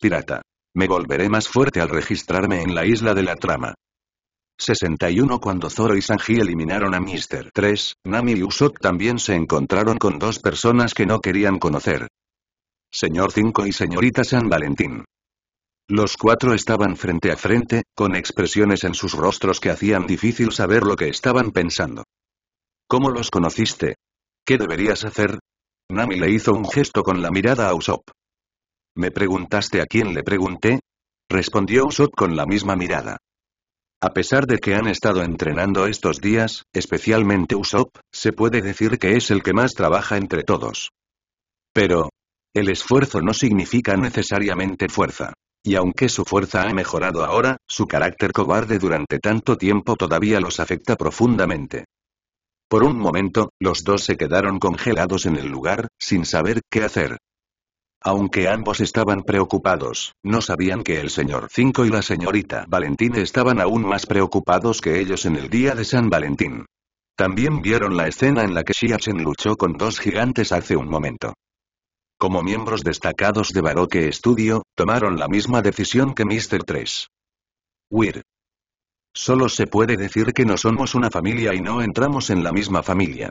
Pirata. Me volveré más fuerte al registrarme en la isla de la trama. 61 Cuando Zoro y Sanji eliminaron a Mr. 3, Nami y Usopp también se encontraron con dos personas que no querían conocer. Señor 5 y señorita San Valentín. Los cuatro estaban frente a frente, con expresiones en sus rostros que hacían difícil saber lo que estaban pensando. ¿Cómo los conociste? ¿Qué deberías hacer? Nami le hizo un gesto con la mirada a Usopp. ¿Me preguntaste a quién le pregunté? Respondió Usopp con la misma mirada. A pesar de que han estado entrenando estos días, especialmente Usopp, se puede decir que es el que más trabaja entre todos. Pero... El esfuerzo no significa necesariamente fuerza. Y aunque su fuerza ha mejorado ahora, su carácter cobarde durante tanto tiempo todavía los afecta profundamente. Por un momento, los dos se quedaron congelados en el lugar, sin saber qué hacer. Aunque ambos estaban preocupados, no sabían que el señor 5 y la señorita Valentín estaban aún más preocupados que ellos en el día de San Valentín. También vieron la escena en la que Xia luchó con dos gigantes hace un momento. Como miembros destacados de Baroque Studio, tomaron la misma decisión que Mr. 3. Weir. Solo se puede decir que no somos una familia y no entramos en la misma familia.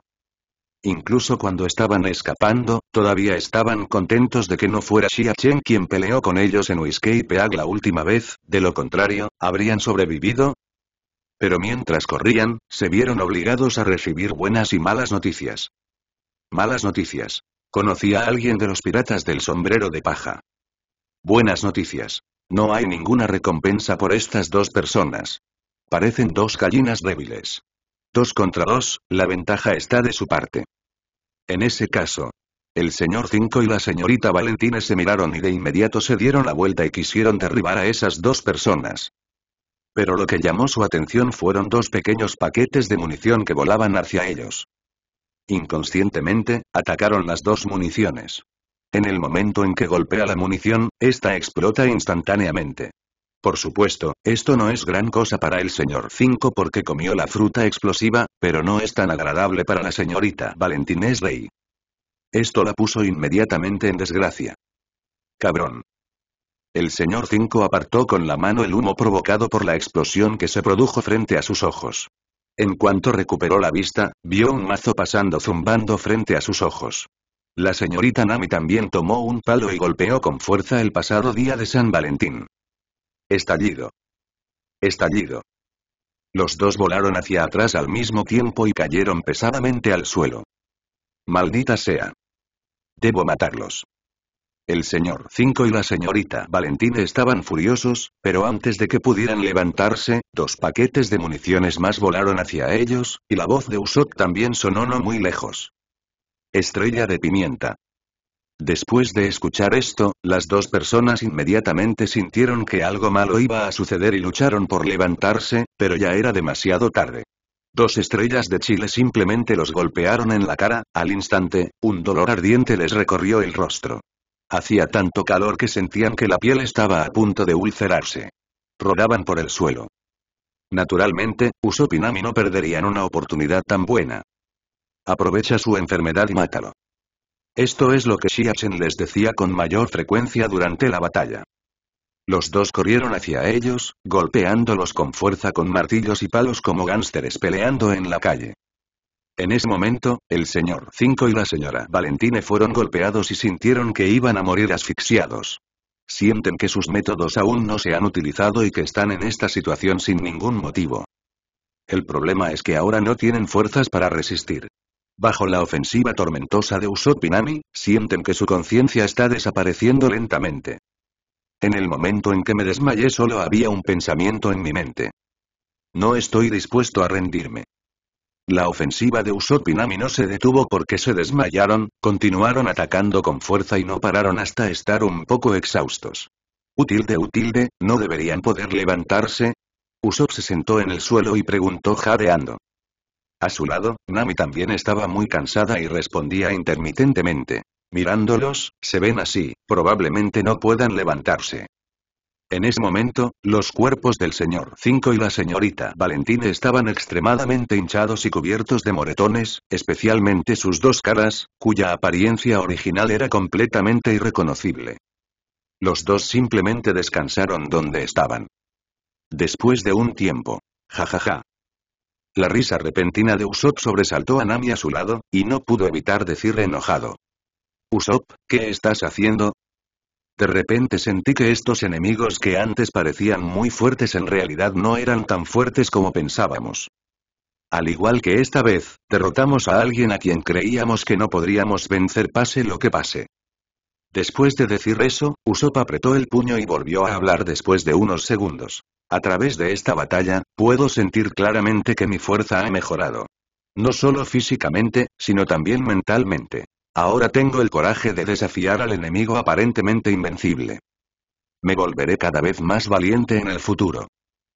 Incluso cuando estaban escapando, todavía estaban contentos de que no fuera Xia Chen quien peleó con ellos en Whiskey la última vez, de lo contrario, ¿habrían sobrevivido? Pero mientras corrían, se vieron obligados a recibir buenas y malas noticias. Malas noticias. Conocía a alguien de los piratas del sombrero de paja. Buenas noticias. No hay ninguna recompensa por estas dos personas. Parecen dos gallinas débiles. Dos contra dos, la ventaja está de su parte. En ese caso. El señor Cinco y la señorita Valentina se miraron y de inmediato se dieron la vuelta y quisieron derribar a esas dos personas. Pero lo que llamó su atención fueron dos pequeños paquetes de munición que volaban hacia ellos. Inconscientemente, atacaron las dos municiones. En el momento en que golpea la munición, esta explota instantáneamente. Por supuesto, esto no es gran cosa para el señor 5 porque comió la fruta explosiva, pero no es tan agradable para la señorita Valentines Rey. Esto la puso inmediatamente en desgracia. Cabrón. El señor 5 apartó con la mano el humo provocado por la explosión que se produjo frente a sus ojos. En cuanto recuperó la vista, vio un mazo pasando zumbando frente a sus ojos. La señorita Nami también tomó un palo y golpeó con fuerza el pasado día de San Valentín. Estallido. Estallido. Los dos volaron hacia atrás al mismo tiempo y cayeron pesadamente al suelo. Maldita sea. Debo matarlos. El señor 5 y la señorita Valentín estaban furiosos, pero antes de que pudieran levantarse, dos paquetes de municiones más volaron hacia ellos, y la voz de Usok también sonó no muy lejos. Estrella de pimienta. Después de escuchar esto, las dos personas inmediatamente sintieron que algo malo iba a suceder y lucharon por levantarse, pero ya era demasiado tarde. Dos estrellas de Chile simplemente los golpearon en la cara, al instante, un dolor ardiente les recorrió el rostro. Hacía tanto calor que sentían que la piel estaba a punto de ulcerarse. Rodaban por el suelo. Naturalmente, Usopinami no perderían una oportunidad tan buena. Aprovecha su enfermedad y mátalo. Esto es lo que Xiachen les decía con mayor frecuencia durante la batalla. Los dos corrieron hacia ellos, golpeándolos con fuerza con martillos y palos como gánsteres peleando en la calle. En ese momento, el señor 5 y la señora Valentine fueron golpeados y sintieron que iban a morir asfixiados. Sienten que sus métodos aún no se han utilizado y que están en esta situación sin ningún motivo. El problema es que ahora no tienen fuerzas para resistir. Bajo la ofensiva tormentosa de Usopp y sienten que su conciencia está desapareciendo lentamente. En el momento en que me desmayé solo había un pensamiento en mi mente. No estoy dispuesto a rendirme. La ofensiva de Usopp y no se detuvo porque se desmayaron, continuaron atacando con fuerza y no pararon hasta estar un poco exhaustos. Utilde, utilde, ¿no deberían poder levantarse? Usopp se sentó en el suelo y preguntó jadeando. A su lado, Nami también estaba muy cansada y respondía intermitentemente. Mirándolos, se ven así, probablemente no puedan levantarse. En ese momento, los cuerpos del señor 5 y la señorita Valentina estaban extremadamente hinchados y cubiertos de moretones, especialmente sus dos caras, cuya apariencia original era completamente irreconocible. Los dos simplemente descansaron donde estaban. Después de un tiempo. Ja ja ja, la risa repentina de Usopp sobresaltó a Nami a su lado, y no pudo evitar decirle enojado. Usopp, ¿qué estás haciendo? De repente sentí que estos enemigos que antes parecían muy fuertes en realidad no eran tan fuertes como pensábamos. Al igual que esta vez, derrotamos a alguien a quien creíamos que no podríamos vencer pase lo que pase. Después de decir eso, Usopp apretó el puño y volvió a hablar después de unos segundos. A través de esta batalla, puedo sentir claramente que mi fuerza ha mejorado. No solo físicamente, sino también mentalmente. Ahora tengo el coraje de desafiar al enemigo aparentemente invencible. Me volveré cada vez más valiente en el futuro.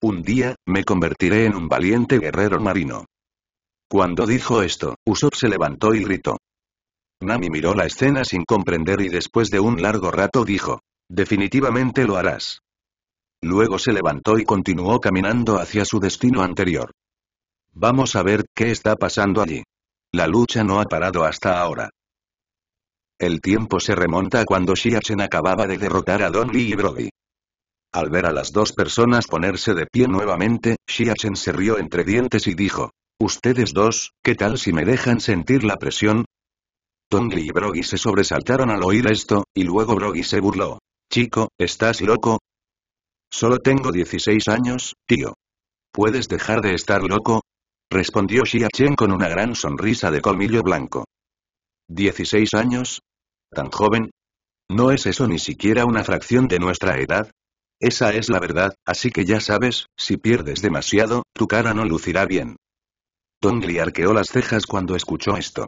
Un día, me convertiré en un valiente guerrero marino. Cuando dijo esto, Usopp se levantó y gritó. Nami miró la escena sin comprender y después de un largo rato dijo. Definitivamente lo harás. Luego se levantó y continuó caminando hacia su destino anterior. Vamos a ver qué está pasando allí. La lucha no ha parado hasta ahora. El tiempo se remonta a cuando Shiachen acababa de derrotar a Don Lee y Brody. Al ver a las dos personas ponerse de pie nuevamente, Shiachen se rió entre dientes y dijo, Ustedes dos, ¿qué tal si me dejan sentir la presión? Tongli y Brogi se sobresaltaron al oír esto, y luego Brogi se burló. Chico, ¿estás loco? Solo tengo 16 años, tío. ¿Puedes dejar de estar loco? Respondió Xia con una gran sonrisa de colmillo blanco. ¿16 años? ¿Tan joven? ¿No es eso ni siquiera una fracción de nuestra edad? Esa es la verdad, así que ya sabes, si pierdes demasiado, tu cara no lucirá bien. Tongli arqueó las cejas cuando escuchó esto.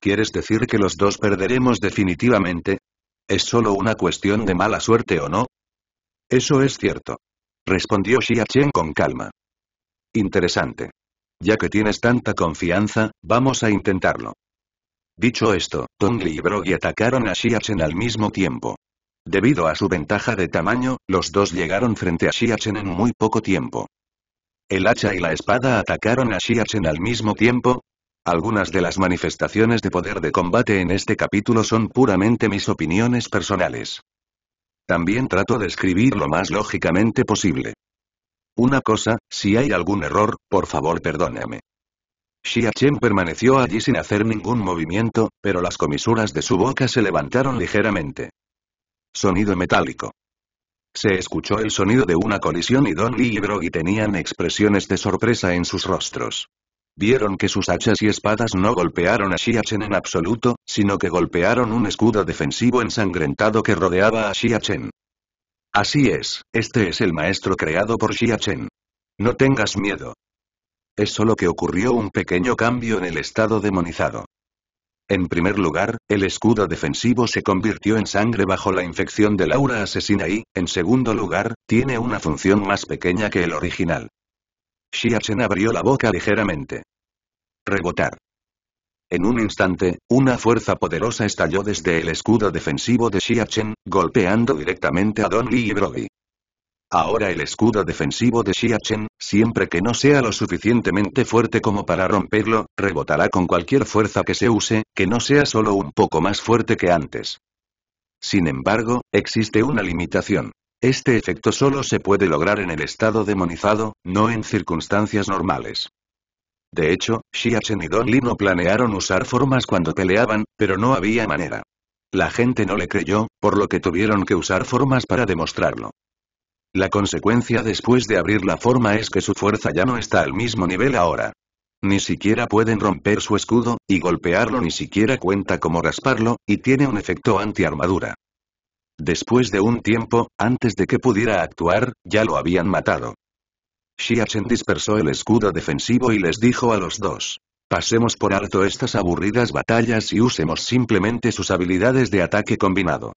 ¿Quieres decir que los dos perderemos definitivamente? ¿Es solo una cuestión de mala suerte o no? Eso es cierto. Respondió Xia con calma. Interesante. Ya que tienes tanta confianza, vamos a intentarlo. Dicho esto, Tongli y Brogy atacaron a Xia al mismo tiempo. Debido a su ventaja de tamaño, los dos llegaron frente a Xia en muy poco tiempo. El hacha y la espada atacaron a Xia al mismo tiempo, algunas de las manifestaciones de poder de combate en este capítulo son puramente mis opiniones personales. También trato de escribir lo más lógicamente posible. Una cosa, si hay algún error, por favor perdóname. Xia Chen permaneció allí sin hacer ningún movimiento, pero las comisuras de su boca se levantaron ligeramente. Sonido metálico. Se escuchó el sonido de una colisión y Don Lee y Broggy tenían expresiones de sorpresa en sus rostros. Vieron que sus hachas y espadas no golpearon a Xiachen en absoluto, sino que golpearon un escudo defensivo ensangrentado que rodeaba a Xiachen. Así es, este es el maestro creado por Xiachen. No tengas miedo. Es solo que ocurrió un pequeño cambio en el estado demonizado. En primer lugar, el escudo defensivo se convirtió en sangre bajo la infección de Laura asesina y, en segundo lugar, tiene una función más pequeña que el original. Xiachen abrió la boca ligeramente. Rebotar. En un instante, una fuerza poderosa estalló desde el escudo defensivo de Xiachen, golpeando directamente a Don Lee y Brody. Ahora el escudo defensivo de Xiachen, siempre que no sea lo suficientemente fuerte como para romperlo, rebotará con cualquier fuerza que se use, que no sea solo un poco más fuerte que antes. Sin embargo, existe una limitación. Este efecto solo se puede lograr en el estado demonizado, no en circunstancias normales. De hecho, Shiachen y Don no planearon usar formas cuando peleaban, pero no había manera. La gente no le creyó, por lo que tuvieron que usar formas para demostrarlo. La consecuencia después de abrir la forma es que su fuerza ya no está al mismo nivel ahora. Ni siquiera pueden romper su escudo, y golpearlo ni siquiera cuenta como rasparlo, y tiene un efecto antiarmadura. Después de un tiempo, antes de que pudiera actuar, ya lo habían matado. Xiachen dispersó el escudo defensivo y les dijo a los dos. Pasemos por alto estas aburridas batallas y usemos simplemente sus habilidades de ataque combinado.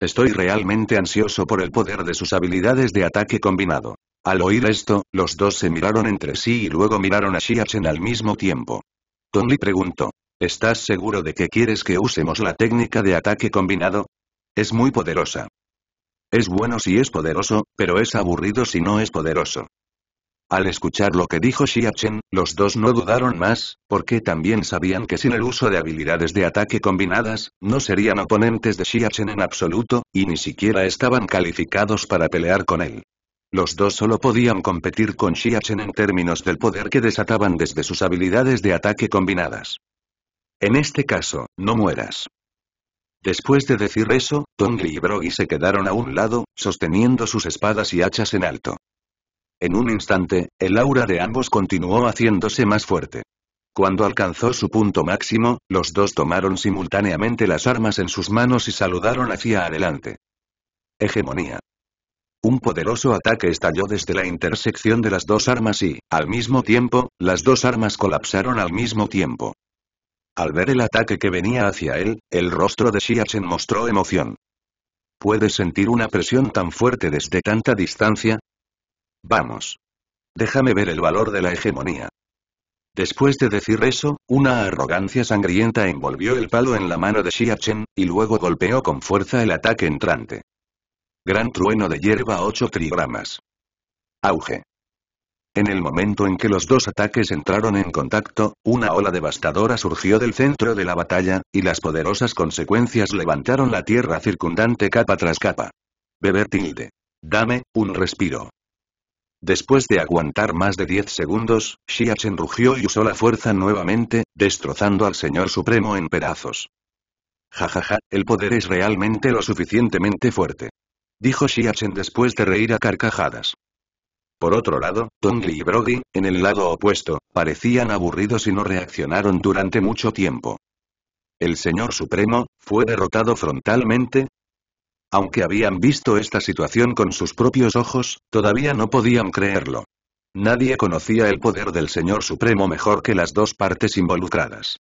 Estoy realmente ansioso por el poder de sus habilidades de ataque combinado. Al oír esto, los dos se miraron entre sí y luego miraron a Xiachen al mismo tiempo. Tonli preguntó. ¿Estás seguro de que quieres que usemos la técnica de ataque combinado? Es muy poderosa. Es bueno si es poderoso, pero es aburrido si no es poderoso. Al escuchar lo que dijo Xia Chen, los dos no dudaron más, porque también sabían que sin el uso de habilidades de ataque combinadas, no serían oponentes de Xia en absoluto, y ni siquiera estaban calificados para pelear con él. Los dos solo podían competir con Xia en términos del poder que desataban desde sus habilidades de ataque combinadas. En este caso, no mueras. Después de decir eso, Tongi y se quedaron a un lado, sosteniendo sus espadas y hachas en alto. En un instante, el aura de ambos continuó haciéndose más fuerte. Cuando alcanzó su punto máximo, los dos tomaron simultáneamente las armas en sus manos y saludaron hacia adelante. Hegemonía. Un poderoso ataque estalló desde la intersección de las dos armas y, al mismo tiempo, las dos armas colapsaron al mismo tiempo. Al ver el ataque que venía hacia él, el rostro de Xiachen mostró emoción. ¿Puedes sentir una presión tan fuerte desde tanta distancia? Vamos. Déjame ver el valor de la hegemonía. Después de decir eso, una arrogancia sangrienta envolvió el palo en la mano de Xiachen, y luego golpeó con fuerza el ataque entrante. Gran trueno de hierba 8 trigramas. Auge. En el momento en que los dos ataques entraron en contacto, una ola devastadora surgió del centro de la batalla, y las poderosas consecuencias levantaron la tierra circundante capa tras capa. Beber tilde. Dame, un respiro. Después de aguantar más de 10 segundos, Xiachen rugió y usó la fuerza nuevamente, destrozando al Señor Supremo en pedazos. Jajaja, ja, ja, el poder es realmente lo suficientemente fuerte. Dijo Xiachen después de reír a carcajadas. Por otro lado, Tongli y Brody, en el lado opuesto, parecían aburridos y no reaccionaron durante mucho tiempo. ¿El Señor Supremo, fue derrotado frontalmente? Aunque habían visto esta situación con sus propios ojos, todavía no podían creerlo. Nadie conocía el poder del Señor Supremo mejor que las dos partes involucradas.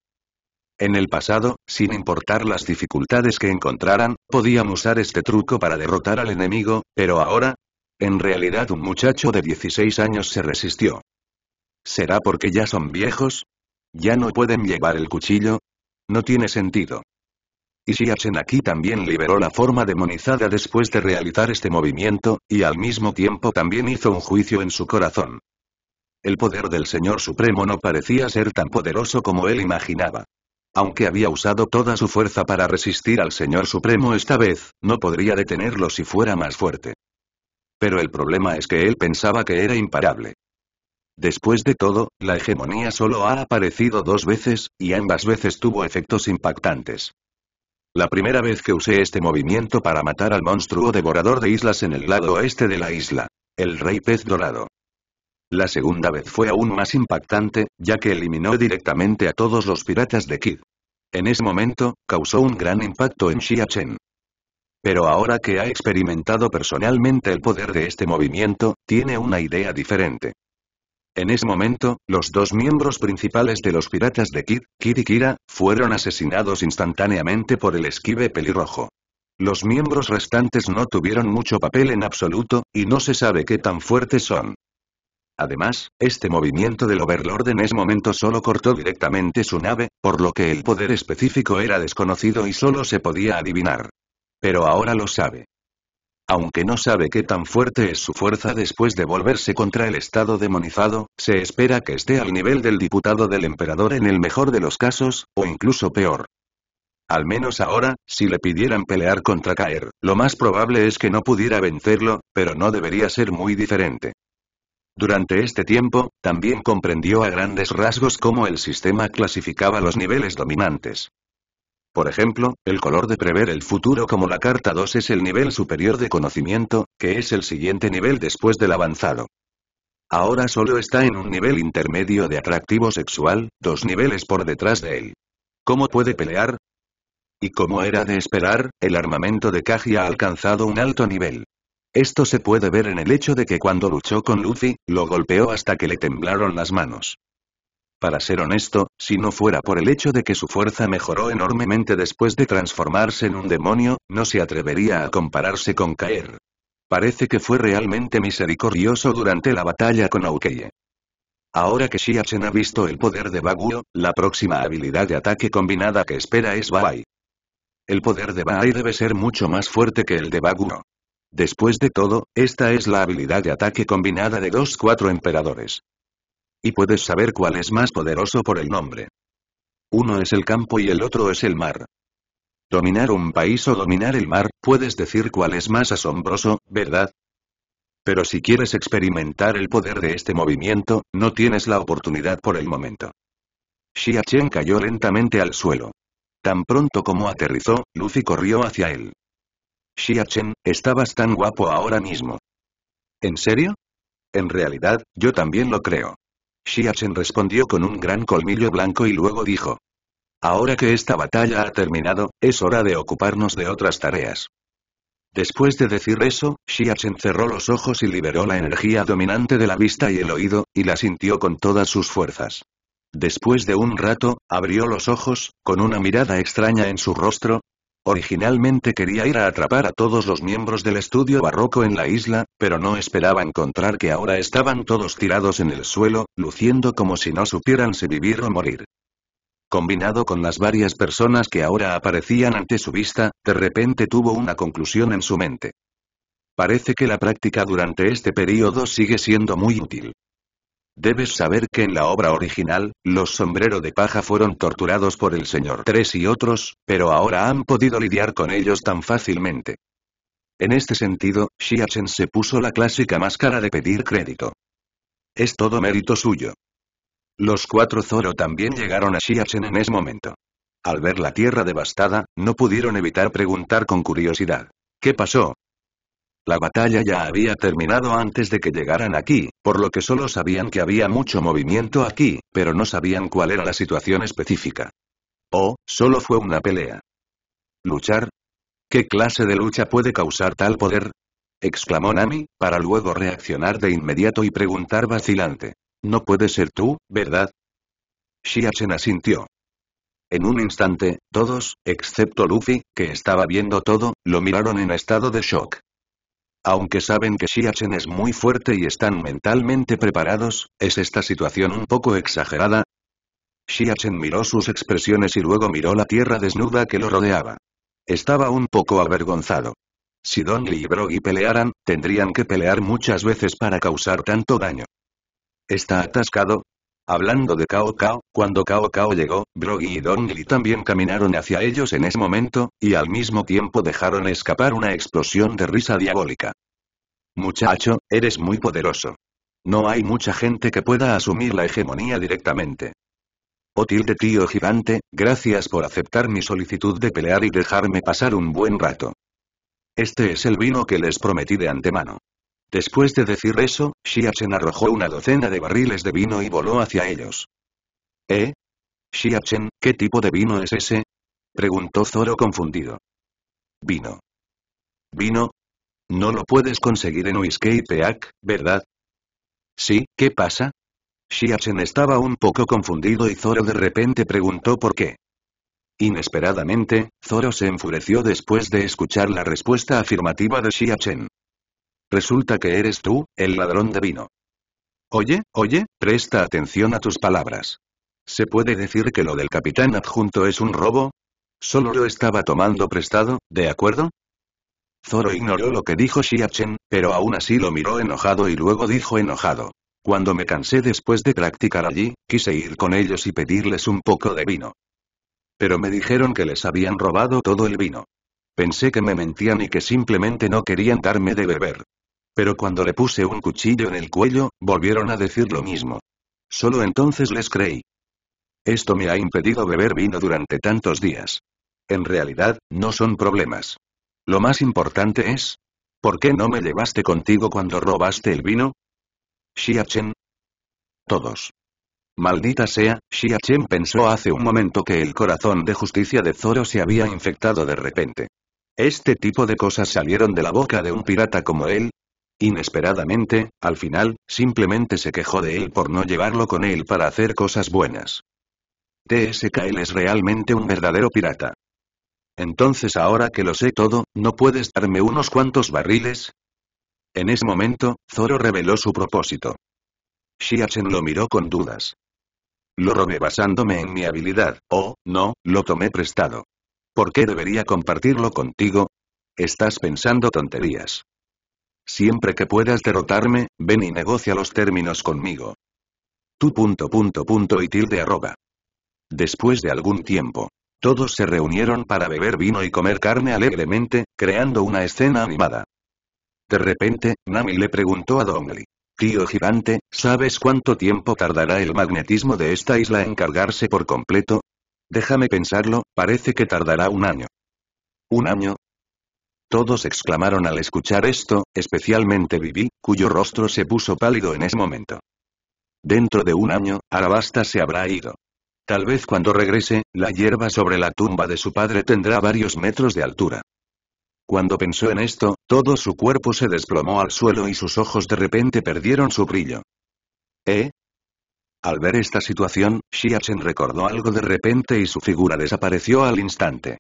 En el pasado, sin importar las dificultades que encontraran, podían usar este truco para derrotar al enemigo, pero ahora, en realidad un muchacho de 16 años se resistió. ¿Será porque ya son viejos? ¿Ya no pueden llevar el cuchillo? No tiene sentido. Y si aquí también liberó la forma demonizada después de realizar este movimiento, y al mismo tiempo también hizo un juicio en su corazón. El poder del Señor Supremo no parecía ser tan poderoso como él imaginaba. Aunque había usado toda su fuerza para resistir al Señor Supremo esta vez, no podría detenerlo si fuera más fuerte pero el problema es que él pensaba que era imparable. Después de todo, la hegemonía solo ha aparecido dos veces, y ambas veces tuvo efectos impactantes. La primera vez que usé este movimiento para matar al monstruo devorador de islas en el lado oeste de la isla. El rey pez dorado. La segunda vez fue aún más impactante, ya que eliminó directamente a todos los piratas de Kid. En ese momento, causó un gran impacto en Xia pero ahora que ha experimentado personalmente el poder de este movimiento, tiene una idea diferente. En ese momento, los dos miembros principales de los piratas de Kid, Kid y Kira, fueron asesinados instantáneamente por el esquive pelirrojo. Los miembros restantes no tuvieron mucho papel en absoluto, y no se sabe qué tan fuertes son. Además, este movimiento del Overlord en ese momento solo cortó directamente su nave, por lo que el poder específico era desconocido y solo se podía adivinar. Pero ahora lo sabe. Aunque no sabe qué tan fuerte es su fuerza después de volverse contra el estado demonizado, se espera que esté al nivel del diputado del emperador en el mejor de los casos, o incluso peor. Al menos ahora, si le pidieran pelear contra Caer, lo más probable es que no pudiera vencerlo, pero no debería ser muy diferente. Durante este tiempo, también comprendió a grandes rasgos cómo el sistema clasificaba los niveles dominantes. Por ejemplo, el color de prever el futuro como la carta 2 es el nivel superior de conocimiento, que es el siguiente nivel después del avanzado. Ahora solo está en un nivel intermedio de atractivo sexual, dos niveles por detrás de él. ¿Cómo puede pelear? Y como era de esperar, el armamento de Kaji ha alcanzado un alto nivel. Esto se puede ver en el hecho de que cuando luchó con Luffy, lo golpeó hasta que le temblaron las manos. Para ser honesto, si no fuera por el hecho de que su fuerza mejoró enormemente después de transformarse en un demonio, no se atrevería a compararse con Caer. Parece que fue realmente misericordioso durante la batalla con Aukeye. Ahora que Xiachen ha visto el poder de Baguio, la próxima habilidad de ataque combinada que espera es Bai. El poder de Baai debe ser mucho más fuerte que el de Baguio. Después de todo, esta es la habilidad de ataque combinada de dos cuatro emperadores. Y puedes saber cuál es más poderoso por el nombre. Uno es el campo y el otro es el mar. Dominar un país o dominar el mar, puedes decir cuál es más asombroso, ¿verdad? Pero si quieres experimentar el poder de este movimiento, no tienes la oportunidad por el momento. Xia cayó lentamente al suelo. Tan pronto como aterrizó, Lucy corrió hacia él. Xia estabas tan guapo ahora mismo. ¿En serio? En realidad, yo también lo creo. Xiachen respondió con un gran colmillo blanco y luego dijo. Ahora que esta batalla ha terminado, es hora de ocuparnos de otras tareas. Después de decir eso, Xiachen cerró los ojos y liberó la energía dominante de la vista y el oído, y la sintió con todas sus fuerzas. Después de un rato, abrió los ojos, con una mirada extraña en su rostro, Originalmente quería ir a atrapar a todos los miembros del estudio barroco en la isla, pero no esperaba encontrar que ahora estaban todos tirados en el suelo, luciendo como si no supieran si vivir o morir. Combinado con las varias personas que ahora aparecían ante su vista, de repente tuvo una conclusión en su mente. Parece que la práctica durante este periodo sigue siendo muy útil. Debes saber que en la obra original, los sombreros de paja fueron torturados por el señor Tres y otros, pero ahora han podido lidiar con ellos tan fácilmente. En este sentido, Xiachen se puso la clásica máscara de pedir crédito. Es todo mérito suyo. Los cuatro Zoro también llegaron a Xiachen en ese momento. Al ver la tierra devastada, no pudieron evitar preguntar con curiosidad. ¿Qué pasó? La batalla ya había terminado antes de que llegaran aquí, por lo que solo sabían que había mucho movimiento aquí, pero no sabían cuál era la situación específica. Oh, solo fue una pelea. ¿Luchar? ¿Qué clase de lucha puede causar tal poder? exclamó Nami, para luego reaccionar de inmediato y preguntar vacilante. No puede ser tú, ¿verdad? Shiachen asintió. En un instante, todos, excepto Luffy, que estaba viendo todo, lo miraron en estado de shock. Aunque saben que Xiachen es muy fuerte y están mentalmente preparados, ¿es esta situación un poco exagerada? Xiachen miró sus expresiones y luego miró la tierra desnuda que lo rodeaba. Estaba un poco avergonzado. Si Don Lee y Brogy pelearan, tendrían que pelear muchas veces para causar tanto daño. Está atascado, Hablando de Cao Cao, cuando Cao Cao llegó, Broggy y Don también caminaron hacia ellos en ese momento, y al mismo tiempo dejaron escapar una explosión de risa diabólica. Muchacho, eres muy poderoso. No hay mucha gente que pueda asumir la hegemonía directamente. Oh tilde tío gigante, gracias por aceptar mi solicitud de pelear y dejarme pasar un buen rato. Este es el vino que les prometí de antemano. Después de decir eso, Xiachen arrojó una docena de barriles de vino y voló hacia ellos. ¿Eh? Xiachen, ¿qué tipo de vino es ese? Preguntó Zoro confundido. Vino. ¿Vino? No lo puedes conseguir en Whiskey Peak, ¿verdad? Sí, ¿qué pasa? Xiachen estaba un poco confundido y Zoro de repente preguntó por qué. Inesperadamente, Zoro se enfureció después de escuchar la respuesta afirmativa de Xiachen. Resulta que eres tú, el ladrón de vino. Oye, oye, presta atención a tus palabras. ¿Se puede decir que lo del capitán adjunto es un robo? Solo lo estaba tomando prestado, ¿de acuerdo? Zoro ignoró lo que dijo Xiachen, pero aún así lo miró enojado y luego dijo enojado. Cuando me cansé después de practicar allí, quise ir con ellos y pedirles un poco de vino. Pero me dijeron que les habían robado todo el vino. Pensé que me mentían y que simplemente no querían darme de beber. Pero cuando le puse un cuchillo en el cuello, volvieron a decir lo mismo. Solo entonces les creí. Esto me ha impedido beber vino durante tantos días. En realidad, no son problemas. Lo más importante es, ¿por qué no me llevaste contigo cuando robaste el vino? Xiachen. Todos. Maldita sea, Xiachen pensó hace un momento que el corazón de justicia de Zoro se había infectado de repente. Este tipo de cosas salieron de la boca de un pirata como él. Inesperadamente, al final, simplemente se quejó de él por no llevarlo con él para hacer cosas buenas. TSKL es realmente un verdadero pirata. Entonces ahora que lo sé todo, ¿no puedes darme unos cuantos barriles? En ese momento, Zoro reveló su propósito. Shiachen lo miró con dudas. Lo robé basándome en mi habilidad, o, oh, no, lo tomé prestado. ¿Por qué debería compartirlo contigo? Estás pensando tonterías. Siempre que puedas derrotarme, ven y negocia los términos conmigo. Tu punto punto punto y tilde arroba. Después de algún tiempo, todos se reunieron para beber vino y comer carne alegremente, creando una escena animada. De repente, Nami le preguntó a Dongli. Tío gigante, ¿sabes cuánto tiempo tardará el magnetismo de esta isla en cargarse por completo? Déjame pensarlo, parece que tardará un año. ¿Un año? Todos exclamaron al escuchar esto, especialmente Vivi, cuyo rostro se puso pálido en ese momento. Dentro de un año, Arabasta se habrá ido. Tal vez cuando regrese, la hierba sobre la tumba de su padre tendrá varios metros de altura. Cuando pensó en esto, todo su cuerpo se desplomó al suelo y sus ojos de repente perdieron su brillo. ¿Eh? Al ver esta situación, Xiachen recordó algo de repente y su figura desapareció al instante.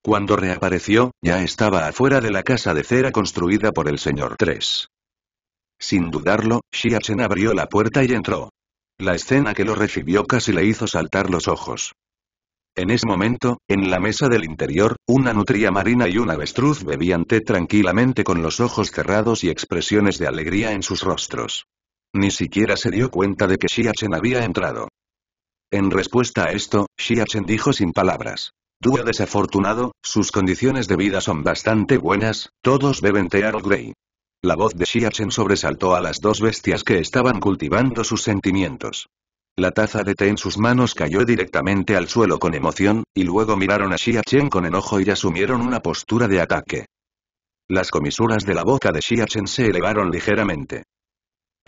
Cuando reapareció, ya estaba afuera de la casa de cera construida por el señor 3. Sin dudarlo, Xia abrió la puerta y entró. La escena que lo recibió casi le hizo saltar los ojos. En ese momento, en la mesa del interior, una nutria marina y un avestruz bebían té tranquilamente con los ojos cerrados y expresiones de alegría en sus rostros. Ni siquiera se dio cuenta de que Xiachen había entrado. En respuesta a esto, Xiachen dijo sin palabras. Tú desafortunado, sus condiciones de vida son bastante buenas, todos beben té Earl Grey. La voz de Xiachen sobresaltó a las dos bestias que estaban cultivando sus sentimientos. La taza de té en sus manos cayó directamente al suelo con emoción, y luego miraron a Xiachen con enojo y asumieron una postura de ataque. Las comisuras de la boca de Xiachen se elevaron ligeramente.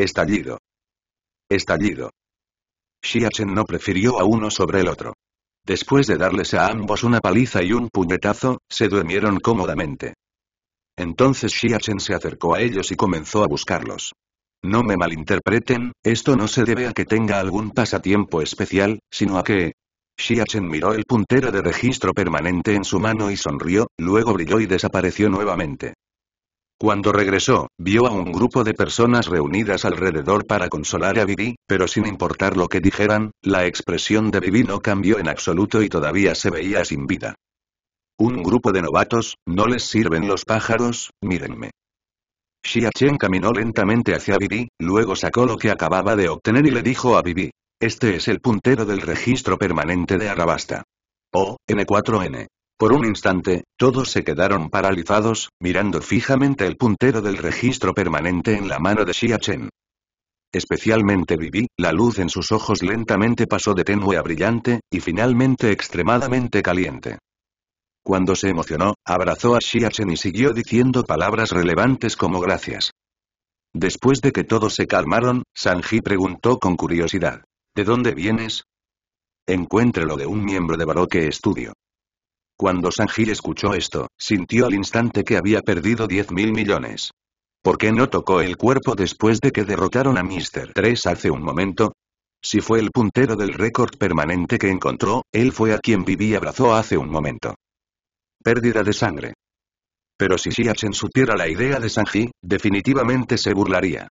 Estallido. Estallido. Shiachen no prefirió a uno sobre el otro. Después de darles a ambos una paliza y un puñetazo, se durmieron cómodamente. Entonces Shiachen se acercó a ellos y comenzó a buscarlos. No me malinterpreten, esto no se debe a que tenga algún pasatiempo especial, sino a que... Shiachen miró el puntero de registro permanente en su mano y sonrió, luego brilló y desapareció nuevamente. Cuando regresó, vio a un grupo de personas reunidas alrededor para consolar a Vivi, pero sin importar lo que dijeran, la expresión de Vivi no cambió en absoluto y todavía se veía sin vida. Un grupo de novatos, no les sirven los pájaros, mírenme. Xia caminó lentamente hacia Vivi, luego sacó lo que acababa de obtener y le dijo a Vivi. Este es el puntero del registro permanente de Arabasta. O, N4N. Por un instante, todos se quedaron paralizados, mirando fijamente el puntero del registro permanente en la mano de Xia Chen. Especialmente Vivi, la luz en sus ojos lentamente pasó de tenue a brillante, y finalmente extremadamente caliente. Cuando se emocionó, abrazó a Xia Chen y siguió diciendo palabras relevantes como gracias. Después de que todos se calmaron, Sanji preguntó con curiosidad. ¿De dónde vienes? Encuéntrelo de un miembro de Baroque Estudio. Cuando Sanji escuchó esto, sintió al instante que había perdido 10 mil millones. ¿Por qué no tocó el cuerpo después de que derrotaron a Mr. 3 hace un momento? Si fue el puntero del récord permanente que encontró, él fue a quien Vivi abrazó hace un momento. Pérdida de sangre. Pero si Shiachen supiera la idea de Sanji, definitivamente se burlaría.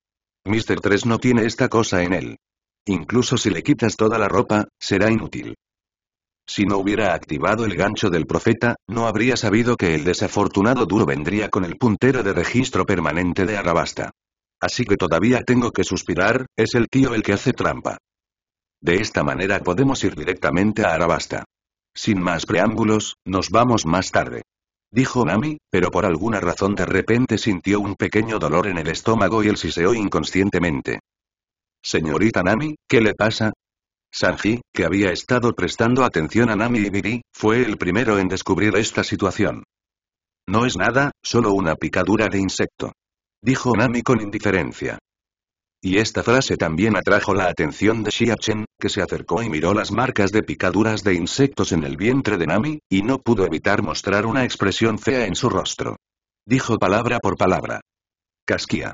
Mr. 3 no tiene esta cosa en él. Incluso si le quitas toda la ropa, será inútil. Si no hubiera activado el gancho del profeta, no habría sabido que el desafortunado Duro vendría con el puntero de registro permanente de Arabasta. Así que todavía tengo que suspirar, es el tío el que hace trampa. De esta manera podemos ir directamente a Arabasta. Sin más preámbulos, nos vamos más tarde. Dijo Nami, pero por alguna razón de repente sintió un pequeño dolor en el estómago y el siseó inconscientemente. Señorita Nami, ¿qué le pasa? Sanji, que había estado prestando atención a Nami y Bibi, fue el primero en descubrir esta situación. No es nada, solo una picadura de insecto. Dijo Nami con indiferencia. Y esta frase también atrajo la atención de Xiachen, que se acercó y miró las marcas de picaduras de insectos en el vientre de Nami, y no pudo evitar mostrar una expresión fea en su rostro. Dijo palabra por palabra. Casquía.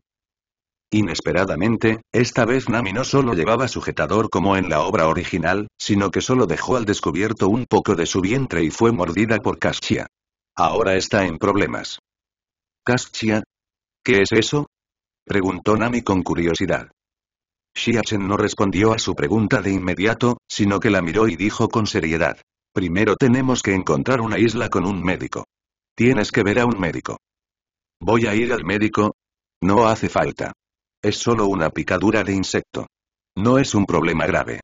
Inesperadamente, esta vez Nami no solo llevaba sujetador como en la obra original, sino que solo dejó al descubierto un poco de su vientre y fue mordida por Kaschia. Ahora está en problemas. ¿Kaschia? ¿Qué es eso? Preguntó Nami con curiosidad. Xiachen no respondió a su pregunta de inmediato, sino que la miró y dijo con seriedad. Primero tenemos que encontrar una isla con un médico. Tienes que ver a un médico. Voy a ir al médico. No hace falta. Es solo una picadura de insecto. No es un problema grave.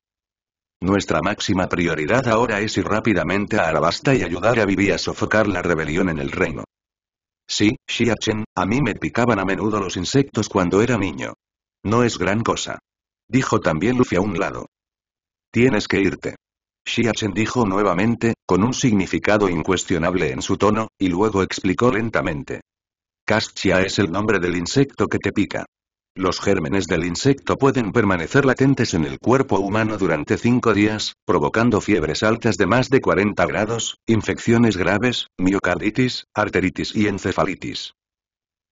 Nuestra máxima prioridad ahora es ir rápidamente a Arabasta y ayudar a vivir a sofocar la rebelión en el reino. Sí, Xiachen, a mí me picaban a menudo los insectos cuando era niño. No es gran cosa. Dijo también Luffy a un lado. Tienes que irte. Xiachen dijo nuevamente, con un significado incuestionable en su tono, y luego explicó lentamente. Castia es el nombre del insecto que te pica. Los gérmenes del insecto pueden permanecer latentes en el cuerpo humano durante cinco días, provocando fiebres altas de más de 40 grados, infecciones graves, miocarditis, arteritis y encefalitis.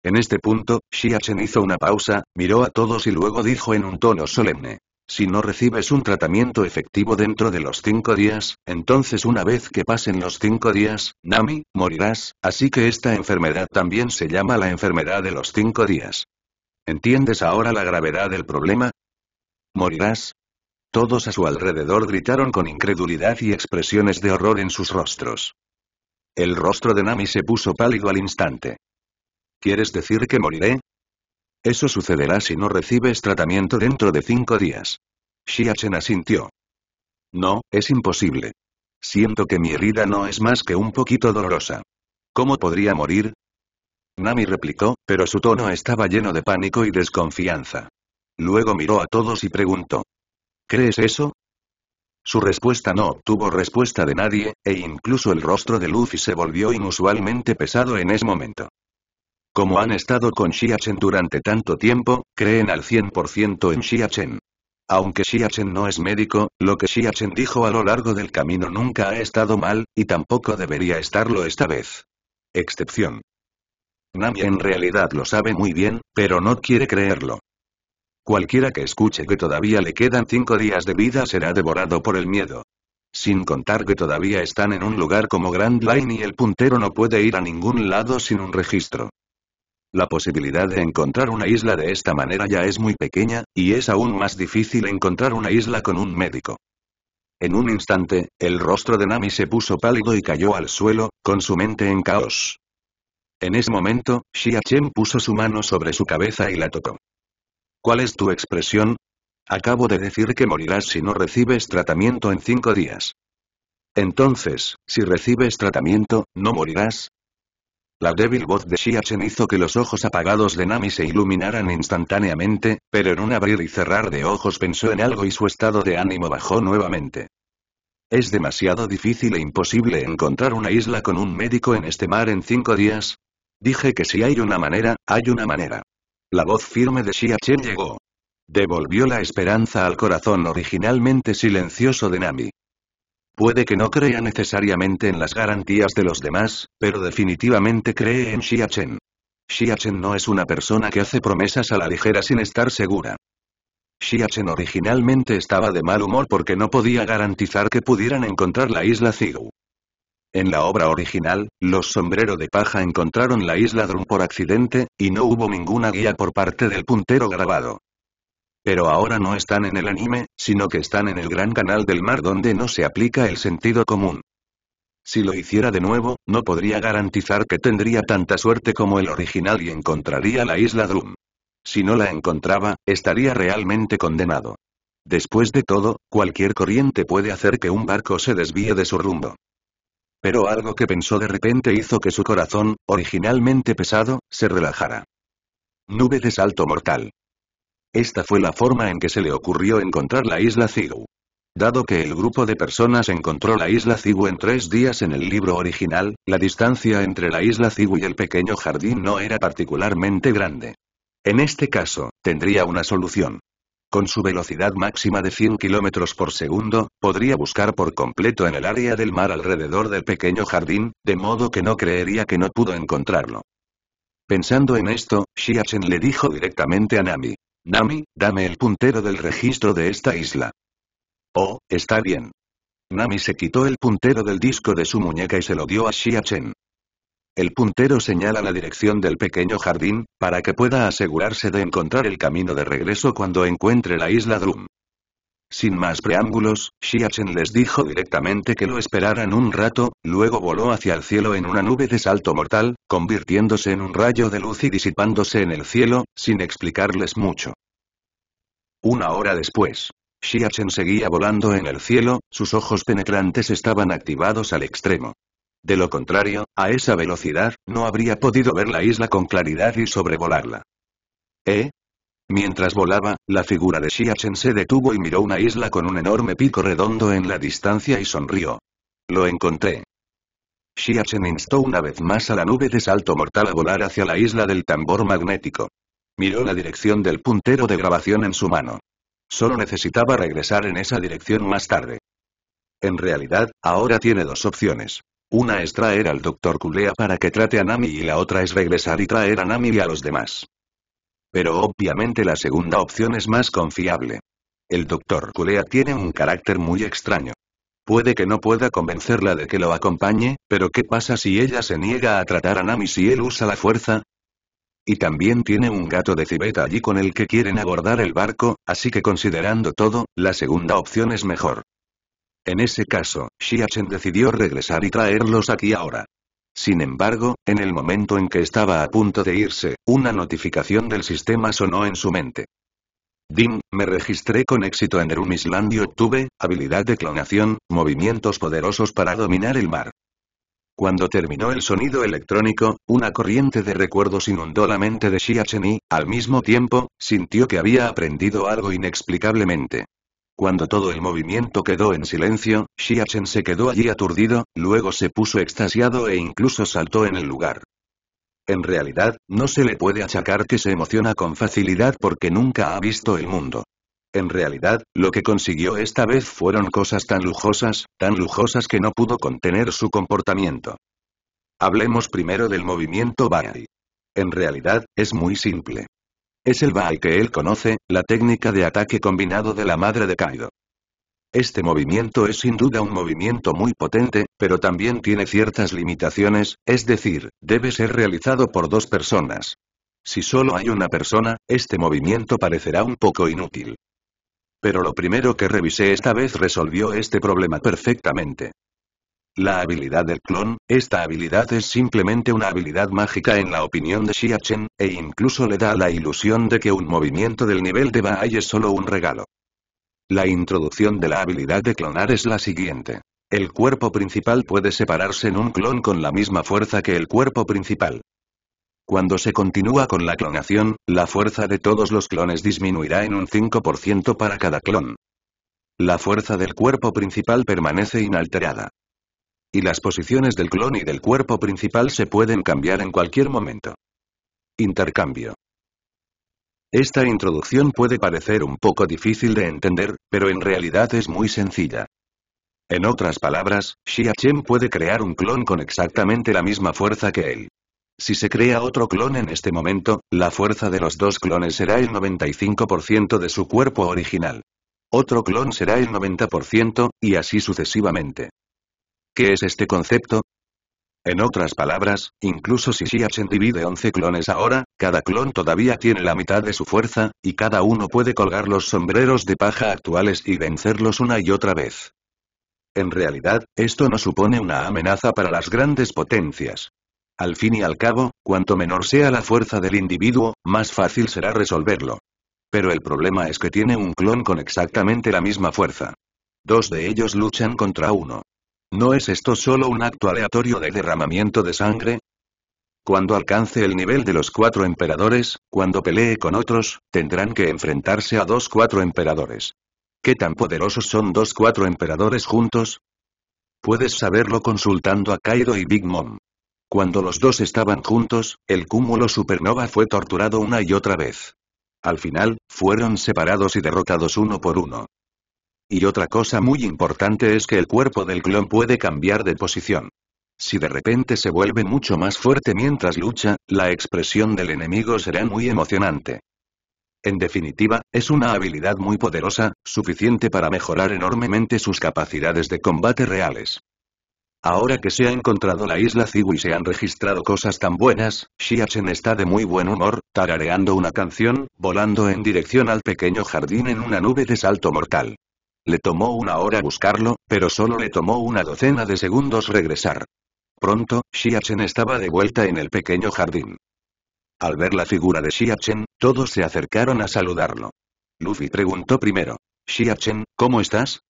En este punto, Xiachen hizo una pausa, miró a todos y luego dijo en un tono solemne. Si no recibes un tratamiento efectivo dentro de los cinco días, entonces una vez que pasen los cinco días, Nami, morirás, así que esta enfermedad también se llama la enfermedad de los cinco días. ¿Entiendes ahora la gravedad del problema? ¿Morirás? Todos a su alrededor gritaron con incredulidad y expresiones de horror en sus rostros. El rostro de Nami se puso pálido al instante. ¿Quieres decir que moriré? Eso sucederá si no recibes tratamiento dentro de cinco días. Shiachen asintió. No, es imposible. Siento que mi herida no es más que un poquito dolorosa. ¿Cómo podría morir? Nami replicó, pero su tono estaba lleno de pánico y desconfianza. Luego miró a todos y preguntó. ¿Crees eso? Su respuesta no obtuvo respuesta de nadie, e incluso el rostro de Luffy se volvió inusualmente pesado en ese momento. Como han estado con Xiachen durante tanto tiempo, creen al 100% en Shiachen. Aunque Shiachen no es médico, lo que Shiachen dijo a lo largo del camino nunca ha estado mal, y tampoco debería estarlo esta vez. Excepción. Nami en realidad lo sabe muy bien, pero no quiere creerlo. Cualquiera que escuche que todavía le quedan cinco días de vida será devorado por el miedo. Sin contar que todavía están en un lugar como Grand Line y el puntero no puede ir a ningún lado sin un registro. La posibilidad de encontrar una isla de esta manera ya es muy pequeña, y es aún más difícil encontrar una isla con un médico. En un instante, el rostro de Nami se puso pálido y cayó al suelo, con su mente en caos. En ese momento, Xia Chen puso su mano sobre su cabeza y la tocó. ¿Cuál es tu expresión? Acabo de decir que morirás si no recibes tratamiento en cinco días. Entonces, si recibes tratamiento, ¿no morirás? La débil voz de Xia Chen hizo que los ojos apagados de Nami se iluminaran instantáneamente, pero en un abrir y cerrar de ojos pensó en algo y su estado de ánimo bajó nuevamente. Es demasiado difícil e imposible encontrar una isla con un médico en este mar en cinco días, Dije que si hay una manera, hay una manera. La voz firme de Xia Chen llegó. Devolvió la esperanza al corazón originalmente silencioso de Nami. Puede que no crea necesariamente en las garantías de los demás, pero definitivamente cree en Xia Chen. Chen no es una persona que hace promesas a la ligera sin estar segura. Xia Chen originalmente estaba de mal humor porque no podía garantizar que pudieran encontrar la isla Zigu. En la obra original, los sombreros de paja encontraron la isla Drum por accidente, y no hubo ninguna guía por parte del puntero grabado. Pero ahora no están en el anime, sino que están en el gran canal del mar donde no se aplica el sentido común. Si lo hiciera de nuevo, no podría garantizar que tendría tanta suerte como el original y encontraría la isla Drum. Si no la encontraba, estaría realmente condenado. Después de todo, cualquier corriente puede hacer que un barco se desvíe de su rumbo. Pero algo que pensó de repente hizo que su corazón, originalmente pesado, se relajara. Nube de salto mortal. Esta fue la forma en que se le ocurrió encontrar la isla Cigu. Dado que el grupo de personas encontró la isla Zigu en tres días en el libro original, la distancia entre la isla Zigu y el pequeño jardín no era particularmente grande. En este caso, tendría una solución. Con su velocidad máxima de 100 kilómetros por segundo, podría buscar por completo en el área del mar alrededor del pequeño jardín, de modo que no creería que no pudo encontrarlo. Pensando en esto, Xiachen le dijo directamente a Nami. Nami, dame el puntero del registro de esta isla. Oh, está bien. Nami se quitó el puntero del disco de su muñeca y se lo dio a Xiachen. El puntero señala la dirección del pequeño jardín, para que pueda asegurarse de encontrar el camino de regreso cuando encuentre la isla Drum. Sin más preámbulos, Xiachen les dijo directamente que lo esperaran un rato, luego voló hacia el cielo en una nube de salto mortal, convirtiéndose en un rayo de luz y disipándose en el cielo, sin explicarles mucho. Una hora después, Xiachen seguía volando en el cielo, sus ojos penetrantes estaban activados al extremo. De lo contrario, a esa velocidad, no habría podido ver la isla con claridad y sobrevolarla. ¿Eh? Mientras volaba, la figura de Xiachen se detuvo y miró una isla con un enorme pico redondo en la distancia y sonrió. Lo encontré. Xiachen instó una vez más a la nube de salto mortal a volar hacia la isla del tambor magnético. Miró la dirección del puntero de grabación en su mano. Solo necesitaba regresar en esa dirección más tarde. En realidad, ahora tiene dos opciones. Una es traer al doctor Culea para que trate a Nami y la otra es regresar y traer a Nami y a los demás. Pero obviamente la segunda opción es más confiable. El doctor Culea tiene un carácter muy extraño. Puede que no pueda convencerla de que lo acompañe, pero ¿qué pasa si ella se niega a tratar a Nami si él usa la fuerza? Y también tiene un gato de cibeta allí con el que quieren abordar el barco, así que considerando todo, la segunda opción es mejor. En ese caso, Xiachen decidió regresar y traerlos aquí ahora. Sin embargo, en el momento en que estaba a punto de irse, una notificación del sistema sonó en su mente. Dim, me registré con éxito en Erum Island y obtuve, habilidad de clonación, movimientos poderosos para dominar el mar. Cuando terminó el sonido electrónico, una corriente de recuerdos inundó la mente de Xiachen y, al mismo tiempo, sintió que había aprendido algo inexplicablemente. Cuando todo el movimiento quedó en silencio, Xiachen se quedó allí aturdido, luego se puso extasiado e incluso saltó en el lugar. En realidad, no se le puede achacar que se emociona con facilidad porque nunca ha visto el mundo. En realidad, lo que consiguió esta vez fueron cosas tan lujosas, tan lujosas que no pudo contener su comportamiento. Hablemos primero del movimiento Bai. En realidad, es muy simple. Es el Baal que él conoce, la técnica de ataque combinado de la madre de Kaido. Este movimiento es sin duda un movimiento muy potente, pero también tiene ciertas limitaciones, es decir, debe ser realizado por dos personas. Si solo hay una persona, este movimiento parecerá un poco inútil. Pero lo primero que revisé esta vez resolvió este problema perfectamente. La habilidad del clon, esta habilidad es simplemente una habilidad mágica en la opinión de Xia Chen, e incluso le da la ilusión de que un movimiento del nivel de Baai es solo un regalo. La introducción de la habilidad de clonar es la siguiente. El cuerpo principal puede separarse en un clon con la misma fuerza que el cuerpo principal. Cuando se continúa con la clonación, la fuerza de todos los clones disminuirá en un 5% para cada clon. La fuerza del cuerpo principal permanece inalterada. Y las posiciones del clon y del cuerpo principal se pueden cambiar en cualquier momento. Intercambio. Esta introducción puede parecer un poco difícil de entender, pero en realidad es muy sencilla. En otras palabras, Xia Chen puede crear un clon con exactamente la misma fuerza que él. Si se crea otro clon en este momento, la fuerza de los dos clones será el 95% de su cuerpo original. Otro clon será el 90%, y así sucesivamente. ¿Qué es este concepto? En otras palabras, incluso si Xiachen divide 11 clones ahora, cada clon todavía tiene la mitad de su fuerza, y cada uno puede colgar los sombreros de paja actuales y vencerlos una y otra vez. En realidad, esto no supone una amenaza para las grandes potencias. Al fin y al cabo, cuanto menor sea la fuerza del individuo, más fácil será resolverlo. Pero el problema es que tiene un clon con exactamente la misma fuerza. Dos de ellos luchan contra uno. ¿No es esto solo un acto aleatorio de derramamiento de sangre? Cuando alcance el nivel de los cuatro emperadores, cuando pelee con otros, tendrán que enfrentarse a dos cuatro emperadores. ¿Qué tan poderosos son dos cuatro emperadores juntos? Puedes saberlo consultando a Kaido y Big Mom. Cuando los dos estaban juntos, el cúmulo supernova fue torturado una y otra vez. Al final, fueron separados y derrotados uno por uno. Y otra cosa muy importante es que el cuerpo del clon puede cambiar de posición. Si de repente se vuelve mucho más fuerte mientras lucha, la expresión del enemigo será muy emocionante. En definitiva, es una habilidad muy poderosa, suficiente para mejorar enormemente sus capacidades de combate reales. Ahora que se ha encontrado la isla Cigu y se han registrado cosas tan buenas, Shiachen está de muy buen humor, tarareando una canción, volando en dirección al pequeño jardín en una nube de salto mortal. Le tomó una hora buscarlo, pero solo le tomó una docena de segundos regresar. Pronto, Xiachen estaba de vuelta en el pequeño jardín. Al ver la figura de Xiachen, todos se acercaron a saludarlo. Luffy preguntó primero. Xiachen, ¿cómo estás?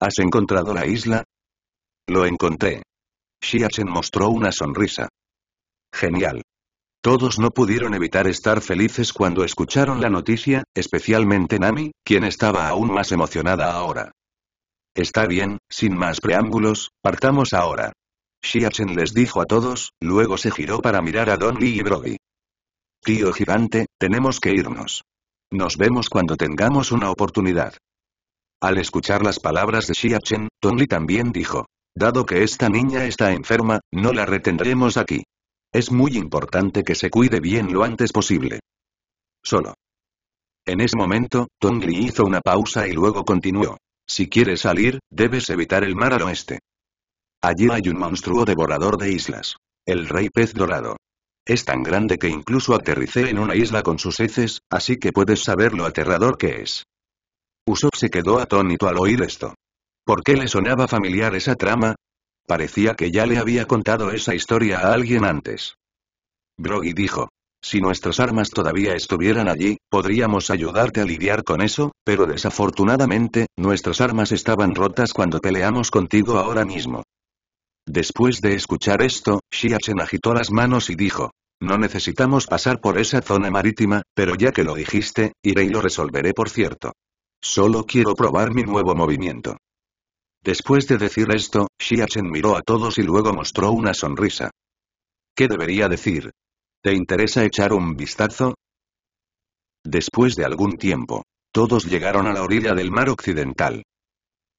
¿Has encontrado la isla? Lo encontré. Xiachen mostró una sonrisa. Genial. Todos no pudieron evitar estar felices cuando escucharon la noticia, especialmente Nami, quien estaba aún más emocionada ahora. Está bien, sin más preámbulos, partamos ahora. Xiachen les dijo a todos, luego se giró para mirar a Don Lee y Brody. Tío gigante, tenemos que irnos. Nos vemos cuando tengamos una oportunidad. Al escuchar las palabras de Xiachen, Don Lee también dijo. Dado que esta niña está enferma, no la retendremos aquí. Es muy importante que se cuide bien lo antes posible. Solo. En ese momento, Tongli hizo una pausa y luego continuó. Si quieres salir, debes evitar el mar al oeste. Allí hay un monstruo devorador de islas. El rey pez dorado. Es tan grande que incluso aterricé en una isla con sus heces, así que puedes saber lo aterrador que es. Usopp se quedó atónito al oír esto. ¿Por qué le sonaba familiar esa trama? Parecía que ya le había contado esa historia a alguien antes. Broggy dijo. Si nuestras armas todavía estuvieran allí, podríamos ayudarte a lidiar con eso, pero desafortunadamente, nuestras armas estaban rotas cuando peleamos contigo ahora mismo. Después de escuchar esto, Shiachen agitó las manos y dijo. No necesitamos pasar por esa zona marítima, pero ya que lo dijiste, iré y lo resolveré por cierto. Solo quiero probar mi nuevo movimiento. Después de decir esto, Xiachen miró a todos y luego mostró una sonrisa. ¿Qué debería decir? ¿Te interesa echar un vistazo? Después de algún tiempo, todos llegaron a la orilla del mar occidental.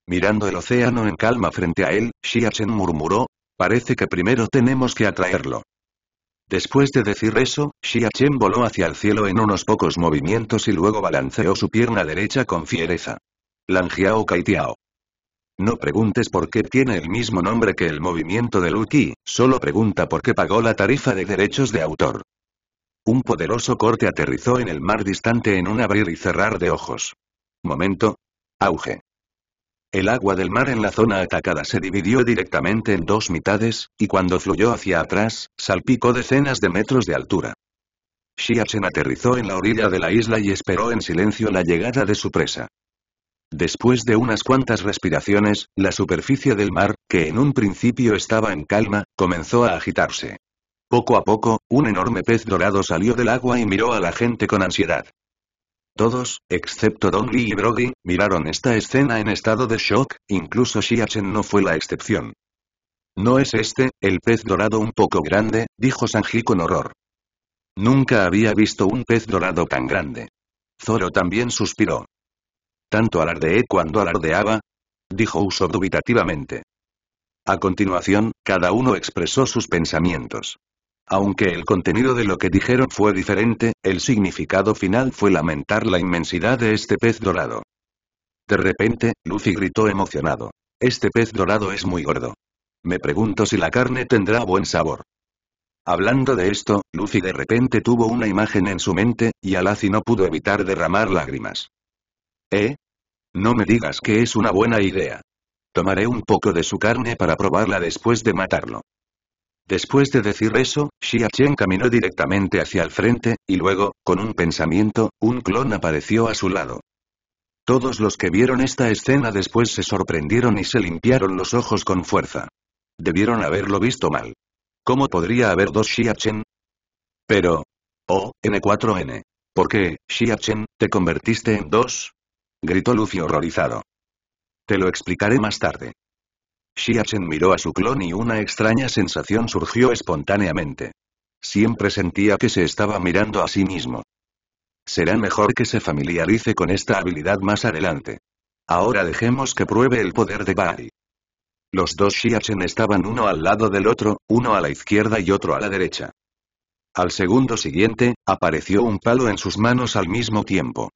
Mirando el océano en calma frente a él, Xiachen murmuró, parece que primero tenemos que atraerlo. Después de decir eso, Xiachen voló hacia el cielo en unos pocos movimientos y luego balanceó su pierna derecha con fiereza. Langiao Kaitiao. No preguntes por qué tiene el mismo nombre que el movimiento de Luki, solo pregunta por qué pagó la tarifa de derechos de autor. Un poderoso corte aterrizó en el mar distante en un abrir y cerrar de ojos. Momento. Auge. El agua del mar en la zona atacada se dividió directamente en dos mitades, y cuando fluyó hacia atrás, salpicó decenas de metros de altura. Shiachen aterrizó en la orilla de la isla y esperó en silencio la llegada de su presa. Después de unas cuantas respiraciones, la superficie del mar, que en un principio estaba en calma, comenzó a agitarse. Poco a poco, un enorme pez dorado salió del agua y miró a la gente con ansiedad. Todos, excepto Don Lee y Brody, miraron esta escena en estado de shock, incluso Shiachen no fue la excepción. No es este, el pez dorado un poco grande, dijo Sanji con horror. Nunca había visto un pez dorado tan grande. Zoro también suspiró. ¿Tanto alardeé cuando alardeaba? dijo Uso dubitativamente. A continuación, cada uno expresó sus pensamientos. Aunque el contenido de lo que dijeron fue diferente, el significado final fue lamentar la inmensidad de este pez dorado. De repente, Lucy gritó emocionado. Este pez dorado es muy gordo. Me pregunto si la carne tendrá buen sabor. Hablando de esto, Lucy de repente tuvo una imagen en su mente, y Alazi no pudo evitar derramar lágrimas. ¿Eh? No me digas que es una buena idea. Tomaré un poco de su carne para probarla después de matarlo. Después de decir eso, Xia Chen caminó directamente hacia el frente, y luego, con un pensamiento, un clon apareció a su lado. Todos los que vieron esta escena después se sorprendieron y se limpiaron los ojos con fuerza. Debieron haberlo visto mal. ¿Cómo podría haber dos Xia Pero... Oh, N4N. ¿Por qué, Xia te convertiste en dos? gritó Luffy horrorizado. Te lo explicaré más tarde. Shiachen miró a su clon y una extraña sensación surgió espontáneamente. Siempre sentía que se estaba mirando a sí mismo. Será mejor que se familiarice con esta habilidad más adelante. Ahora dejemos que pruebe el poder de Bari. Los dos Shiachen estaban uno al lado del otro, uno a la izquierda y otro a la derecha. Al segundo siguiente, apareció un palo en sus manos al mismo tiempo.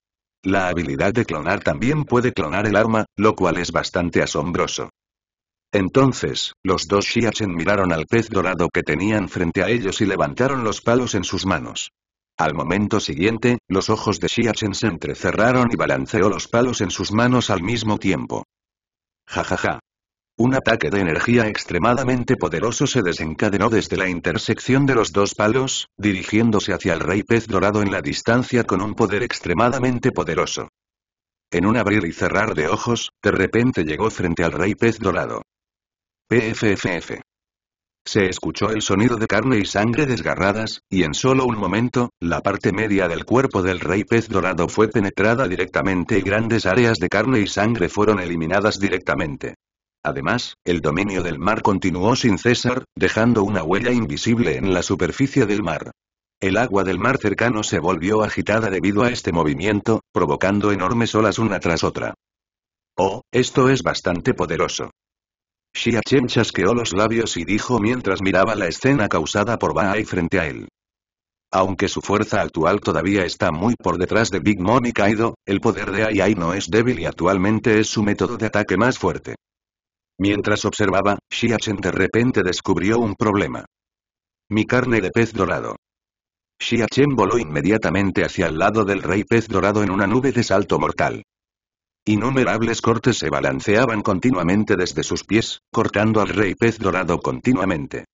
La habilidad de clonar también puede clonar el arma, lo cual es bastante asombroso. Entonces, los dos Shiachen miraron al pez dorado que tenían frente a ellos y levantaron los palos en sus manos. Al momento siguiente, los ojos de Shiachen se entrecerraron y balanceó los palos en sus manos al mismo tiempo. Jajaja. ja ja. Un ataque de energía extremadamente poderoso se desencadenó desde la intersección de los dos palos, dirigiéndose hacia el rey pez dorado en la distancia con un poder extremadamente poderoso. En un abrir y cerrar de ojos, de repente llegó frente al rey pez dorado. PFFF. Se escuchó el sonido de carne y sangre desgarradas, y en solo un momento, la parte media del cuerpo del rey pez dorado fue penetrada directamente y grandes áreas de carne y sangre fueron eliminadas directamente. Además, el dominio del mar continuó sin cesar, dejando una huella invisible en la superficie del mar. El agua del mar cercano se volvió agitada debido a este movimiento, provocando enormes olas una tras otra. Oh, esto es bastante poderoso. Xia Chen chasqueó los labios y dijo mientras miraba la escena causada por Baai frente a él. Aunque su fuerza actual todavía está muy por detrás de Big Mom y Kaido, el poder de Ai no es débil y actualmente es su método de ataque más fuerte. Mientras observaba, Xiachen de repente descubrió un problema. Mi carne de pez dorado. Xiachen voló inmediatamente hacia el lado del rey pez dorado en una nube de salto mortal. Innumerables cortes se balanceaban continuamente desde sus pies, cortando al rey pez dorado continuamente.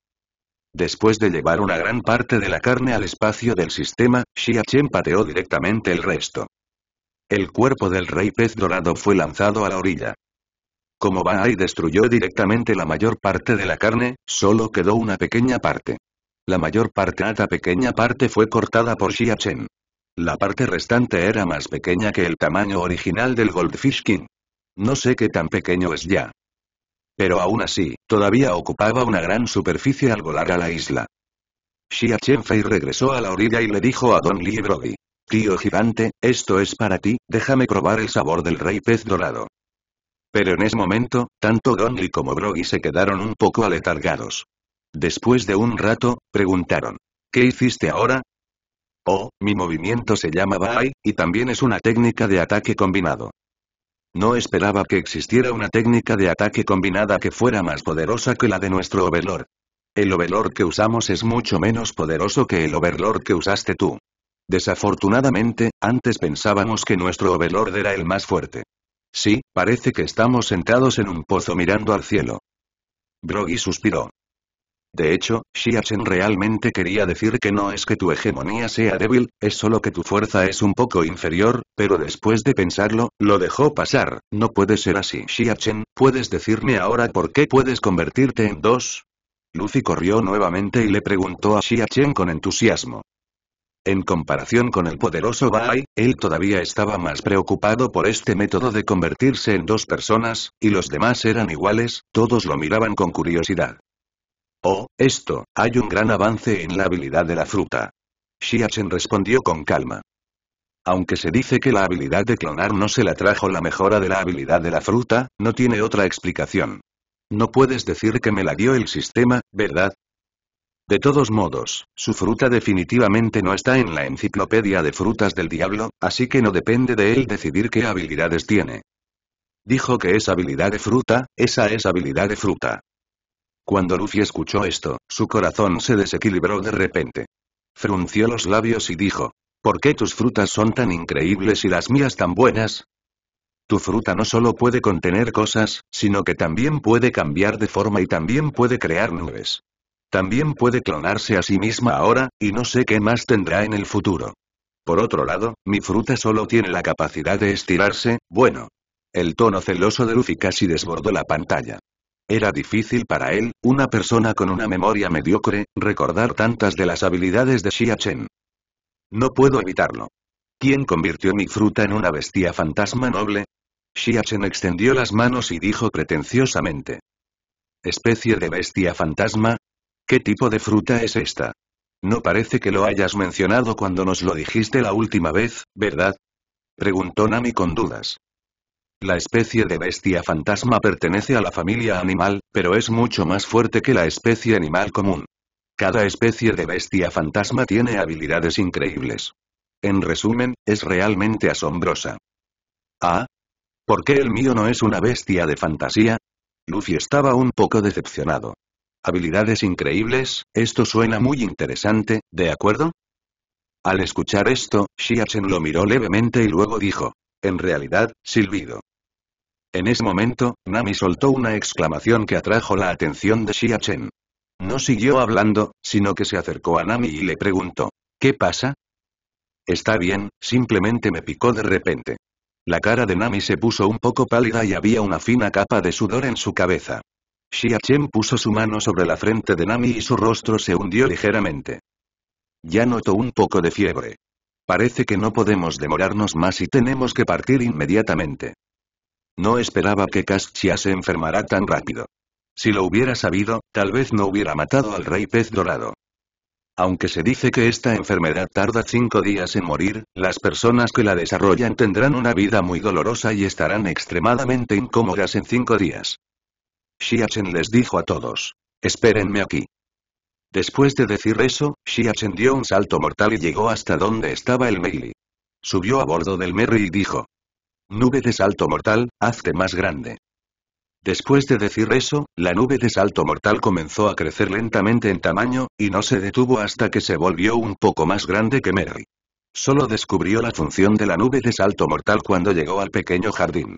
Después de llevar una gran parte de la carne al espacio del sistema, Xiachen pateó directamente el resto. El cuerpo del rey pez dorado fue lanzado a la orilla. Como y destruyó directamente la mayor parte de la carne, solo quedó una pequeña parte. La mayor parte la pequeña parte fue cortada por Xia Chen. La parte restante era más pequeña que el tamaño original del Goldfish King. No sé qué tan pequeño es ya. Pero aún así, todavía ocupaba una gran superficie al volar a la isla. Xia Fei regresó a la orilla y le dijo a Don Lee Brody. Tío gigante, esto es para ti, déjame probar el sabor del rey pez dorado. Pero en ese momento, tanto Donly como Broggy se quedaron un poco aletargados. Después de un rato, preguntaron. ¿Qué hiciste ahora? Oh, mi movimiento se llama Bai, y también es una técnica de ataque combinado. No esperaba que existiera una técnica de ataque combinada que fuera más poderosa que la de nuestro Overlord. El Overlord que usamos es mucho menos poderoso que el Overlord que usaste tú. Desafortunadamente, antes pensábamos que nuestro Overlord era el más fuerte. Sí, parece que estamos sentados en un pozo mirando al cielo. Brogi suspiró. De hecho, Xiachen realmente quería decir que no es que tu hegemonía sea débil, es solo que tu fuerza es un poco inferior, pero después de pensarlo, lo dejó pasar, no puede ser así. Xiachen, ¿puedes decirme ahora por qué puedes convertirte en dos? Lucy corrió nuevamente y le preguntó a Xiachen con entusiasmo. En comparación con el poderoso Bai, él todavía estaba más preocupado por este método de convertirse en dos personas, y los demás eran iguales, todos lo miraban con curiosidad. Oh, esto, hay un gran avance en la habilidad de la fruta. Xiachen respondió con calma. Aunque se dice que la habilidad de clonar no se la trajo la mejora de la habilidad de la fruta, no tiene otra explicación. No puedes decir que me la dio el sistema, ¿verdad? De todos modos, su fruta definitivamente no está en la enciclopedia de frutas del diablo, así que no depende de él decidir qué habilidades tiene. Dijo que es habilidad de fruta, esa es habilidad de fruta. Cuando Luffy escuchó esto, su corazón se desequilibró de repente. Frunció los labios y dijo, ¿por qué tus frutas son tan increíbles y las mías tan buenas? Tu fruta no solo puede contener cosas, sino que también puede cambiar de forma y también puede crear nubes. También puede clonarse a sí misma ahora, y no sé qué más tendrá en el futuro. Por otro lado, mi fruta solo tiene la capacidad de estirarse, bueno. El tono celoso de Luffy casi desbordó la pantalla. Era difícil para él, una persona con una memoria mediocre, recordar tantas de las habilidades de Xia No puedo evitarlo. ¿Quién convirtió mi fruta en una bestia fantasma noble? Xia extendió las manos y dijo pretenciosamente. ¿Especie de bestia fantasma? ¿Qué tipo de fruta es esta? No parece que lo hayas mencionado cuando nos lo dijiste la última vez, ¿verdad? Preguntó Nami con dudas. La especie de bestia fantasma pertenece a la familia animal, pero es mucho más fuerte que la especie animal común. Cada especie de bestia fantasma tiene habilidades increíbles. En resumen, es realmente asombrosa. ¿Ah? ¿Por qué el mío no es una bestia de fantasía? Lucy estaba un poco decepcionado. Habilidades increíbles, esto suena muy interesante, ¿de acuerdo? Al escuchar esto, Shiachen lo miró levemente y luego dijo. En realidad, silbido. En ese momento, Nami soltó una exclamación que atrajo la atención de Shiachen. No siguió hablando, sino que se acercó a Nami y le preguntó. ¿Qué pasa? Está bien, simplemente me picó de repente. La cara de Nami se puso un poco pálida y había una fina capa de sudor en su cabeza. Xia Chen puso su mano sobre la frente de Nami y su rostro se hundió ligeramente. Ya notó un poco de fiebre. Parece que no podemos demorarnos más y tenemos que partir inmediatamente. No esperaba que Kaschia se enfermara tan rápido. Si lo hubiera sabido, tal vez no hubiera matado al rey pez dorado. Aunque se dice que esta enfermedad tarda cinco días en morir, las personas que la desarrollan tendrán una vida muy dolorosa y estarán extremadamente incómodas en cinco días. Xiachen les dijo a todos. Espérenme aquí. Después de decir eso, Xiachen dio un salto mortal y llegó hasta donde estaba el Meili. Subió a bordo del Merry y dijo. Nube de salto mortal, hazte más grande. Después de decir eso, la nube de salto mortal comenzó a crecer lentamente en tamaño, y no se detuvo hasta que se volvió un poco más grande que Merry. Solo descubrió la función de la nube de salto mortal cuando llegó al pequeño jardín.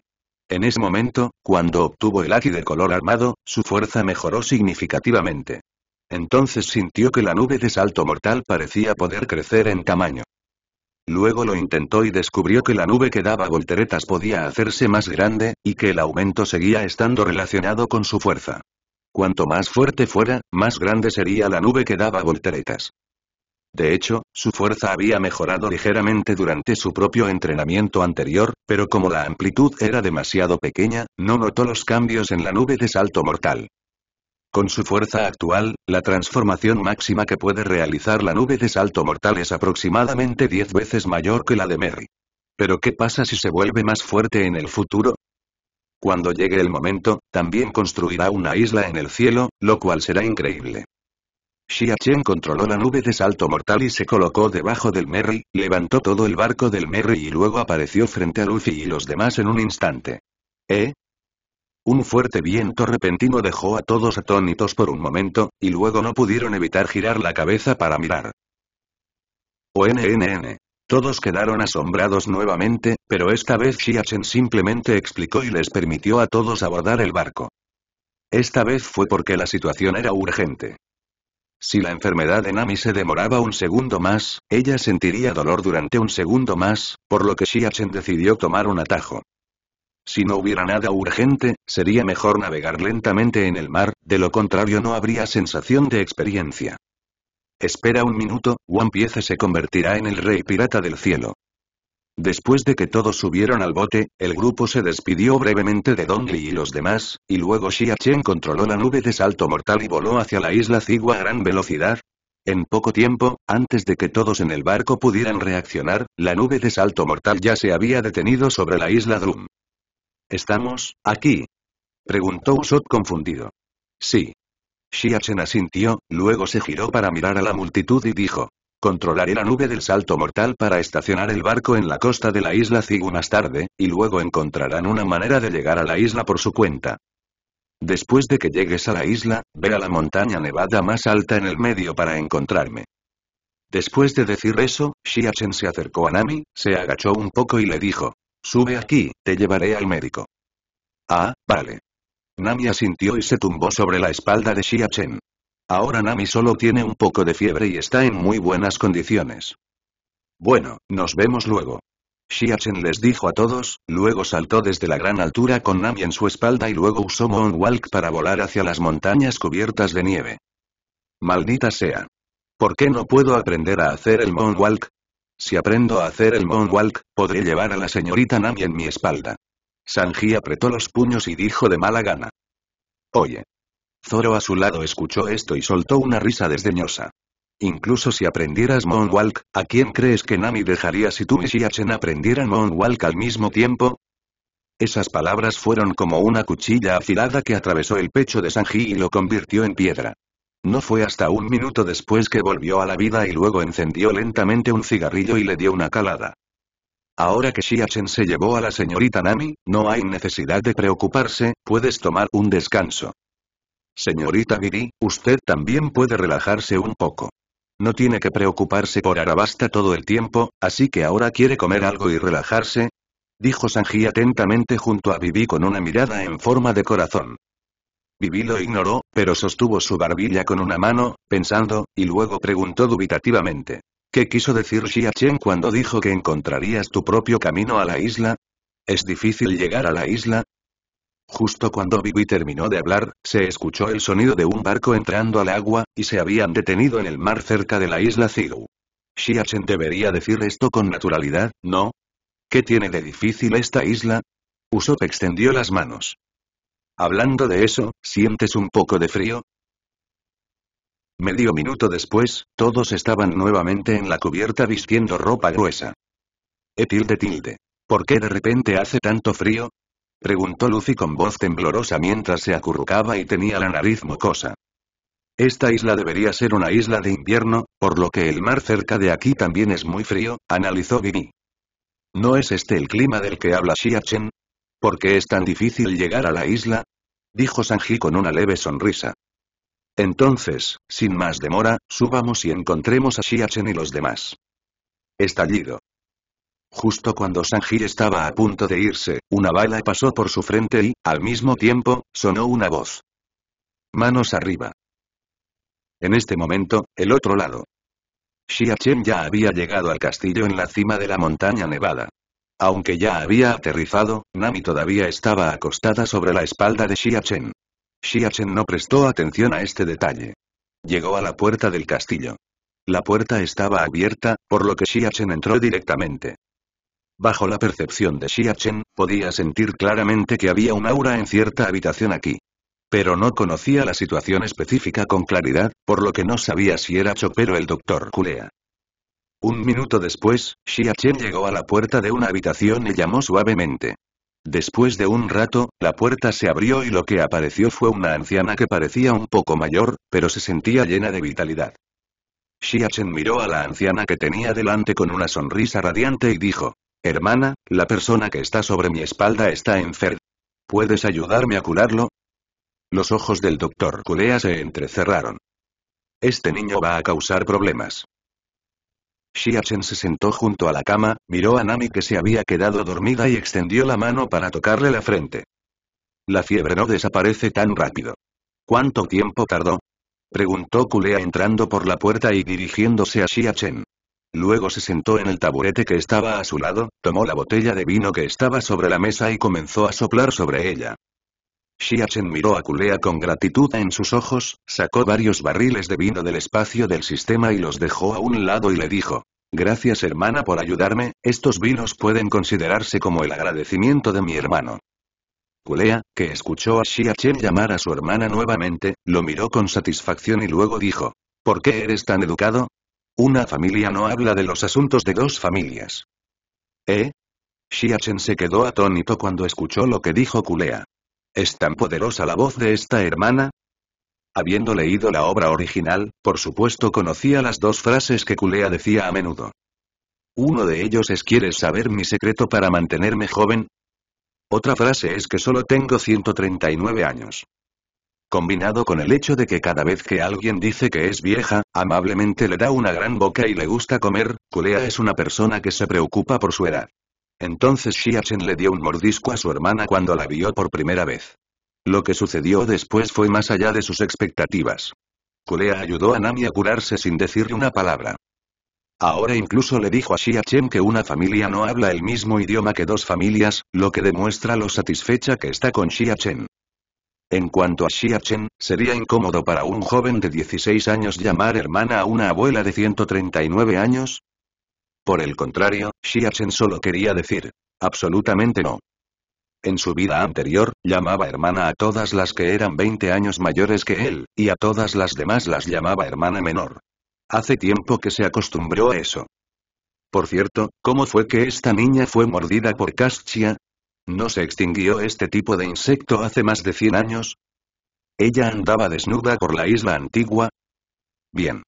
En ese momento, cuando obtuvo el átide de color armado, su fuerza mejoró significativamente. Entonces sintió que la nube de salto mortal parecía poder crecer en tamaño. Luego lo intentó y descubrió que la nube que daba volteretas podía hacerse más grande, y que el aumento seguía estando relacionado con su fuerza. Cuanto más fuerte fuera, más grande sería la nube que daba volteretas. De hecho, su fuerza había mejorado ligeramente durante su propio entrenamiento anterior, pero como la amplitud era demasiado pequeña, no notó los cambios en la nube de salto mortal. Con su fuerza actual, la transformación máxima que puede realizar la nube de salto mortal es aproximadamente 10 veces mayor que la de Merry. Pero ¿qué pasa si se vuelve más fuerte en el futuro? Cuando llegue el momento, también construirá una isla en el cielo, lo cual será increíble. Xia Chen controló la nube de salto mortal y se colocó debajo del Merry, levantó todo el barco del Merry y luego apareció frente a Luffy y los demás en un instante. ¿Eh? Un fuerte viento repentino dejó a todos atónitos por un momento, y luego no pudieron evitar girar la cabeza para mirar. ONNN. Todos quedaron asombrados nuevamente, pero esta vez Xiachen simplemente explicó y les permitió a todos abordar el barco. Esta vez fue porque la situación era urgente. Si la enfermedad de Nami se demoraba un segundo más, ella sentiría dolor durante un segundo más, por lo que Xiachen decidió tomar un atajo. Si no hubiera nada urgente, sería mejor navegar lentamente en el mar, de lo contrario no habría sensación de experiencia. Espera un minuto, One Piece se convertirá en el rey pirata del cielo. Después de que todos subieron al bote, el grupo se despidió brevemente de Dongli y los demás, y luego Xia controló la nube de salto mortal y voló hacia la isla Zigua a gran velocidad, en poco tiempo, antes de que todos en el barco pudieran reaccionar, la nube de salto mortal ya se había detenido sobre la isla Drum. ¿Estamos, aquí? Preguntó Usot confundido. Sí. Chen asintió, luego se giró para mirar a la multitud y dijo. Controlaré la nube del salto mortal para estacionar el barco en la costa de la isla Zigu más tarde, y luego encontrarán una manera de llegar a la isla por su cuenta. Después de que llegues a la isla, ve a la montaña nevada más alta en el medio para encontrarme. Después de decir eso, Xiachen se acercó a Nami, se agachó un poco y le dijo. Sube aquí, te llevaré al médico. Ah, vale. Nami asintió y se tumbó sobre la espalda de Xiachen. Ahora Nami solo tiene un poco de fiebre y está en muy buenas condiciones. Bueno, nos vemos luego. Xiachen les dijo a todos, luego saltó desde la gran altura con Nami en su espalda y luego usó Moonwalk para volar hacia las montañas cubiertas de nieve. Maldita sea. ¿Por qué no puedo aprender a hacer el Moonwalk? Si aprendo a hacer el moonwalk, podré llevar a la señorita Nami en mi espalda. Sanji apretó los puños y dijo de mala gana. Oye. Zoro a su lado escuchó esto y soltó una risa desdeñosa. Incluso si aprendieras Moonwalk, ¿a quién crees que Nami dejaría si tú y Shiachen aprendieran Moonwalk al mismo tiempo? Esas palabras fueron como una cuchilla afilada que atravesó el pecho de Sanji y lo convirtió en piedra. No fue hasta un minuto después que volvió a la vida y luego encendió lentamente un cigarrillo y le dio una calada. Ahora que Shiachen se llevó a la señorita Nami, no hay necesidad de preocuparse, puedes tomar un descanso. Señorita Vivi, usted también puede relajarse un poco. No tiene que preocuparse por Arabasta todo el tiempo, así que ahora quiere comer algo y relajarse. Dijo Sanji atentamente junto a Vivi con una mirada en forma de corazón. Vivi lo ignoró, pero sostuvo su barbilla con una mano, pensando, y luego preguntó dubitativamente. ¿Qué quiso decir Xiachen cuando dijo que encontrarías tu propio camino a la isla? ¿Es difícil llegar a la isla? Justo cuando Bibi terminó de hablar, se escuchó el sonido de un barco entrando al agua, y se habían detenido en el mar cerca de la isla Ziru. Chen debería decir esto con naturalidad, ¿no? ¿Qué tiene de difícil esta isla? Usopp extendió las manos. Hablando de eso, ¿sientes un poco de frío? Medio minuto después, todos estaban nuevamente en la cubierta vistiendo ropa gruesa. Etilde tilde tilde. ¿Por qué de repente hace tanto frío? Preguntó Lucy con voz temblorosa mientras se acurrucaba y tenía la nariz mocosa. Esta isla debería ser una isla de invierno, por lo que el mar cerca de aquí también es muy frío, analizó viví ¿No es este el clima del que habla Xiachen? ¿Por qué es tan difícil llegar a la isla? Dijo Sanji con una leve sonrisa. Entonces, sin más demora, subamos y encontremos a Xiachen y los demás. Estallido. Justo cuando Sanji estaba a punto de irse, una bala pasó por su frente y, al mismo tiempo, sonó una voz. Manos arriba. En este momento, el otro lado. Xia Chen ya había llegado al castillo en la cima de la montaña nevada. Aunque ya había aterrizado, Nami todavía estaba acostada sobre la espalda de Xia Chen. Chen no prestó atención a este detalle. Llegó a la puerta del castillo. La puerta estaba abierta, por lo que Xia entró directamente. Bajo la percepción de Xia Chen, podía sentir claramente que había un aura en cierta habitación aquí. Pero no conocía la situación específica con claridad, por lo que no sabía si era Chopero el doctor Culea. Un minuto después, Xia Chen llegó a la puerta de una habitación y llamó suavemente. Después de un rato, la puerta se abrió y lo que apareció fue una anciana que parecía un poco mayor, pero se sentía llena de vitalidad. Xia Chen miró a la anciana que tenía delante con una sonrisa radiante y dijo, Hermana, la persona que está sobre mi espalda está enferma. ¿Puedes ayudarme a curarlo? Los ojos del doctor Culea se entrecerraron. Este niño va a causar problemas. Xiachen se sentó junto a la cama, miró a Nami que se había quedado dormida y extendió la mano para tocarle la frente. La fiebre no desaparece tan rápido. ¿Cuánto tiempo tardó? Preguntó Kulea entrando por la puerta y dirigiéndose a Xiachen. Luego se sentó en el taburete que estaba a su lado, tomó la botella de vino que estaba sobre la mesa y comenzó a soplar sobre ella. Xiachen miró a Kulea con gratitud en sus ojos, sacó varios barriles de vino del espacio del sistema y los dejó a un lado y le dijo. Gracias hermana por ayudarme, estos vinos pueden considerarse como el agradecimiento de mi hermano. Kulea, que escuchó a Xiachen llamar a su hermana nuevamente, lo miró con satisfacción y luego dijo. ¿Por qué eres tan educado? Una familia no habla de los asuntos de dos familias. ¿Eh? Xiachen se quedó atónito cuando escuchó lo que dijo Culea. ¿Es tan poderosa la voz de esta hermana? Habiendo leído la obra original, por supuesto conocía las dos frases que Culea decía a menudo. Uno de ellos es ¿Quieres saber mi secreto para mantenerme joven? Otra frase es que solo tengo 139 años combinado con el hecho de que cada vez que alguien dice que es vieja, amablemente le da una gran boca y le gusta comer, Kulea es una persona que se preocupa por su edad. Entonces Xiachen le dio un mordisco a su hermana cuando la vio por primera vez. Lo que sucedió después fue más allá de sus expectativas. Kulea ayudó a Nami a curarse sin decirle una palabra. Ahora incluso le dijo a Xiachen que una familia no habla el mismo idioma que dos familias, lo que demuestra lo satisfecha que está con Xiachen. En cuanto a Xia sería incómodo para un joven de 16 años llamar hermana a una abuela de 139 años. Por el contrario, Xia solo quería decir, absolutamente no. En su vida anterior, llamaba hermana a todas las que eran 20 años mayores que él, y a todas las demás las llamaba hermana menor. Hace tiempo que se acostumbró a eso. Por cierto, ¿cómo fue que esta niña fue mordida por Castia? ¿No se extinguió este tipo de insecto hace más de 100 años? ¿Ella andaba desnuda por la isla antigua? Bien.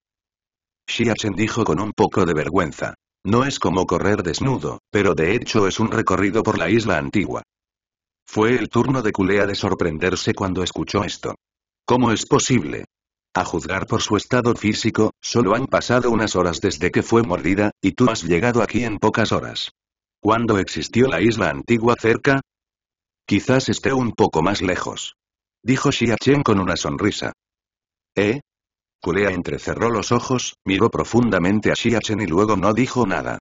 Xiachen dijo con un poco de vergüenza. No es como correr desnudo, pero de hecho es un recorrido por la isla antigua. Fue el turno de Culea de sorprenderse cuando escuchó esto. ¿Cómo es posible? A juzgar por su estado físico, solo han pasado unas horas desde que fue mordida, y tú has llegado aquí en pocas horas. ¿Cuándo existió la isla antigua cerca? Quizás esté un poco más lejos. Dijo Xia Chen con una sonrisa. ¿Eh? Kulea entrecerró los ojos, miró profundamente a Xiachen y luego no dijo nada.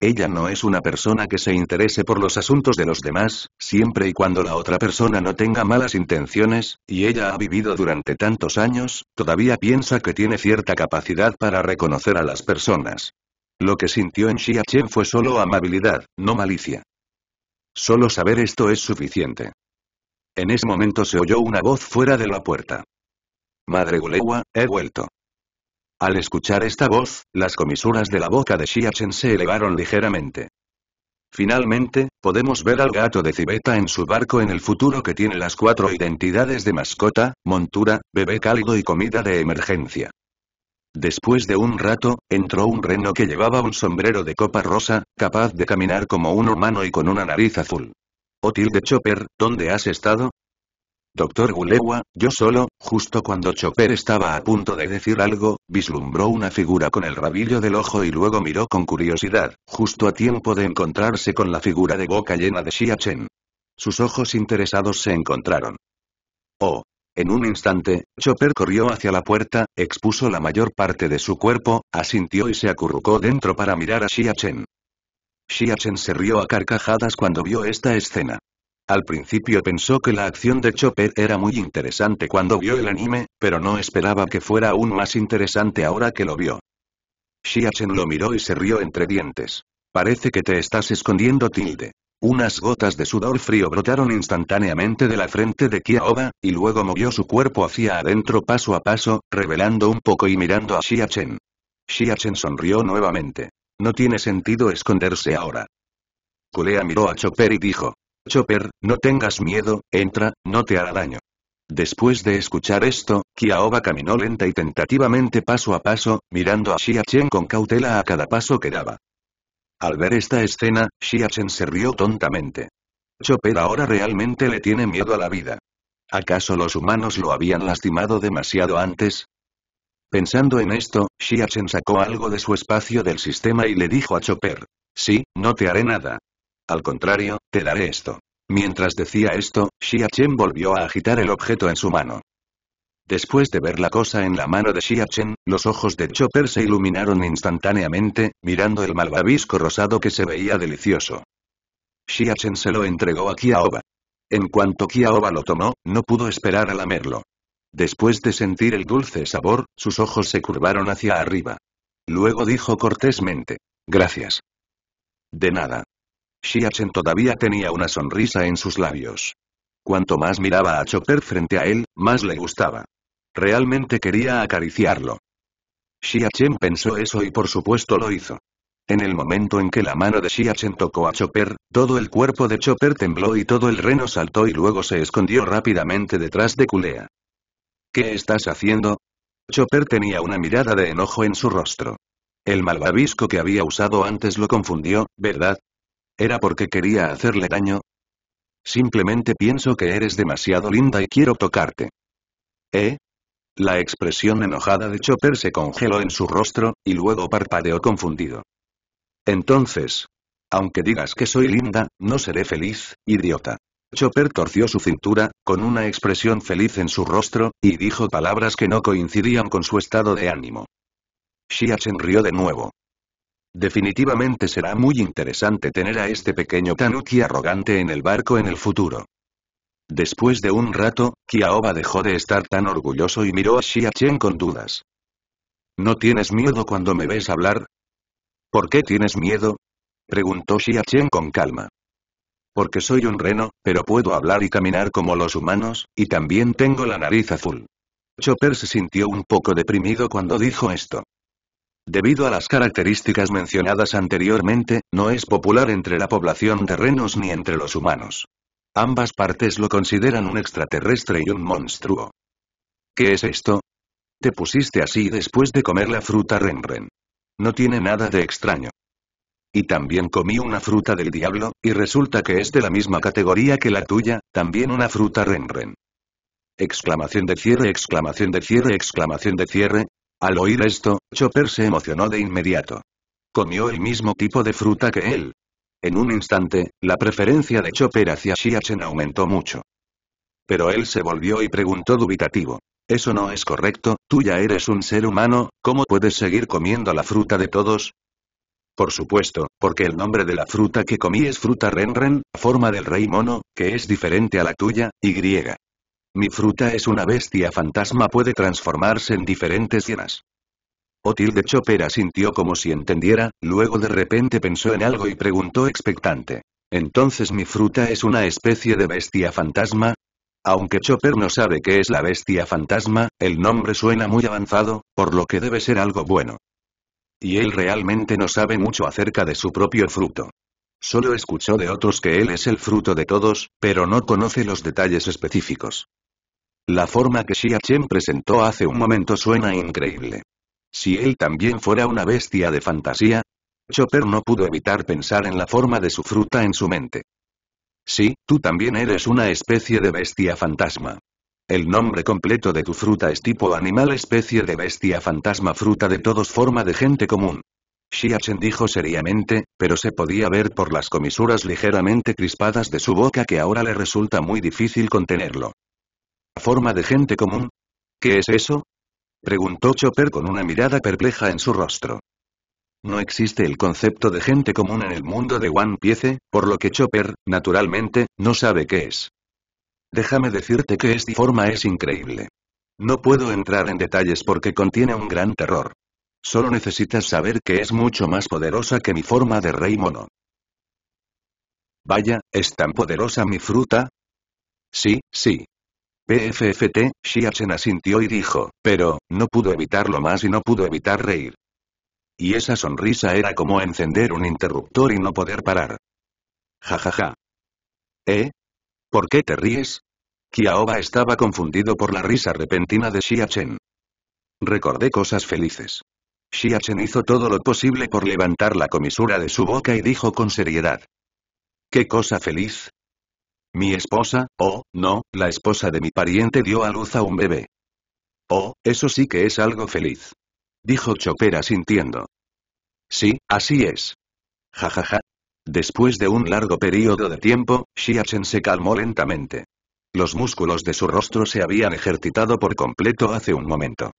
Ella no es una persona que se interese por los asuntos de los demás, siempre y cuando la otra persona no tenga malas intenciones, y ella ha vivido durante tantos años, todavía piensa que tiene cierta capacidad para reconocer a las personas. Lo que sintió en Xiachen fue solo amabilidad, no malicia. Solo saber esto es suficiente. En ese momento se oyó una voz fuera de la puerta. Madre Gulewa, he vuelto. Al escuchar esta voz, las comisuras de la boca de Xiachen se elevaron ligeramente. Finalmente, podemos ver al gato de Cibeta en su barco en el futuro que tiene las cuatro identidades de mascota, montura, bebé cálido y comida de emergencia. Después de un rato, entró un reno que llevaba un sombrero de copa rosa, capaz de caminar como un humano y con una nariz azul. Oh, de Chopper, ¿dónde has estado? Doctor Gulewa, yo solo, justo cuando Chopper estaba a punto de decir algo, vislumbró una figura con el rabillo del ojo y luego miró con curiosidad, justo a tiempo de encontrarse con la figura de boca llena de Xia Chen. Sus ojos interesados se encontraron. Oh, en un instante, Chopper corrió hacia la puerta, expuso la mayor parte de su cuerpo, asintió y se acurrucó dentro para mirar a Xia Chen. Chen se rió a carcajadas cuando vio esta escena. Al principio pensó que la acción de Chopper era muy interesante cuando vio el anime, pero no esperaba que fuera aún más interesante ahora que lo vio. Xia Chen lo miró y se rió entre dientes. Parece que te estás escondiendo, Tilde. Unas gotas de sudor frío brotaron instantáneamente de la frente de Kiaoba, y luego movió su cuerpo hacia adentro paso a paso, revelando un poco y mirando a Xia Chen. Chen sonrió nuevamente. No tiene sentido esconderse ahora. Kulea miró a Chopper y dijo. Chopper, no tengas miedo, entra, no te hará daño. Después de escuchar esto, Kiaoba caminó lenta y tentativamente paso a paso, mirando a Xiachen con cautela a cada paso que daba. Al ver esta escena, Xiachen se rió tontamente. Chopper ahora realmente le tiene miedo a la vida. ¿Acaso los humanos lo habían lastimado demasiado antes? Pensando en esto, Xiachen sacó algo de su espacio del sistema y le dijo a Chopper. Sí, no te haré nada. Al contrario, te daré esto. Mientras decía esto, Xiachen volvió a agitar el objeto en su mano. Después de ver la cosa en la mano de Xiachen, los ojos de Chopper se iluminaron instantáneamente, mirando el malvavisco rosado que se veía delicioso. Xiachen se lo entregó a Kiaoba. En cuanto Kiaoba lo tomó, no pudo esperar a lamerlo. Después de sentir el dulce sabor, sus ojos se curvaron hacia arriba. Luego dijo cortésmente, gracias. De nada. Xiachen todavía tenía una sonrisa en sus labios. Cuanto más miraba a Chopper frente a él, más le gustaba. Realmente quería acariciarlo. Xia pensó eso y por supuesto lo hizo. En el momento en que la mano de Xia tocó a Chopper, todo el cuerpo de Chopper tembló y todo el reno saltó y luego se escondió rápidamente detrás de Kulea. ¿Qué estás haciendo? Chopper tenía una mirada de enojo en su rostro. El malvavisco que había usado antes lo confundió, ¿verdad? Era porque quería hacerle daño, Simplemente pienso que eres demasiado linda y quiero tocarte. ¿Eh? La expresión enojada de Chopper se congeló en su rostro, y luego parpadeó confundido. Entonces, aunque digas que soy linda, no seré feliz, idiota. Chopper torció su cintura, con una expresión feliz en su rostro, y dijo palabras que no coincidían con su estado de ánimo. shia rió de nuevo. Definitivamente será muy interesante tener a este pequeño tanuki arrogante en el barco en el futuro. Después de un rato, Kiaoba dejó de estar tan orgulloso y miró a Xia con dudas. ¿No tienes miedo cuando me ves hablar? ¿Por qué tienes miedo? Preguntó Xia con calma. Porque soy un reno, pero puedo hablar y caminar como los humanos, y también tengo la nariz azul. Chopper se sintió un poco deprimido cuando dijo esto. Debido a las características mencionadas anteriormente, no es popular entre la población de renos ni entre los humanos. Ambas partes lo consideran un extraterrestre y un monstruo. ¿Qué es esto? Te pusiste así después de comer la fruta Renren. No tiene nada de extraño. Y también comí una fruta del diablo, y resulta que es de la misma categoría que la tuya, también una fruta Renren. Exclamación de cierre, exclamación de cierre, exclamación de cierre, al oír esto, Chopper se emocionó de inmediato. Comió el mismo tipo de fruta que él. En un instante, la preferencia de Chopper hacia Xiachen aumentó mucho. Pero él se volvió y preguntó dubitativo. Eso no es correcto, tú ya eres un ser humano, ¿cómo puedes seguir comiendo la fruta de todos? Por supuesto, porque el nombre de la fruta que comí es fruta Renren, forma del rey mono, que es diferente a la tuya, y griega. Mi fruta es una bestia fantasma puede transformarse en diferentes hienas. de Chopper sintió como si entendiera, luego de repente pensó en algo y preguntó expectante. ¿Entonces mi fruta es una especie de bestia fantasma? Aunque Chopper no sabe qué es la bestia fantasma, el nombre suena muy avanzado, por lo que debe ser algo bueno. Y él realmente no sabe mucho acerca de su propio fruto. Solo escuchó de otros que él es el fruto de todos, pero no conoce los detalles específicos. La forma que Xia Chen presentó hace un momento suena increíble. Si él también fuera una bestia de fantasía, Chopper no pudo evitar pensar en la forma de su fruta en su mente. Sí, tú también eres una especie de bestia fantasma. El nombre completo de tu fruta es tipo animal especie de bestia fantasma fruta de todos forma de gente común. Chen dijo seriamente, pero se podía ver por las comisuras ligeramente crispadas de su boca que ahora le resulta muy difícil contenerlo forma de gente común? ¿Qué es eso? Preguntó Chopper con una mirada perpleja en su rostro. No existe el concepto de gente común en el mundo de One Piece, por lo que Chopper, naturalmente, no sabe qué es. Déjame decirte que esta forma es increíble. No puedo entrar en detalles porque contiene un gran terror. Solo necesitas saber que es mucho más poderosa que mi forma de rey mono. Vaya, ¿es tan poderosa mi fruta? Sí, sí. PFFT, Shiachen asintió y dijo, pero, no pudo evitarlo más y no pudo evitar reír. Y esa sonrisa era como encender un interruptor y no poder parar. Ja ja ja. ¿Eh? ¿Por qué te ríes? Kiaoba estaba confundido por la risa repentina de chen Recordé cosas felices. chen hizo todo lo posible por levantar la comisura de su boca y dijo con seriedad. ¿Qué cosa feliz? Mi esposa, oh, no, la esposa de mi pariente dio a luz a un bebé. Oh, eso sí que es algo feliz. Dijo Chopera sintiendo. Sí, así es. Jajaja. Ja, ja. Después de un largo periodo de tiempo, Xiachen se calmó lentamente. Los músculos de su rostro se habían ejercitado por completo hace un momento.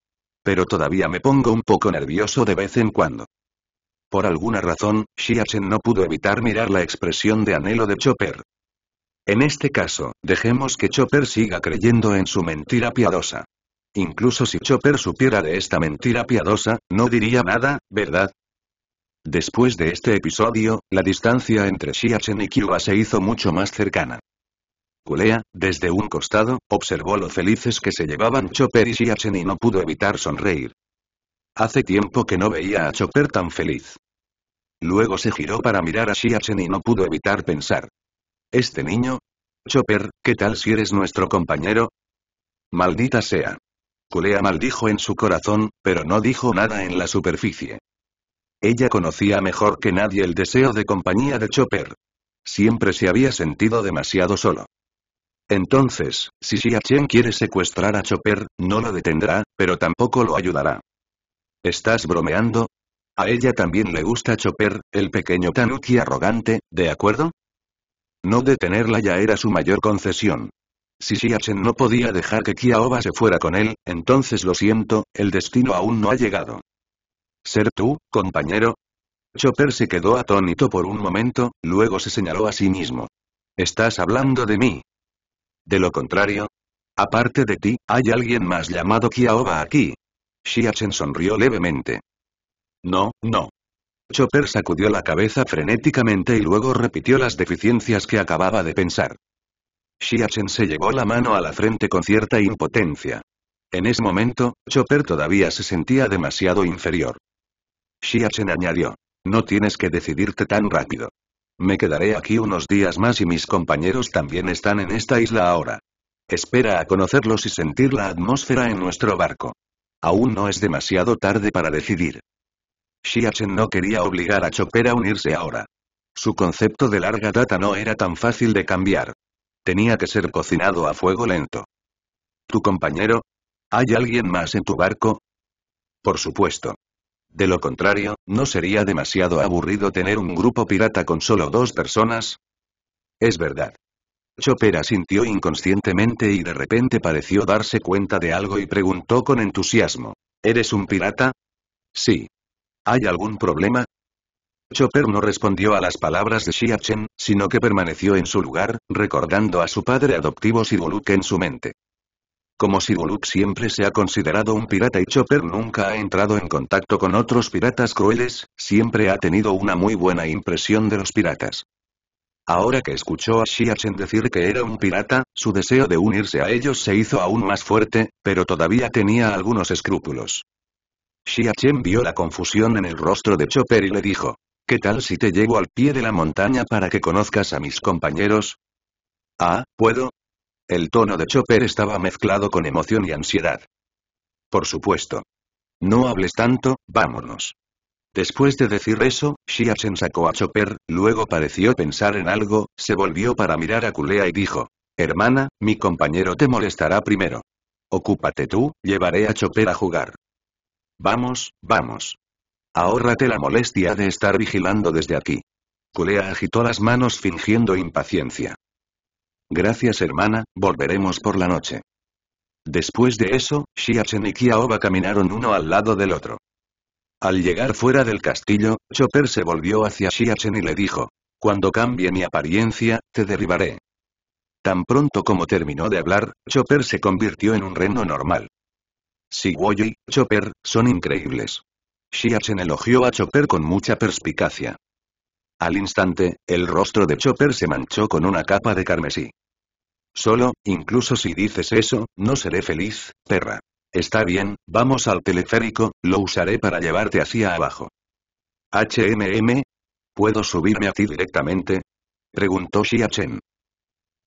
Pero todavía me pongo un poco nervioso de vez en cuando. Por alguna razón, Xiachen no pudo evitar mirar la expresión de anhelo de Chopper. En este caso, dejemos que Chopper siga creyendo en su mentira piadosa. Incluso si Chopper supiera de esta mentira piadosa, no diría nada, ¿verdad? Después de este episodio, la distancia entre Xiachen y Kyuba se hizo mucho más cercana. Kulea, desde un costado, observó lo felices que se llevaban Chopper y Xiachen y no pudo evitar sonreír. Hace tiempo que no veía a Chopper tan feliz. Luego se giró para mirar a Xiachen y no pudo evitar pensar, este niño? Chopper, ¿qué tal si eres nuestro compañero? Maldita sea. Culea maldijo en su corazón, pero no dijo nada en la superficie. Ella conocía mejor que nadie el deseo de compañía de Chopper. Siempre se había sentido demasiado solo. Entonces, si Xia quiere secuestrar a Chopper, no lo detendrá, pero tampoco lo ayudará. ¿Estás bromeando? A ella también le gusta Chopper, el pequeño tanuki arrogante, ¿de acuerdo? No detenerla ya era su mayor concesión. Si Shiachen no podía dejar que Kiaoba se fuera con él, entonces lo siento, el destino aún no ha llegado. ¿Ser tú, compañero? Chopper se quedó atónito por un momento, luego se señaló a sí mismo. ¿Estás hablando de mí? De lo contrario. Aparte de ti, hay alguien más llamado Kiaoba aquí. Xiachen sonrió levemente. No, no. Chopper sacudió la cabeza frenéticamente y luego repitió las deficiencias que acababa de pensar. Xiachen se llevó la mano a la frente con cierta impotencia. En ese momento, Chopper todavía se sentía demasiado inferior. Xiachen añadió. No tienes que decidirte tan rápido. Me quedaré aquí unos días más y mis compañeros también están en esta isla ahora. Espera a conocerlos y sentir la atmósfera en nuestro barco. Aún no es demasiado tarde para decidir. Xiachen no quería obligar a Chopper a unirse ahora. Su concepto de larga data no era tan fácil de cambiar. Tenía que ser cocinado a fuego lento. ¿Tu compañero? ¿Hay alguien más en tu barco? Por supuesto. De lo contrario, ¿no sería demasiado aburrido tener un grupo pirata con solo dos personas? Es verdad. Chopper asintió inconscientemente y de repente pareció darse cuenta de algo y preguntó con entusiasmo. ¿Eres un pirata? Sí. ¿Hay algún problema? Chopper no respondió a las palabras de Xia sino que permaneció en su lugar, recordando a su padre adoptivo Sibuluk en su mente. Como Sibuluk siempre se ha considerado un pirata y Chopper nunca ha entrado en contacto con otros piratas crueles, siempre ha tenido una muy buena impresión de los piratas. Ahora que escuchó a Xiachen decir que era un pirata, su deseo de unirse a ellos se hizo aún más fuerte, pero todavía tenía algunos escrúpulos. Xia Chen vio la confusión en el rostro de Chopper y le dijo. ¿Qué tal si te llevo al pie de la montaña para que conozcas a mis compañeros? Ah, ¿puedo? El tono de Chopper estaba mezclado con emoción y ansiedad. Por supuesto. No hables tanto, vámonos. Después de decir eso, Chen sacó a Chopper, luego pareció pensar en algo, se volvió para mirar a Kulea y dijo. Hermana, mi compañero te molestará primero. Ocúpate tú, llevaré a Chopper a jugar. Vamos, vamos. Ahórrate la molestia de estar vigilando desde aquí. Culea agitó las manos fingiendo impaciencia. Gracias hermana, volveremos por la noche. Después de eso, Xiachen y Kiaoba caminaron uno al lado del otro. Al llegar fuera del castillo, Chopper se volvió hacia Xiachen y le dijo, cuando cambie mi apariencia, te derribaré. Tan pronto como terminó de hablar, Chopper se convirtió en un reno normal y Chopper, son increíbles. Xiachen elogió a Chopper con mucha perspicacia. Al instante, el rostro de Chopper se manchó con una capa de carmesí. Solo, incluso si dices eso, no seré feliz, perra. Está bien, vamos al teleférico, lo usaré para llevarte hacia abajo. HMM. ¿Puedo subirme a ti directamente? Preguntó Xiachen.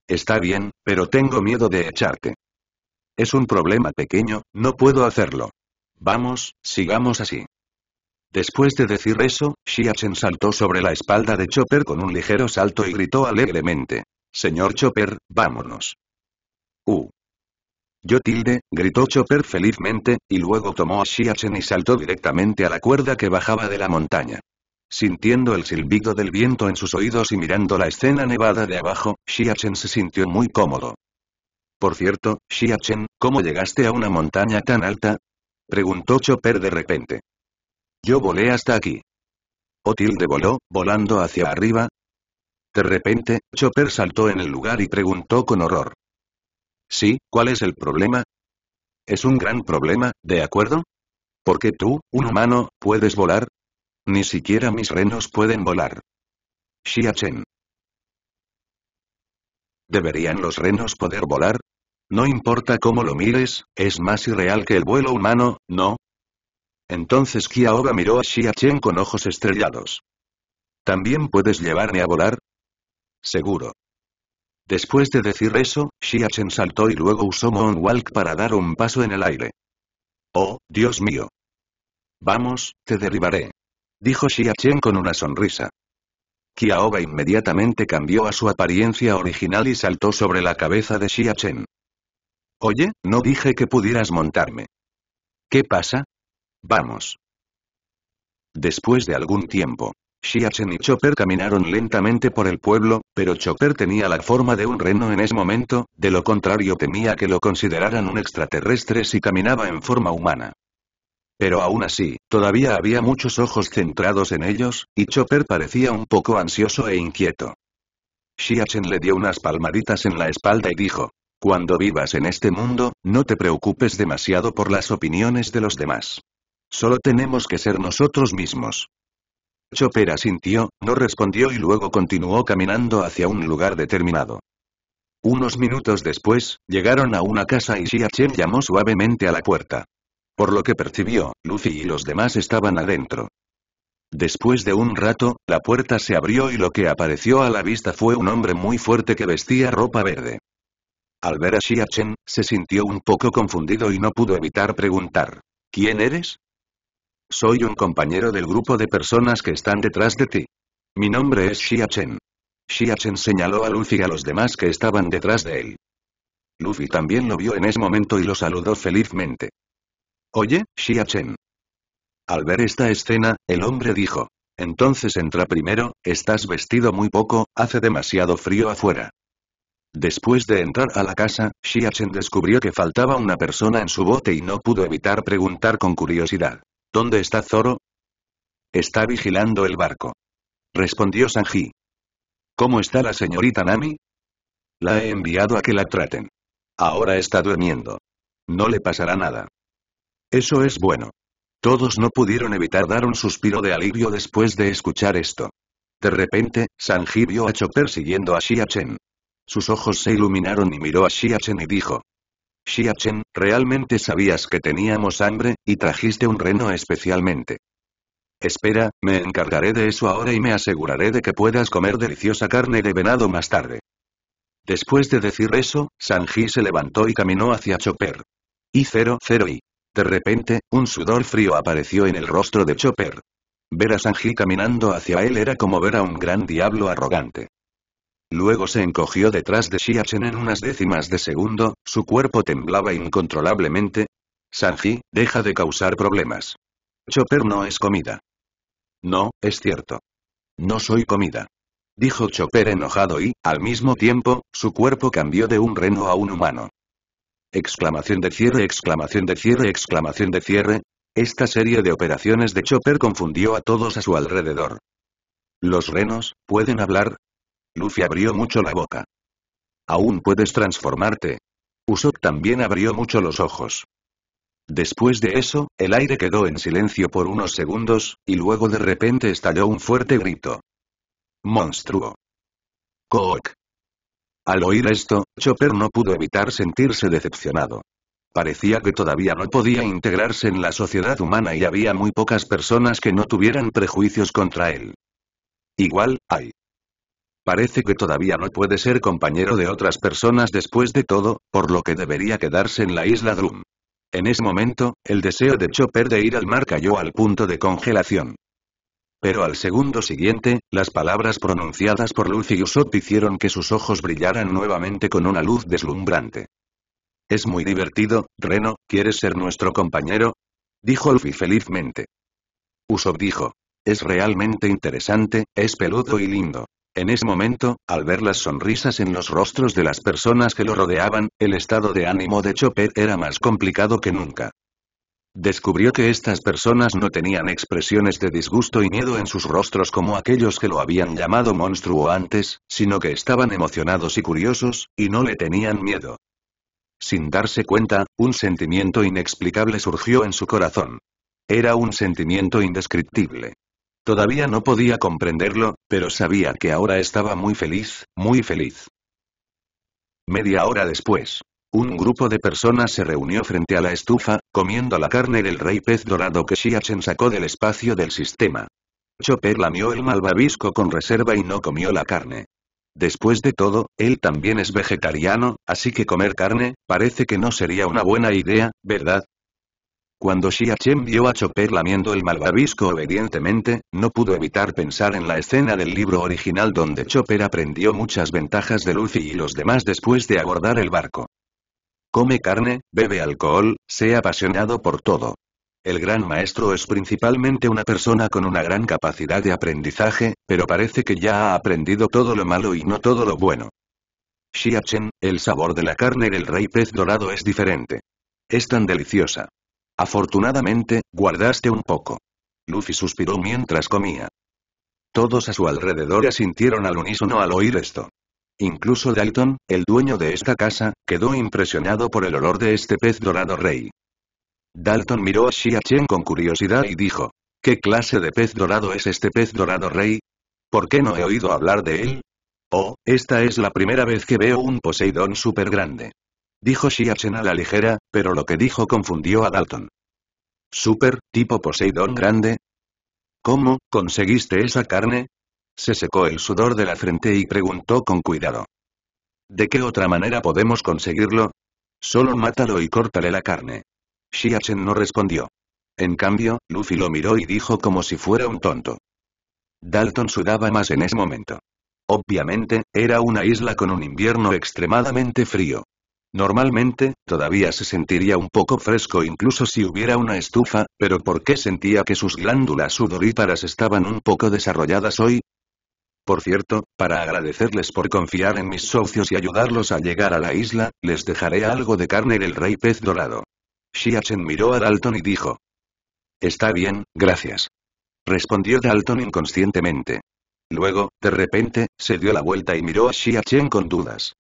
Está bien, pero tengo miedo de echarte. Es un problema pequeño, no puedo hacerlo. Vamos, sigamos así. Después de decir eso, Xiachen saltó sobre la espalda de Chopper con un ligero salto y gritó alegremente. Señor Chopper, vámonos. U. Yo tilde, gritó Chopper felizmente, y luego tomó a Xiachen y saltó directamente a la cuerda que bajaba de la montaña. Sintiendo el silbido del viento en sus oídos y mirando la escena nevada de abajo, Xiachen se sintió muy cómodo. Por cierto, Xia Chen, ¿cómo llegaste a una montaña tan alta? Preguntó Chopper de repente. Yo volé hasta aquí. Otilde voló, volando hacia arriba. De repente, Chopper saltó en el lugar y preguntó con horror. Sí, ¿cuál es el problema? Es un gran problema, ¿de acuerdo? Porque tú, un humano, puedes volar. Ni siquiera mis renos pueden volar. Xia Chen. ¿Deberían los renos poder volar? No importa cómo lo mires, es más irreal que el vuelo humano, ¿no? Entonces Kiaoga miró a Xiachen con ojos estrellados. ¿También puedes llevarme a volar? Seguro. Después de decir eso, Xiachen saltó y luego usó Moonwalk para dar un paso en el aire. ¡Oh, Dios mío! Vamos, te derribaré. Dijo Xiachen con una sonrisa. Kiaoga inmediatamente cambió a su apariencia original y saltó sobre la cabeza de Xiachen. Oye, no dije que pudieras montarme. ¿Qué pasa? Vamos. Después de algún tiempo, Xiachen y Chopper caminaron lentamente por el pueblo, pero Chopper tenía la forma de un reno en ese momento, de lo contrario temía que lo consideraran un extraterrestre si caminaba en forma humana. Pero aún así, todavía había muchos ojos centrados en ellos, y Chopper parecía un poco ansioso e inquieto. Xiachen le dio unas palmaditas en la espalda y dijo, cuando vivas en este mundo, no te preocupes demasiado por las opiniones de los demás. Solo tenemos que ser nosotros mismos. Chopper asintió, no respondió y luego continuó caminando hacia un lugar determinado. Unos minutos después, llegaron a una casa y Xiachen llamó suavemente a la puerta. Por lo que percibió, Lucy y los demás estaban adentro. Después de un rato, la puerta se abrió y lo que apareció a la vista fue un hombre muy fuerte que vestía ropa verde. Al ver a Xia Chen, se sintió un poco confundido y no pudo evitar preguntar. ¿Quién eres? Soy un compañero del grupo de personas que están detrás de ti. Mi nombre es Xia Chen. Chen señaló a Luffy y a los demás que estaban detrás de él. Luffy también lo vio en ese momento y lo saludó felizmente. Oye, Xia Chen. Al ver esta escena, el hombre dijo. Entonces entra primero, estás vestido muy poco, hace demasiado frío afuera. Después de entrar a la casa, Xiachen descubrió que faltaba una persona en su bote y no pudo evitar preguntar con curiosidad. ¿Dónde está Zoro? Está vigilando el barco. Respondió Sanji. ¿Cómo está la señorita Nami? La he enviado a que la traten. Ahora está durmiendo. No le pasará nada. Eso es bueno. Todos no pudieron evitar dar un suspiro de alivio después de escuchar esto. De repente, Sanji vio a Chopper siguiendo a Shiachen. Chen. Sus ojos se iluminaron y miró a Xiachen y dijo. Chen, realmente sabías que teníamos hambre, y trajiste un reno especialmente. Espera, me encargaré de eso ahora y me aseguraré de que puedas comer deliciosa carne de venado más tarde. Después de decir eso, Sanji se levantó y caminó hacia Chopper. Y cero y. De repente, un sudor frío apareció en el rostro de Chopper. Ver a Sanji caminando hacia él era como ver a un gran diablo arrogante. Luego se encogió detrás de Xiachen en unas décimas de segundo, su cuerpo temblaba incontrolablemente. Sanji, deja de causar problemas. Chopper no es comida. No, es cierto. No soy comida. Dijo Chopper enojado y, al mismo tiempo, su cuerpo cambió de un reno a un humano. Exclamación de cierre, exclamación de cierre, exclamación de cierre. Esta serie de operaciones de Chopper confundió a todos a su alrededor. Los renos, pueden hablar, Luffy abrió mucho la boca. ¿Aún puedes transformarte? Usopp también abrió mucho los ojos. Después de eso, el aire quedó en silencio por unos segundos, y luego de repente estalló un fuerte grito. ¡Monstruo! ¡Cook! Al oír esto, Chopper no pudo evitar sentirse decepcionado. Parecía que todavía no podía integrarse en la sociedad humana y había muy pocas personas que no tuvieran prejuicios contra él. Igual, hay Parece que todavía no puede ser compañero de otras personas después de todo, por lo que debería quedarse en la isla Drum. En ese momento, el deseo de Chopper de ir al mar cayó al punto de congelación. Pero al segundo siguiente, las palabras pronunciadas por Luffy y Usopp hicieron que sus ojos brillaran nuevamente con una luz deslumbrante. Es muy divertido, Reno, ¿quieres ser nuestro compañero? Dijo Luffy felizmente. Usopp dijo. Es realmente interesante, es peludo y lindo. En ese momento, al ver las sonrisas en los rostros de las personas que lo rodeaban, el estado de ánimo de Chopper era más complicado que nunca. Descubrió que estas personas no tenían expresiones de disgusto y miedo en sus rostros como aquellos que lo habían llamado monstruo antes, sino que estaban emocionados y curiosos, y no le tenían miedo. Sin darse cuenta, un sentimiento inexplicable surgió en su corazón. Era un sentimiento indescriptible. Todavía no podía comprenderlo, pero sabía que ahora estaba muy feliz, muy feliz. Media hora después. Un grupo de personas se reunió frente a la estufa, comiendo la carne del rey pez dorado que Xiachen sacó del espacio del sistema. Chopper lamió el malvavisco con reserva y no comió la carne. Después de todo, él también es vegetariano, así que comer carne, parece que no sería una buena idea, ¿verdad? Cuando Xiachen vio a Chopper lamiendo el malvavisco obedientemente, no pudo evitar pensar en la escena del libro original donde Chopper aprendió muchas ventajas de Luffy y los demás después de abordar el barco. Come carne, bebe alcohol, sea apasionado por todo. El gran maestro es principalmente una persona con una gran capacidad de aprendizaje, pero parece que ya ha aprendido todo lo malo y no todo lo bueno. Xiachen, el sabor de la carne del rey pez dorado es diferente. Es tan deliciosa. Afortunadamente, guardaste un poco. Luffy suspiró mientras comía. Todos a su alrededor asintieron al unísono al oír esto. Incluso Dalton, el dueño de esta casa, quedó impresionado por el olor de este pez dorado rey. Dalton miró a Xia Chen con curiosidad y dijo, ¿qué clase de pez dorado es este pez dorado rey? ¿Por qué no he oído hablar de él? Oh, esta es la primera vez que veo un Poseidón súper grande. Dijo Xiachen a la ligera, pero lo que dijo confundió a Dalton. ¿Super, tipo Poseidón grande? ¿Cómo, conseguiste esa carne? Se secó el sudor de la frente y preguntó con cuidado. ¿De qué otra manera podemos conseguirlo? Solo mátalo y córtale la carne. Shiachen no respondió. En cambio, Luffy lo miró y dijo como si fuera un tonto. Dalton sudaba más en ese momento. Obviamente, era una isla con un invierno extremadamente frío. Normalmente, todavía se sentiría un poco fresco incluso si hubiera una estufa, pero ¿por qué sentía que sus glándulas sudoríparas estaban un poco desarrolladas hoy? Por cierto, para agradecerles por confiar en mis socios y ayudarlos a llegar a la isla, les dejaré algo de carne del rey pez dorado. Xiachen miró a Dalton y dijo. Está bien, gracias. Respondió Dalton inconscientemente. Luego, de repente, se dio la vuelta y miró a Xiachen con dudas.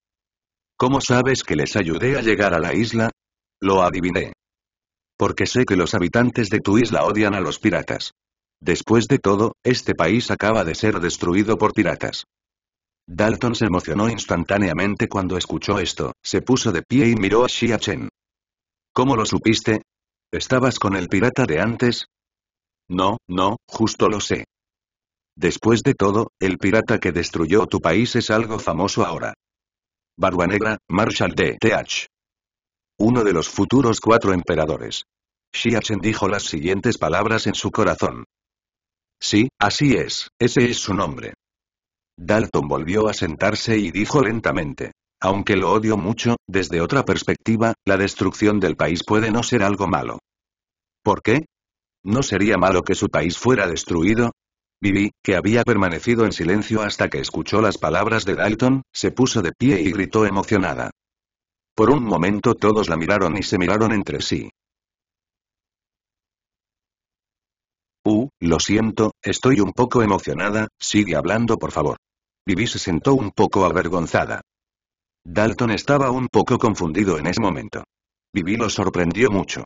¿Cómo sabes que les ayudé a llegar a la isla? Lo adiviné. Porque sé que los habitantes de tu isla odian a los piratas. Después de todo, este país acaba de ser destruido por piratas. Dalton se emocionó instantáneamente cuando escuchó esto, se puso de pie y miró a Xia Chen. ¿Cómo lo supiste? ¿Estabas con el pirata de antes? No, no, justo lo sé. Después de todo, el pirata que destruyó tu país es algo famoso ahora. Barba Negra, Marshall de Th. Uno de los futuros cuatro emperadores. Xiachen dijo las siguientes palabras en su corazón. Sí, así es, ese es su nombre. Dalton volvió a sentarse y dijo lentamente. Aunque lo odio mucho, desde otra perspectiva, la destrucción del país puede no ser algo malo. ¿Por qué? ¿No sería malo que su país fuera destruido? Vivi, que había permanecido en silencio hasta que escuchó las palabras de Dalton, se puso de pie y gritó emocionada. Por un momento todos la miraron y se miraron entre sí. Uh, lo siento, estoy un poco emocionada, sigue hablando por favor. Vivi se sentó un poco avergonzada. Dalton estaba un poco confundido en ese momento. Vivi lo sorprendió mucho.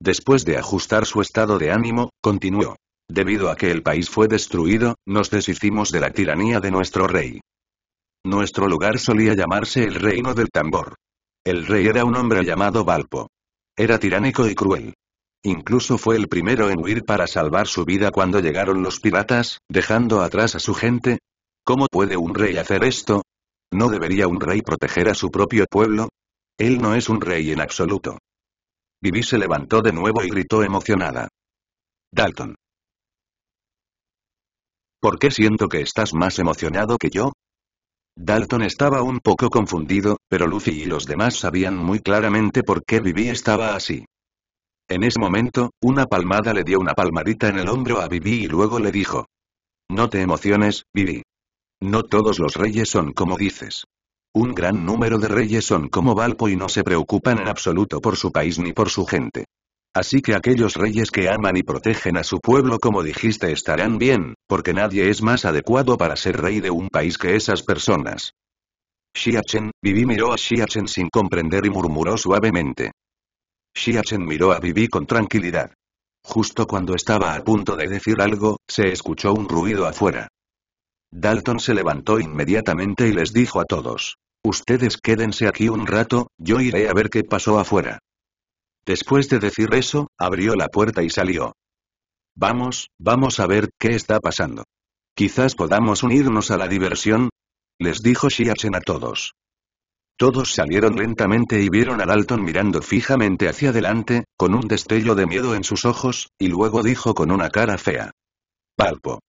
Después de ajustar su estado de ánimo, continuó. Debido a que el país fue destruido, nos deshicimos de la tiranía de nuestro rey. Nuestro lugar solía llamarse el Reino del Tambor. El rey era un hombre llamado Balpo. Era tiránico y cruel. Incluso fue el primero en huir para salvar su vida cuando llegaron los piratas, dejando atrás a su gente. ¿Cómo puede un rey hacer esto? ¿No debería un rey proteger a su propio pueblo? Él no es un rey en absoluto. Vivi se levantó de nuevo y gritó emocionada. Dalton. ¿Por qué siento que estás más emocionado que yo? Dalton estaba un poco confundido, pero Lucy y los demás sabían muy claramente por qué Vivi estaba así. En ese momento, una palmada le dio una palmadita en el hombro a Vivi y luego le dijo. No te emociones, Vivi. No todos los reyes son como dices. Un gran número de reyes son como Valpo y no se preocupan en absoluto por su país ni por su gente. Así que aquellos reyes que aman y protegen a su pueblo como dijiste estarán bien, porque nadie es más adecuado para ser rey de un país que esas personas. Xiachen, Vivi miró a Xiachen sin comprender y murmuró suavemente. Xiachen miró a Vivi con tranquilidad. Justo cuando estaba a punto de decir algo, se escuchó un ruido afuera. Dalton se levantó inmediatamente y les dijo a todos. Ustedes quédense aquí un rato, yo iré a ver qué pasó afuera. Después de decir eso, abrió la puerta y salió. Vamos, vamos a ver qué está pasando. Quizás podamos unirnos a la diversión. Les dijo Shiachen a todos. Todos salieron lentamente y vieron a Dalton mirando fijamente hacia adelante, con un destello de miedo en sus ojos, y luego dijo con una cara fea. Palpo.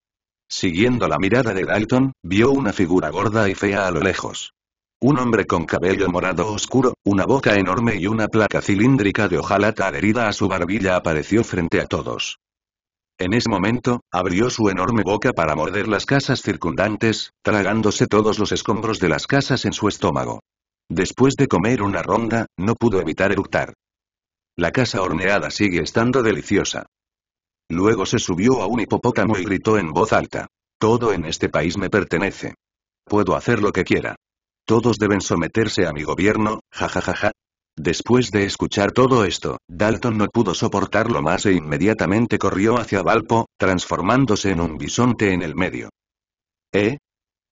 Siguiendo la mirada de Dalton, vio una figura gorda y fea a lo lejos. Un hombre con cabello morado oscuro, una boca enorme y una placa cilíndrica de hojalata adherida a su barbilla apareció frente a todos. En ese momento, abrió su enorme boca para morder las casas circundantes, tragándose todos los escombros de las casas en su estómago. Después de comer una ronda, no pudo evitar eructar. La casa horneada sigue estando deliciosa. Luego se subió a un hipopótamo y gritó en voz alta. Todo en este país me pertenece. Puedo hacer lo que quiera. Todos deben someterse a mi gobierno, jajajaja. Después de escuchar todo esto, Dalton no pudo soportarlo más e inmediatamente corrió hacia Balpo, transformándose en un bisonte en el medio. ¿Eh?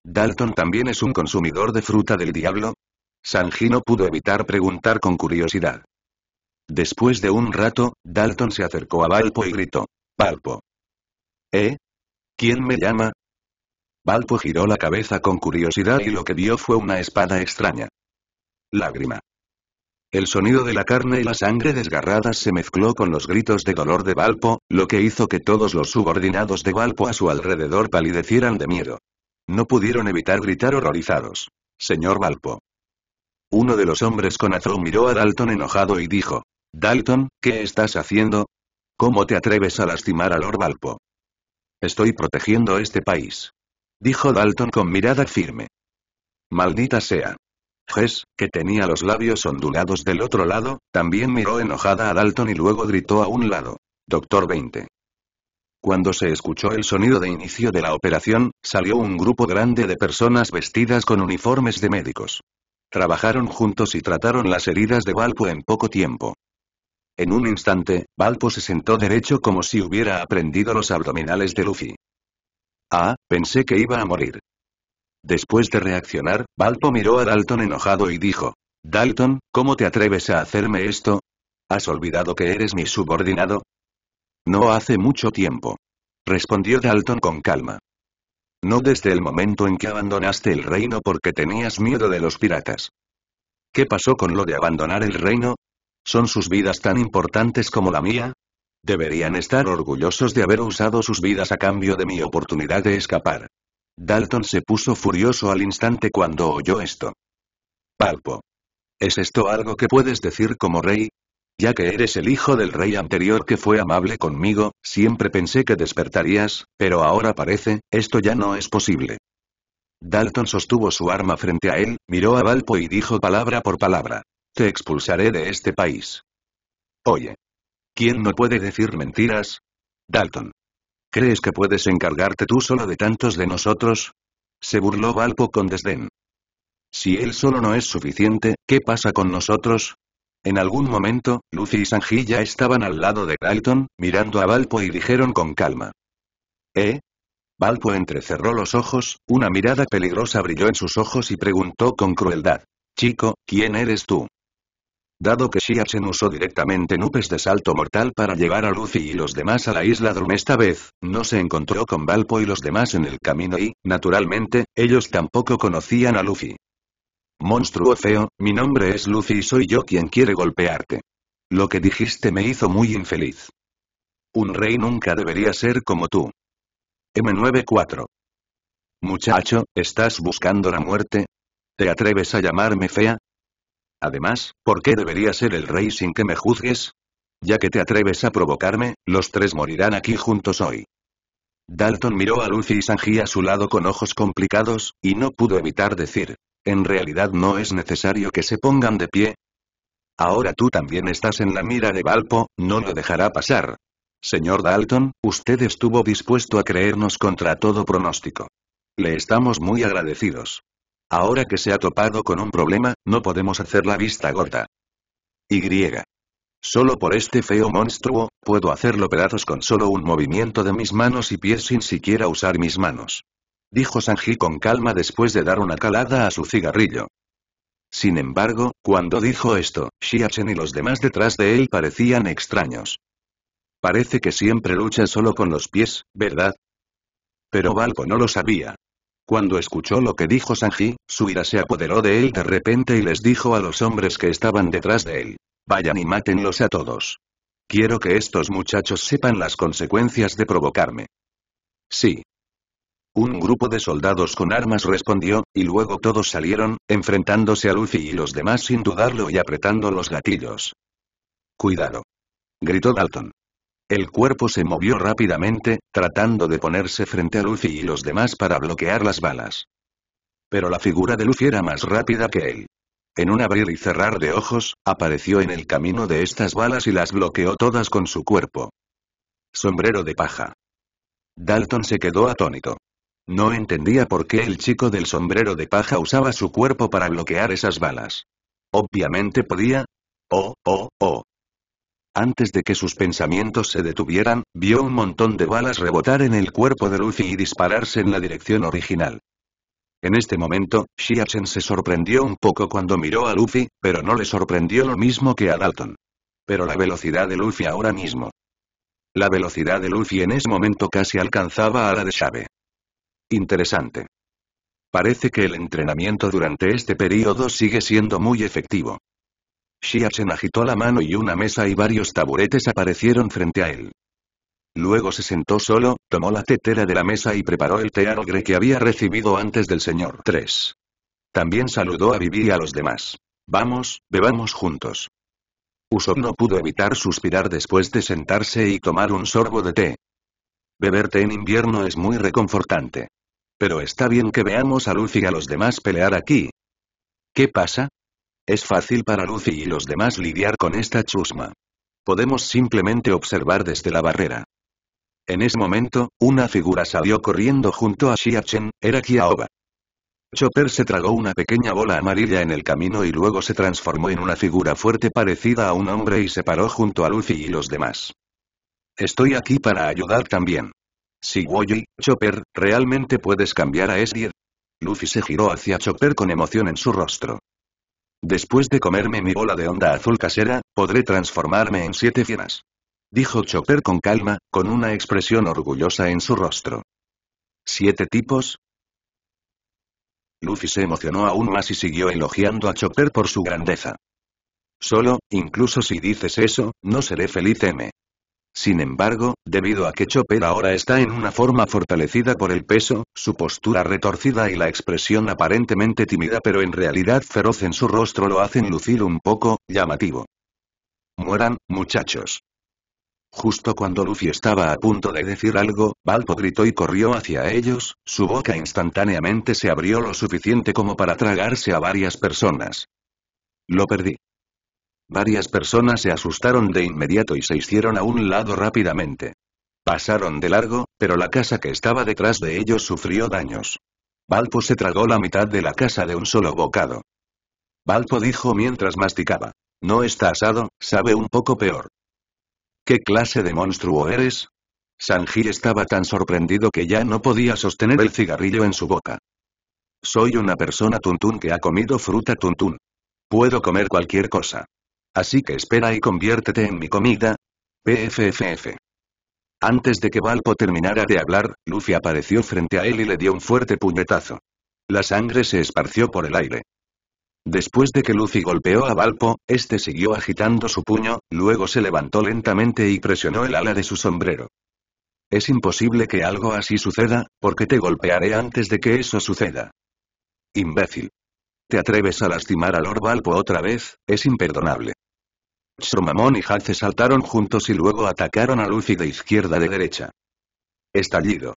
¿Dalton también es un consumidor de fruta del diablo? Sanji no pudo evitar preguntar con curiosidad. Después de un rato, Dalton se acercó a Balpo y gritó. Valpo. ¿Eh? ¿Quién me llama? Balpo giró la cabeza con curiosidad y lo que vio fue una espada extraña. Lágrima. El sonido de la carne y la sangre desgarradas se mezcló con los gritos de dolor de Balpo, lo que hizo que todos los subordinados de Balpo a su alrededor palidecieran de miedo. No pudieron evitar gritar horrorizados. Señor Balpo. Uno de los hombres con azul miró a Dalton enojado y dijo. Dalton, ¿qué estás haciendo? ¿Cómo te atreves a lastimar a Lord Balpo? Estoy protegiendo este país dijo Dalton con mirada firme. Maldita sea. Jess, que tenía los labios ondulados del otro lado, también miró enojada a Dalton y luego gritó a un lado. Doctor 20. Cuando se escuchó el sonido de inicio de la operación, salió un grupo grande de personas vestidas con uniformes de médicos. Trabajaron juntos y trataron las heridas de Balpo en poco tiempo. En un instante, Balpo se sentó derecho como si hubiera aprendido los abdominales de Luffy. Ah, pensé que iba a morir. Después de reaccionar, Balpo miró a Dalton enojado y dijo. Dalton, ¿cómo te atreves a hacerme esto? ¿Has olvidado que eres mi subordinado? No hace mucho tiempo. Respondió Dalton con calma. No desde el momento en que abandonaste el reino porque tenías miedo de los piratas. ¿Qué pasó con lo de abandonar el reino? ¿Son sus vidas tan importantes como la mía? Deberían estar orgullosos de haber usado sus vidas a cambio de mi oportunidad de escapar. Dalton se puso furioso al instante cuando oyó esto. Palpo. ¿Es esto algo que puedes decir como rey? Ya que eres el hijo del rey anterior que fue amable conmigo, siempre pensé que despertarías, pero ahora parece, esto ya no es posible. Dalton sostuvo su arma frente a él, miró a Valpo y dijo palabra por palabra. Te expulsaré de este país. Oye. ¿Quién no puede decir mentiras? Dalton. ¿Crees que puedes encargarte tú solo de tantos de nosotros? Se burló Balpo con desdén. Si él solo no es suficiente, ¿qué pasa con nosotros? En algún momento, Lucy y Sanji ya estaban al lado de Dalton, mirando a Balpo y dijeron con calma. ¿Eh? Balpo entrecerró los ojos, una mirada peligrosa brilló en sus ojos y preguntó con crueldad. Chico, ¿quién eres tú? Dado que Shiatsen usó directamente nubes de salto mortal para llevar a Luffy y los demás a la isla Drum esta vez, no se encontró con Balpo y los demás en el camino y, naturalmente, ellos tampoco conocían a Luffy. Monstruo feo, mi nombre es Luffy y soy yo quien quiere golpearte. Lo que dijiste me hizo muy infeliz. Un rey nunca debería ser como tú. M94. Muchacho, ¿estás buscando la muerte? ¿Te atreves a llamarme fea? Además, ¿por qué debería ser el rey sin que me juzgues? Ya que te atreves a provocarme, los tres morirán aquí juntos hoy. Dalton miró a Lucy y Sanji a su lado con ojos complicados, y no pudo evitar decir, en realidad no es necesario que se pongan de pie. Ahora tú también estás en la mira de Balpo, no lo dejará pasar. Señor Dalton, usted estuvo dispuesto a creernos contra todo pronóstico. Le estamos muy agradecidos. Ahora que se ha topado con un problema, no podemos hacer la vista gorda. Y. Solo por este feo monstruo, puedo hacerlo pedazos con solo un movimiento de mis manos y pies sin siquiera usar mis manos. Dijo Sanji con calma después de dar una calada a su cigarrillo. Sin embargo, cuando dijo esto, Xiachen y los demás detrás de él parecían extraños. Parece que siempre lucha solo con los pies, ¿verdad? Pero Balco no lo sabía. Cuando escuchó lo que dijo Sanji, su ira se apoderó de él de repente y les dijo a los hombres que estaban detrás de él. Vayan y mátenlos a todos. Quiero que estos muchachos sepan las consecuencias de provocarme. Sí. Un grupo de soldados con armas respondió, y luego todos salieron, enfrentándose a Luffy y los demás sin dudarlo y apretando los gatillos. Cuidado. Gritó Dalton. El cuerpo se movió rápidamente, tratando de ponerse frente a Luffy y los demás para bloquear las balas. Pero la figura de Luffy era más rápida que él. En un abrir y cerrar de ojos, apareció en el camino de estas balas y las bloqueó todas con su cuerpo. Sombrero de paja. Dalton se quedó atónito. No entendía por qué el chico del sombrero de paja usaba su cuerpo para bloquear esas balas. Obviamente podía. Oh, oh, oh. Antes de que sus pensamientos se detuvieran, vio un montón de balas rebotar en el cuerpo de Luffy y dispararse en la dirección original. En este momento, Shiachen se sorprendió un poco cuando miró a Luffy, pero no le sorprendió lo mismo que a Dalton. Pero la velocidad de Luffy ahora mismo. La velocidad de Luffy en ese momento casi alcanzaba a la de Shave. Interesante. Parece que el entrenamiento durante este período sigue siendo muy efectivo. Xia agitó la mano y una mesa y varios taburetes aparecieron frente a él. Luego se sentó solo, tomó la tetera de la mesa y preparó el té ogre que había recibido antes del señor 3. También saludó a Vivi y a los demás. Vamos, bebamos juntos. Usopp no pudo evitar suspirar después de sentarse y tomar un sorbo de té. Beber té en invierno es muy reconfortante. Pero está bien que veamos a Luffy y a los demás pelear aquí. ¿Qué pasa? Es fácil para Lucy y los demás lidiar con esta chusma. Podemos simplemente observar desde la barrera. En ese momento, una figura salió corriendo junto a Xiachen. era Kiaoba. Chopper se tragó una pequeña bola amarilla en el camino y luego se transformó en una figura fuerte parecida a un hombre y se paró junto a Lucy y los demás. Estoy aquí para ayudar también. Si Woyi, Chopper, ¿realmente puedes cambiar a Esir, Luffy se giró hacia Chopper con emoción en su rostro. Después de comerme mi bola de onda azul casera, podré transformarme en siete fieras. Dijo Chopper con calma, con una expresión orgullosa en su rostro. ¿Siete tipos? Luffy se emocionó aún más y siguió elogiando a Chopper por su grandeza. Solo, incluso si dices eso, no seré feliz M. Sin embargo, debido a que Chopper ahora está en una forma fortalecida por el peso, su postura retorcida y la expresión aparentemente tímida pero en realidad feroz en su rostro lo hacen lucir un poco llamativo. Mueran, muchachos. Justo cuando Luffy estaba a punto de decir algo, Balpo gritó y corrió hacia ellos, su boca instantáneamente se abrió lo suficiente como para tragarse a varias personas. Lo perdí. Varias personas se asustaron de inmediato y se hicieron a un lado rápidamente. Pasaron de largo, pero la casa que estaba detrás de ellos sufrió daños. Balpo se tragó la mitad de la casa de un solo bocado. Balpo dijo mientras masticaba. No está asado, sabe un poco peor. ¿Qué clase de monstruo eres? Sanji estaba tan sorprendido que ya no podía sostener el cigarrillo en su boca. Soy una persona tuntún que ha comido fruta tuntún. Puedo comer cualquier cosa. Así que espera y conviértete en mi comida. PFFF. Antes de que Valpo terminara de hablar, Luffy apareció frente a él y le dio un fuerte puñetazo. La sangre se esparció por el aire. Después de que Luffy golpeó a Balpo, este siguió agitando su puño, luego se levantó lentamente y presionó el ala de su sombrero. Es imposible que algo así suceda, porque te golpearé antes de que eso suceda. Imbécil. Te atreves a lastimar a Lord Valpo otra vez, es imperdonable. Shromamon y Hace saltaron juntos y luego atacaron a Luffy de izquierda de derecha. Estallido.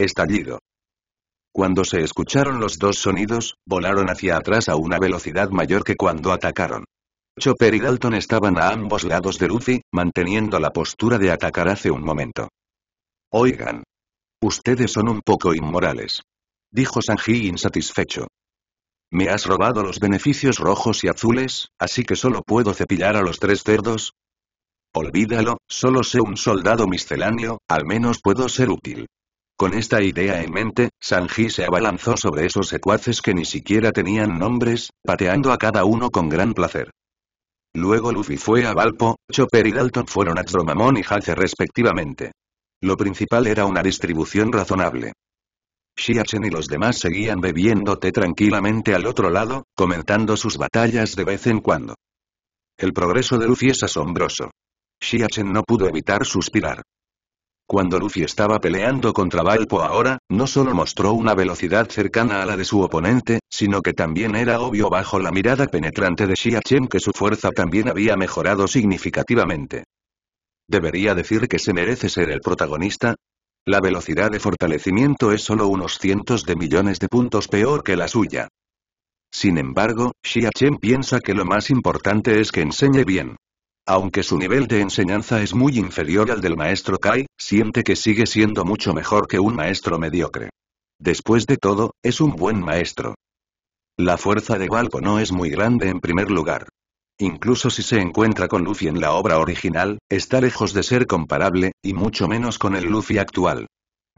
Estallido. Cuando se escucharon los dos sonidos, volaron hacia atrás a una velocidad mayor que cuando atacaron. Chopper y Dalton estaban a ambos lados de Luffy, manteniendo la postura de atacar hace un momento. Oigan. Ustedes son un poco inmorales. Dijo Sanji insatisfecho. Me has robado los beneficios rojos y azules, así que solo puedo cepillar a los tres cerdos. Olvídalo, solo sé un soldado misceláneo, al menos puedo ser útil. Con esta idea en mente, Sanji se abalanzó sobre esos secuaces que ni siquiera tenían nombres, pateando a cada uno con gran placer. Luego Luffy fue a Balpo, Chopper y Dalton fueron a Dromamon y Halse respectivamente. Lo principal era una distribución razonable. Xiachen y los demás seguían bebiendo té tranquilamente al otro lado, comentando sus batallas de vez en cuando. El progreso de Luffy es asombroso. Xiachen no pudo evitar suspirar. Cuando Luffy estaba peleando contra Balpo ahora, no solo mostró una velocidad cercana a la de su oponente, sino que también era obvio bajo la mirada penetrante de Xiachen que su fuerza también había mejorado significativamente. ¿Debería decir que se merece ser el protagonista? La velocidad de fortalecimiento es solo unos cientos de millones de puntos peor que la suya. Sin embargo, Xia Chen piensa que lo más importante es que enseñe bien. Aunque su nivel de enseñanza es muy inferior al del maestro Kai, siente que sigue siendo mucho mejor que un maestro mediocre. Después de todo, es un buen maestro. La fuerza de Balco no es muy grande en primer lugar. Incluso si se encuentra con Luffy en la obra original, está lejos de ser comparable, y mucho menos con el Luffy actual.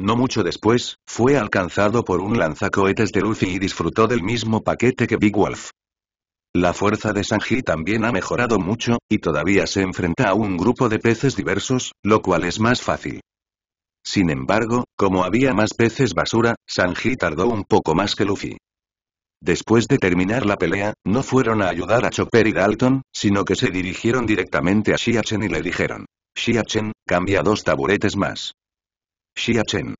No mucho después, fue alcanzado por un lanzacohetes de Luffy y disfrutó del mismo paquete que Big Wolf. La fuerza de Sanji también ha mejorado mucho, y todavía se enfrenta a un grupo de peces diversos, lo cual es más fácil. Sin embargo, como había más peces basura, Sanji tardó un poco más que Luffy. Después de terminar la pelea, no fueron a ayudar a Chopper y Dalton, sino que se dirigieron directamente a Xiachen y le dijeron. Xiachen, cambia dos taburetes más. Xiachen.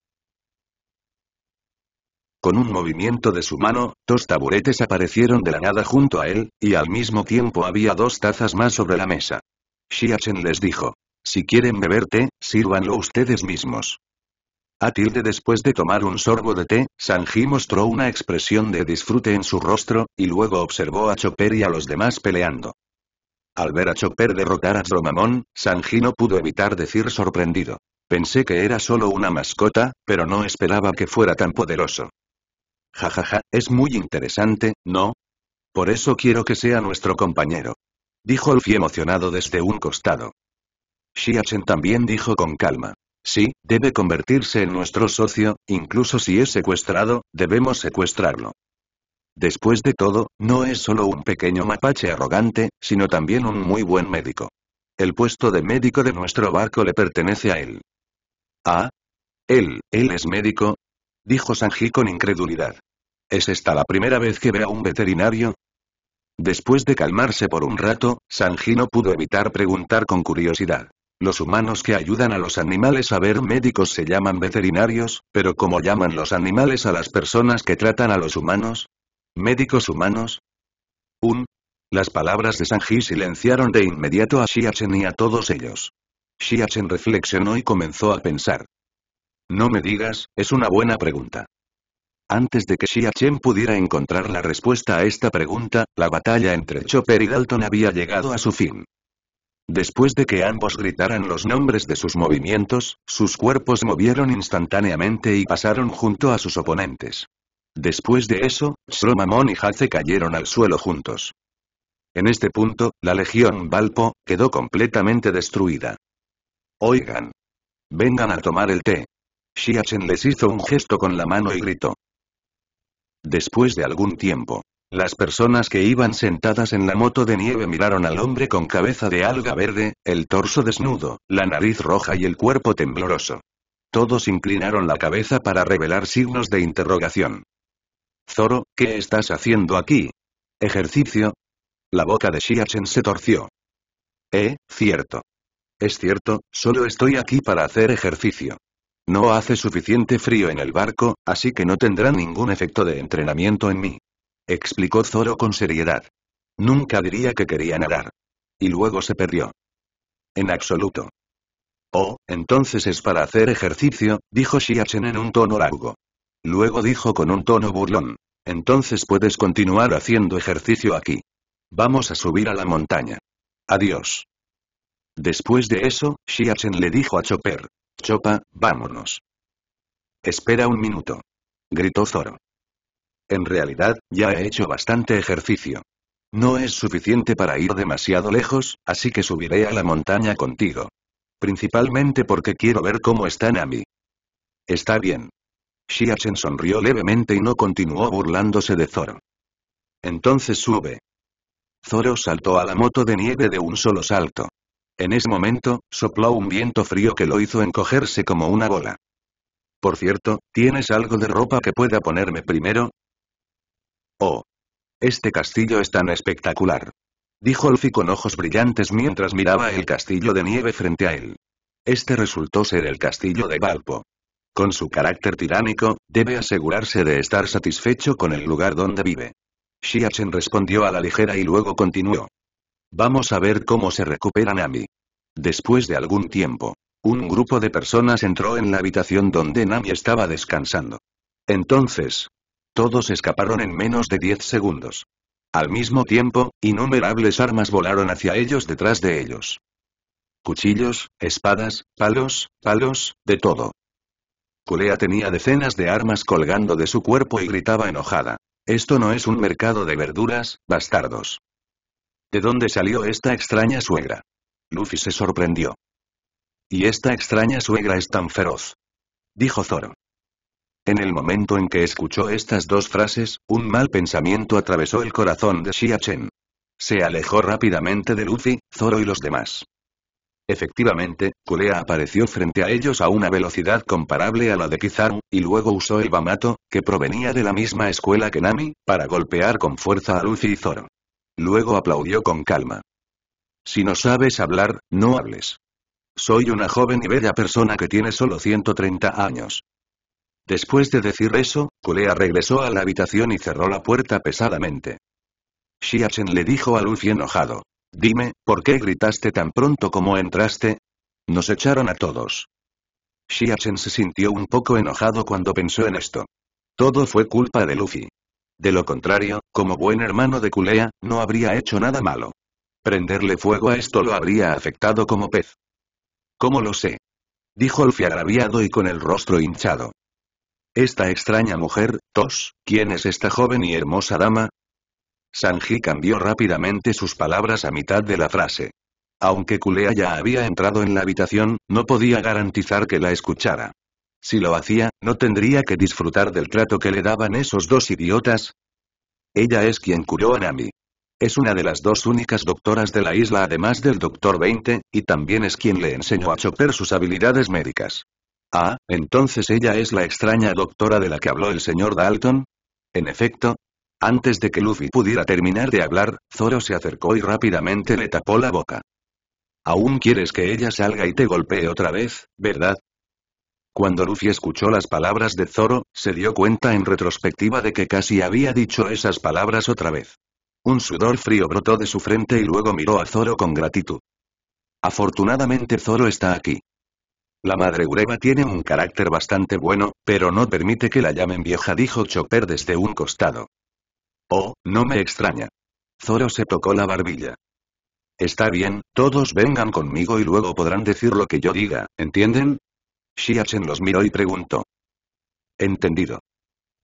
Con un movimiento de su mano, dos taburetes aparecieron de la nada junto a él, y al mismo tiempo había dos tazas más sobre la mesa. Xiachen les dijo. Si quieren beber té, sírvanlo ustedes mismos. A tilde después de tomar un sorbo de té, Sanji mostró una expresión de disfrute en su rostro, y luego observó a Chopper y a los demás peleando. Al ver a Chopper derrotar a Dromamon, Sanji no pudo evitar decir sorprendido. Pensé que era solo una mascota, pero no esperaba que fuera tan poderoso. Jajaja, ja, ja, es muy interesante, ¿no? Por eso quiero que sea nuestro compañero. Dijo Luffy emocionado desde un costado. Shiachen también dijo con calma. Sí, debe convertirse en nuestro socio, incluso si es secuestrado, debemos secuestrarlo. Después de todo, no es solo un pequeño mapache arrogante, sino también un muy buen médico. El puesto de médico de nuestro barco le pertenece a él. ¿Ah? Él, él es médico? Dijo Sanji con incredulidad. ¿Es esta la primera vez que ve a un veterinario? Después de calmarse por un rato, Sanji no pudo evitar preguntar con curiosidad. Los humanos que ayudan a los animales a ver médicos se llaman veterinarios, pero ¿cómo llaman los animales a las personas que tratan a los humanos? ¿Médicos humanos? Un. Las palabras de Sanji silenciaron de inmediato a Xiachen y a todos ellos. Xiachen reflexionó y comenzó a pensar. No me digas, es una buena pregunta. Antes de que Xiachen pudiera encontrar la respuesta a esta pregunta, la batalla entre Chopper y Dalton había llegado a su fin. Después de que ambos gritaran los nombres de sus movimientos, sus cuerpos movieron instantáneamente y pasaron junto a sus oponentes. Después de eso, Shromamon y Hace cayeron al suelo juntos. En este punto, la legión Valpo, quedó completamente destruida. Oigan. Vengan a tomar el té. Xiachen les hizo un gesto con la mano y gritó. Después de algún tiempo, las personas que iban sentadas en la moto de nieve miraron al hombre con cabeza de alga verde, el torso desnudo, la nariz roja y el cuerpo tembloroso. Todos inclinaron la cabeza para revelar signos de interrogación. Zoro, ¿qué estás haciendo aquí? ¿Ejercicio? La boca de Xiachen se torció. Eh, cierto. Es cierto, solo estoy aquí para hacer ejercicio. No hace suficiente frío en el barco, así que no tendrá ningún efecto de entrenamiento en mí explicó Zoro con seriedad. Nunca diría que quería nadar. Y luego se perdió. En absoluto. Oh, entonces es para hacer ejercicio, dijo Xiachen en un tono largo. Luego dijo con un tono burlón. Entonces puedes continuar haciendo ejercicio aquí. Vamos a subir a la montaña. Adiós. Después de eso, Xiachen le dijo a Chopper. Chopa, vámonos. Espera un minuto. Gritó Zoro. En realidad, ya he hecho bastante ejercicio. No es suficiente para ir demasiado lejos, así que subiré a la montaña contigo. Principalmente porque quiero ver cómo están a mí. Está bien. Xiachen sonrió levemente y no continuó burlándose de Zoro. Entonces sube. Zoro saltó a la moto de nieve de un solo salto. En ese momento, sopló un viento frío que lo hizo encogerse como una bola. Por cierto, ¿tienes algo de ropa que pueda ponerme primero? Oh. Este castillo es tan espectacular. Dijo Luffy con ojos brillantes mientras miraba el castillo de nieve frente a él. Este resultó ser el castillo de Balpo. Con su carácter tiránico, debe asegurarse de estar satisfecho con el lugar donde vive. Shiachen respondió a la ligera y luego continuó. Vamos a ver cómo se recupera Nami. Después de algún tiempo, un grupo de personas entró en la habitación donde Nami estaba descansando. Entonces, todos escaparon en menos de 10 segundos. Al mismo tiempo, innumerables armas volaron hacia ellos detrás de ellos. Cuchillos, espadas, palos, palos, de todo. Culea tenía decenas de armas colgando de su cuerpo y gritaba enojada. Esto no es un mercado de verduras, bastardos. ¿De dónde salió esta extraña suegra? Luffy se sorprendió. Y esta extraña suegra es tan feroz. Dijo Zoro. En el momento en que escuchó estas dos frases, un mal pensamiento atravesó el corazón de Xia Chen. Se alejó rápidamente de Luffy, Zoro y los demás. Efectivamente, Kulea apareció frente a ellos a una velocidad comparable a la de Kizaru, y luego usó el Bamato, que provenía de la misma escuela que Nami, para golpear con fuerza a Luffy y Zoro. Luego aplaudió con calma. Si no sabes hablar, no hables. Soy una joven y bella persona que tiene solo 130 años. Después de decir eso, Kulea regresó a la habitación y cerró la puerta pesadamente. Xiachen le dijo a Luffy enojado. Dime, ¿por qué gritaste tan pronto como entraste? Nos echaron a todos. Xiachen se sintió un poco enojado cuando pensó en esto. Todo fue culpa de Luffy. De lo contrario, como buen hermano de Kulea, no habría hecho nada malo. Prenderle fuego a esto lo habría afectado como pez. ¿Cómo lo sé? Dijo Luffy agraviado y con el rostro hinchado. Esta extraña mujer, Tos, ¿quién es esta joven y hermosa dama? Sanji cambió rápidamente sus palabras a mitad de la frase. Aunque Kulea ya había entrado en la habitación, no podía garantizar que la escuchara. Si lo hacía, no tendría que disfrutar del trato que le daban esos dos idiotas. Ella es quien curó a Nami. Es una de las dos únicas doctoras de la isla además del Doctor 20, y también es quien le enseñó a Chopper sus habilidades médicas. Ah, entonces ella es la extraña doctora de la que habló el señor Dalton. En efecto, antes de que Luffy pudiera terminar de hablar, Zoro se acercó y rápidamente le tapó la boca. Aún quieres que ella salga y te golpee otra vez, ¿verdad? Cuando Luffy escuchó las palabras de Zoro, se dio cuenta en retrospectiva de que casi había dicho esas palabras otra vez. Un sudor frío brotó de su frente y luego miró a Zoro con gratitud. Afortunadamente Zoro está aquí. La madre Ureba tiene un carácter bastante bueno, pero no permite que la llamen vieja, dijo Chopper desde un costado. Oh, no me extraña. Zoro se tocó la barbilla. Está bien, todos vengan conmigo y luego podrán decir lo que yo diga, ¿entienden? Shiachen los miró y preguntó. Entendido.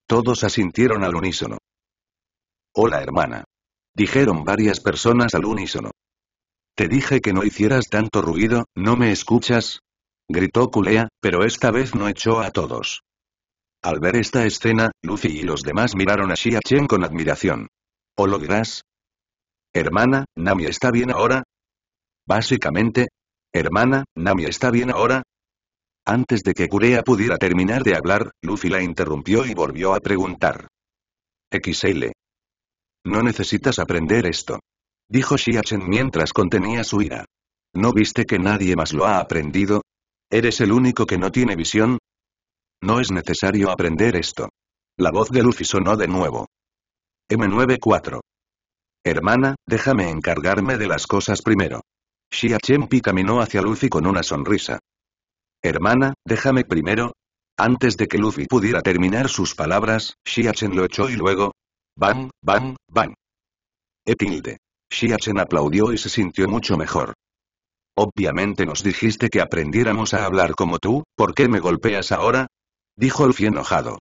Todos asintieron al unísono. Hola hermana. Dijeron varias personas al unísono. Te dije que no hicieras tanto ruido, ¿no me escuchas? gritó Culea, pero esta vez no echó a todos. Al ver esta escena, Lucy y los demás miraron a Xia Chen con admiración. ¿O lo dirás? Hermana, Nami está bien ahora. Básicamente. Hermana, Nami está bien ahora. Antes de que Kurea pudiera terminar de hablar, Luffy la interrumpió y volvió a preguntar. XL. No necesitas aprender esto. Dijo Chen mientras contenía su ira. ¿No viste que nadie más lo ha aprendido? ¿Eres el único que no tiene visión? No es necesario aprender esto. La voz de Luffy sonó de nuevo. M94. Hermana, déjame encargarme de las cosas primero. Shia caminó hacia Luffy con una sonrisa. Hermana, déjame primero. Antes de que Luffy pudiera terminar sus palabras, Shia lo echó y luego... ¡Bam, bam, bang! E tilde. aplaudió y se sintió mucho mejor. Obviamente nos dijiste que aprendiéramos a hablar como tú, ¿por qué me golpeas ahora? Dijo Luffy enojado.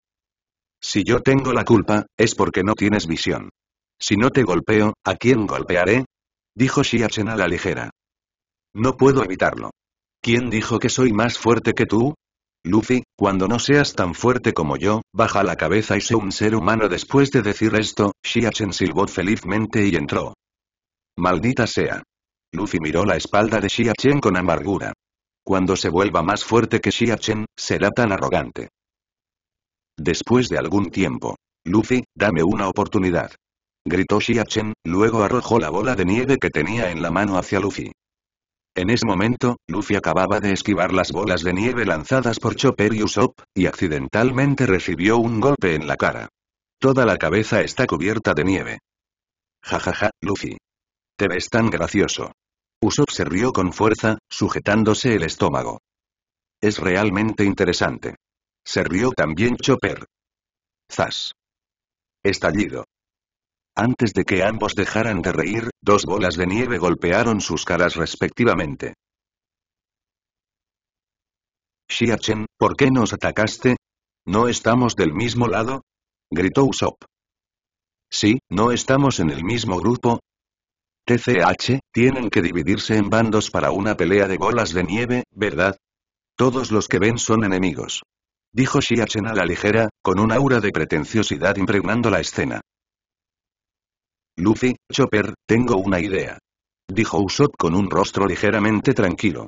Si yo tengo la culpa, es porque no tienes visión. Si no te golpeo, ¿a quién golpearé? Dijo Shiachen a la ligera. No puedo evitarlo. ¿Quién dijo que soy más fuerte que tú? Luffy, cuando no seas tan fuerte como yo, baja la cabeza y sé un ser humano después de decir esto, Shiachen silbó felizmente y entró. Maldita sea. Luffy miró la espalda de Xia Chen con amargura. Cuando se vuelva más fuerte que Xia Chen, será tan arrogante. Después de algún tiempo. Luffy, dame una oportunidad. Gritó Xia Chen, luego arrojó la bola de nieve que tenía en la mano hacia Luffy. En ese momento, Luffy acababa de esquivar las bolas de nieve lanzadas por Chopper y Usopp, y accidentalmente recibió un golpe en la cara. Toda la cabeza está cubierta de nieve. Jajaja, ja, ja, Luffy. Te ves tan gracioso. Usopp se rió con fuerza, sujetándose el estómago. Es realmente interesante. Se rió también Chopper. Zas. Estallido. Antes de que ambos dejaran de reír, dos bolas de nieve golpearon sus caras respectivamente. Xiachen, ¿por qué nos atacaste? ¿No estamos del mismo lado? gritó Usopp. Sí, no estamos en el mismo grupo, TCH, tienen que dividirse en bandos para una pelea de bolas de nieve, ¿verdad? Todos los que ven son enemigos. Dijo Shiachen a la ligera, con un aura de pretenciosidad impregnando la escena. Luffy, Chopper, tengo una idea. Dijo Usopp con un rostro ligeramente tranquilo.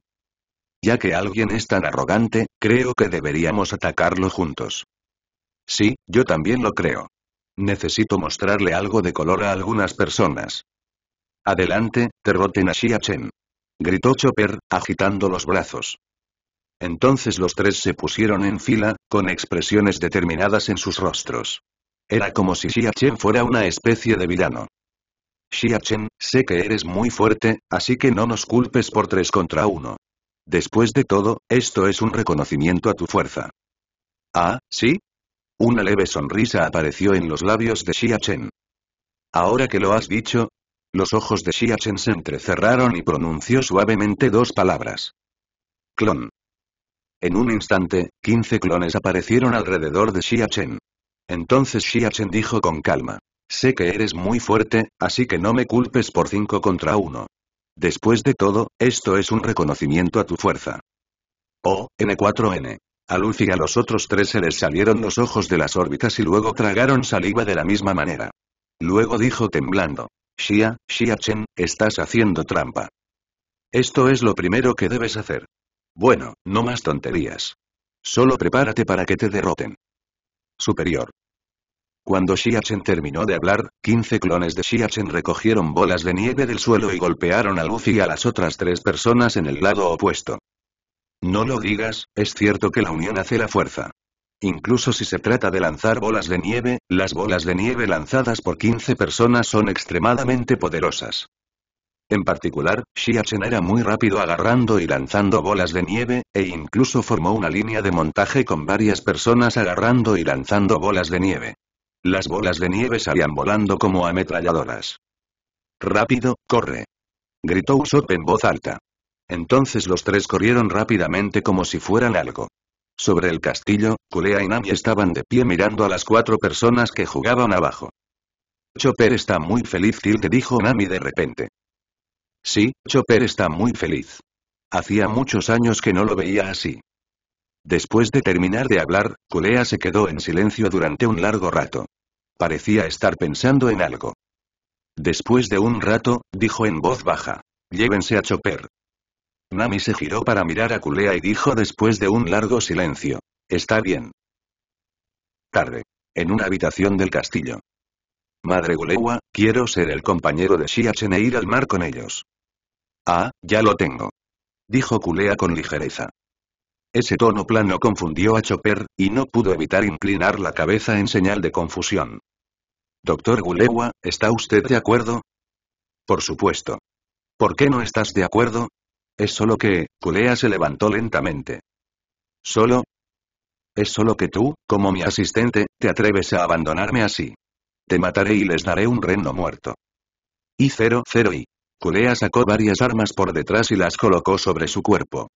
Ya que alguien es tan arrogante, creo que deberíamos atacarlo juntos. Sí, yo también lo creo. Necesito mostrarle algo de color a algunas personas. Adelante, derroten a Xia Chen. Gritó Chopper, agitando los brazos. Entonces los tres se pusieron en fila, con expresiones determinadas en sus rostros. Era como si Xia Chen fuera una especie de villano. Xia Chen, sé que eres muy fuerte, así que no nos culpes por tres contra uno. Después de todo, esto es un reconocimiento a tu fuerza. Ah, ¿sí? Una leve sonrisa apareció en los labios de Xia Chen. Ahora que lo has dicho, los ojos de Xiachen se entrecerraron y pronunció suavemente dos palabras. Clon. En un instante, 15 clones aparecieron alrededor de Xiachen. Entonces Xiachen dijo con calma. Sé que eres muy fuerte, así que no me culpes por 5 contra 1. Después de todo, esto es un reconocimiento a tu fuerza. O, N4N. A Luz y a los otros tres se les salieron los ojos de las órbitas y luego tragaron saliva de la misma manera. Luego dijo temblando. Xia, Xia Chen, estás haciendo trampa. Esto es lo primero que debes hacer. Bueno, no más tonterías. Solo prepárate para que te derroten. Superior. Cuando Xia Chen terminó de hablar, 15 clones de Xiachen recogieron bolas de nieve del suelo y golpearon a Luffy y a las otras tres personas en el lado opuesto. No lo digas, es cierto que la unión hace la fuerza. Incluso si se trata de lanzar bolas de nieve, las bolas de nieve lanzadas por 15 personas son extremadamente poderosas. En particular, Chen era muy rápido agarrando y lanzando bolas de nieve, e incluso formó una línea de montaje con varias personas agarrando y lanzando bolas de nieve. Las bolas de nieve salían volando como ametralladoras. ¡Rápido, corre! gritó Usopp en voz alta. Entonces los tres corrieron rápidamente como si fueran algo. Sobre el castillo, Kulea y Nami estaban de pie mirando a las cuatro personas que jugaban abajo. Chopper está muy feliz Tilde dijo Nami de repente. Sí, Chopper está muy feliz. Hacía muchos años que no lo veía así. Después de terminar de hablar, Kulea se quedó en silencio durante un largo rato. Parecía estar pensando en algo. Después de un rato, dijo en voz baja. Llévense a Chopper. Nami se giró para mirar a culea y dijo después de un largo silencio. Está bien. Tarde. En una habitación del castillo. Madre Gulewa, quiero ser el compañero de Shiachen e ir al mar con ellos. Ah, ya lo tengo. Dijo culea con ligereza. Ese tono plano confundió a Chopper, y no pudo evitar inclinar la cabeza en señal de confusión. Doctor Gulewa, ¿está usted de acuerdo? Por supuesto. ¿Por qué no estás de acuerdo? Es solo que, Culea se levantó lentamente. ¿Solo? Es solo que tú, como mi asistente, te atreves a abandonarme así. Te mataré y les daré un reno muerto. Y cero, cero y. Culea sacó varias armas por detrás y las colocó sobre su cuerpo.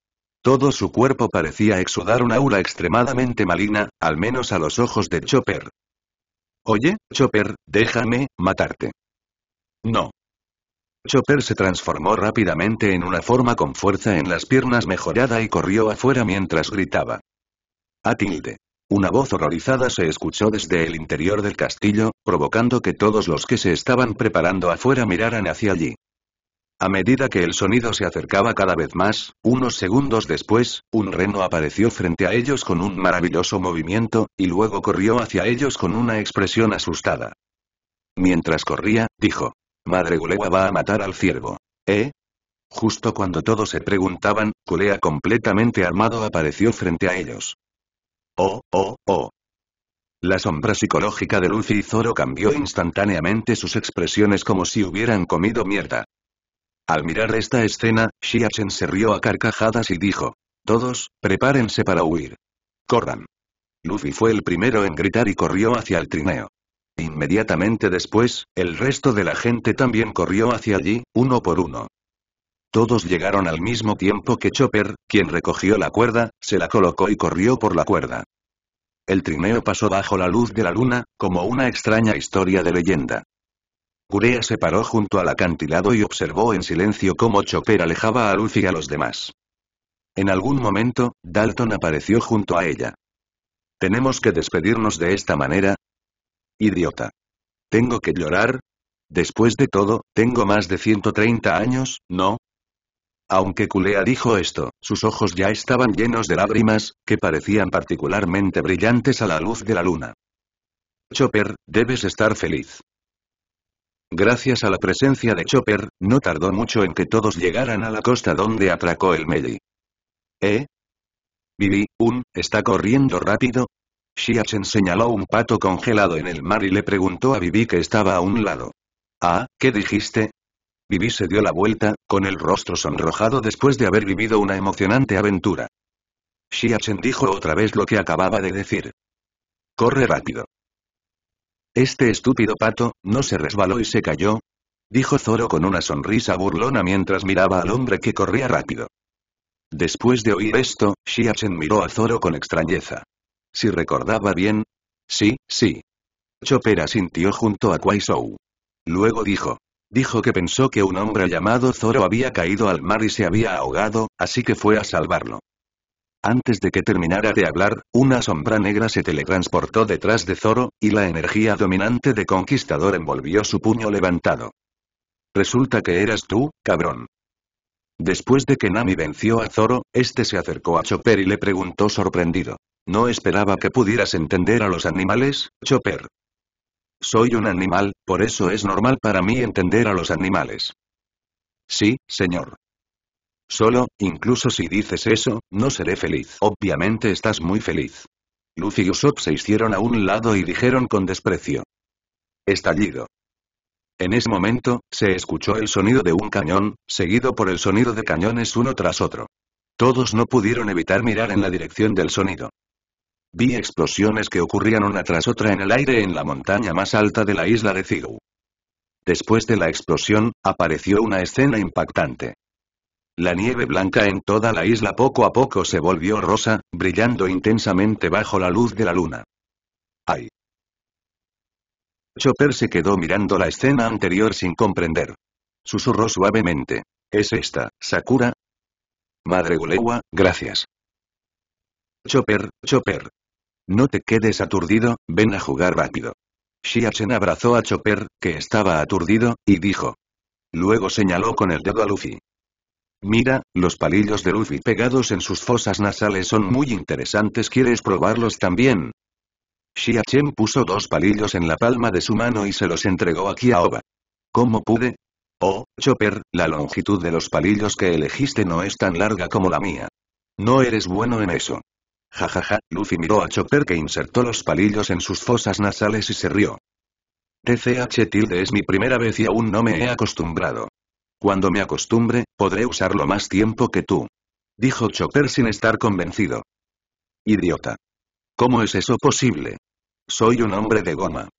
Todo su cuerpo parecía exudar una aura extremadamente maligna, al menos a los ojos de Chopper. Oye, Chopper, déjame matarte. No. Chopper se transformó rápidamente en una forma con fuerza en las piernas mejorada y corrió afuera mientras gritaba. A tilde. Una voz horrorizada se escuchó desde el interior del castillo, provocando que todos los que se estaban preparando afuera miraran hacia allí. A medida que el sonido se acercaba cada vez más, unos segundos después, un reno apareció frente a ellos con un maravilloso movimiento, y luego corrió hacia ellos con una expresión asustada. Mientras corría, dijo, Madre Gulewa va a matar al ciervo. ¿Eh? Justo cuando todos se preguntaban, Culea completamente armado apareció frente a ellos. Oh, oh, oh. La sombra psicológica de Lucy y Zoro cambió instantáneamente sus expresiones como si hubieran comido mierda. Al mirar esta escena, Shiachen se rió a carcajadas y dijo. Todos, prepárense para huir. Corran. Luffy fue el primero en gritar y corrió hacia el trineo. Inmediatamente después, el resto de la gente también corrió hacia allí, uno por uno. Todos llegaron al mismo tiempo que Chopper, quien recogió la cuerda, se la colocó y corrió por la cuerda. El trineo pasó bajo la luz de la luna, como una extraña historia de leyenda. Gurea se paró junto al acantilado y observó en silencio cómo Chopper alejaba a Luz y a los demás. En algún momento, Dalton apareció junto a ella. Tenemos que despedirnos de esta manera, Idiota. ¿Tengo que llorar? Después de todo, tengo más de 130 años, ¿no? Aunque Culea dijo esto, sus ojos ya estaban llenos de lágrimas, que parecían particularmente brillantes a la luz de la luna. Chopper, debes estar feliz. Gracias a la presencia de Chopper, no tardó mucho en que todos llegaran a la costa donde atracó el Meli. ¿Eh? Vivi, un, está corriendo rápido, Shiachen señaló un pato congelado en el mar y le preguntó a Bibi que estaba a un lado. Ah, ¿qué dijiste? Bibi se dio la vuelta, con el rostro sonrojado después de haber vivido una emocionante aventura. Shiachen dijo otra vez lo que acababa de decir. Corre rápido. Este estúpido pato, ¿no se resbaló y se cayó? Dijo Zoro con una sonrisa burlona mientras miraba al hombre que corría rápido. Después de oír esto, Shiachen miró a Zoro con extrañeza. Si recordaba bien. Sí, sí. Chopper asintió junto a Kwai Luego dijo. Dijo que pensó que un hombre llamado Zoro había caído al mar y se había ahogado, así que fue a salvarlo. Antes de que terminara de hablar, una sombra negra se teletransportó detrás de Zoro, y la energía dominante de Conquistador envolvió su puño levantado. Resulta que eras tú, cabrón. Después de que Nami venció a Zoro, este se acercó a Chopper y le preguntó sorprendido. No esperaba que pudieras entender a los animales, Chopper. Soy un animal, por eso es normal para mí entender a los animales. Sí, señor. Solo, incluso si dices eso, no seré feliz. Obviamente estás muy feliz. Lucy y Usopp se hicieron a un lado y dijeron con desprecio. Estallido. En ese momento, se escuchó el sonido de un cañón, seguido por el sonido de cañones uno tras otro. Todos no pudieron evitar mirar en la dirección del sonido. Vi explosiones que ocurrían una tras otra en el aire en la montaña más alta de la isla de Ziru. Después de la explosión, apareció una escena impactante. La nieve blanca en toda la isla poco a poco se volvió rosa, brillando intensamente bajo la luz de la luna. ¡Ay! Chopper se quedó mirando la escena anterior sin comprender. Susurró suavemente. ¿Es esta, Sakura? Madre Gulewa, gracias. Chopper, Chopper, no te quedes aturdido, ven a jugar rápido. Xiachen abrazó a Chopper, que estaba aturdido, y dijo. Luego señaló con el dedo a Luffy. Mira, los palillos de Luffy pegados en sus fosas nasales son muy interesantes, ¿quieres probarlos también? Xiachen puso dos palillos en la palma de su mano y se los entregó aquí a Oba. ¿Cómo pude? Oh, Chopper, la longitud de los palillos que elegiste no es tan larga como la mía. No eres bueno en eso. Jajaja, Lucy miró a Chopper que insertó los palillos en sus fosas nasales y se rió. TCH tilde es mi primera vez y aún no me he acostumbrado. Cuando me acostumbre, podré usarlo más tiempo que tú. Dijo Chopper sin estar convencido. Idiota. ¿Cómo es eso posible? Soy un hombre de goma.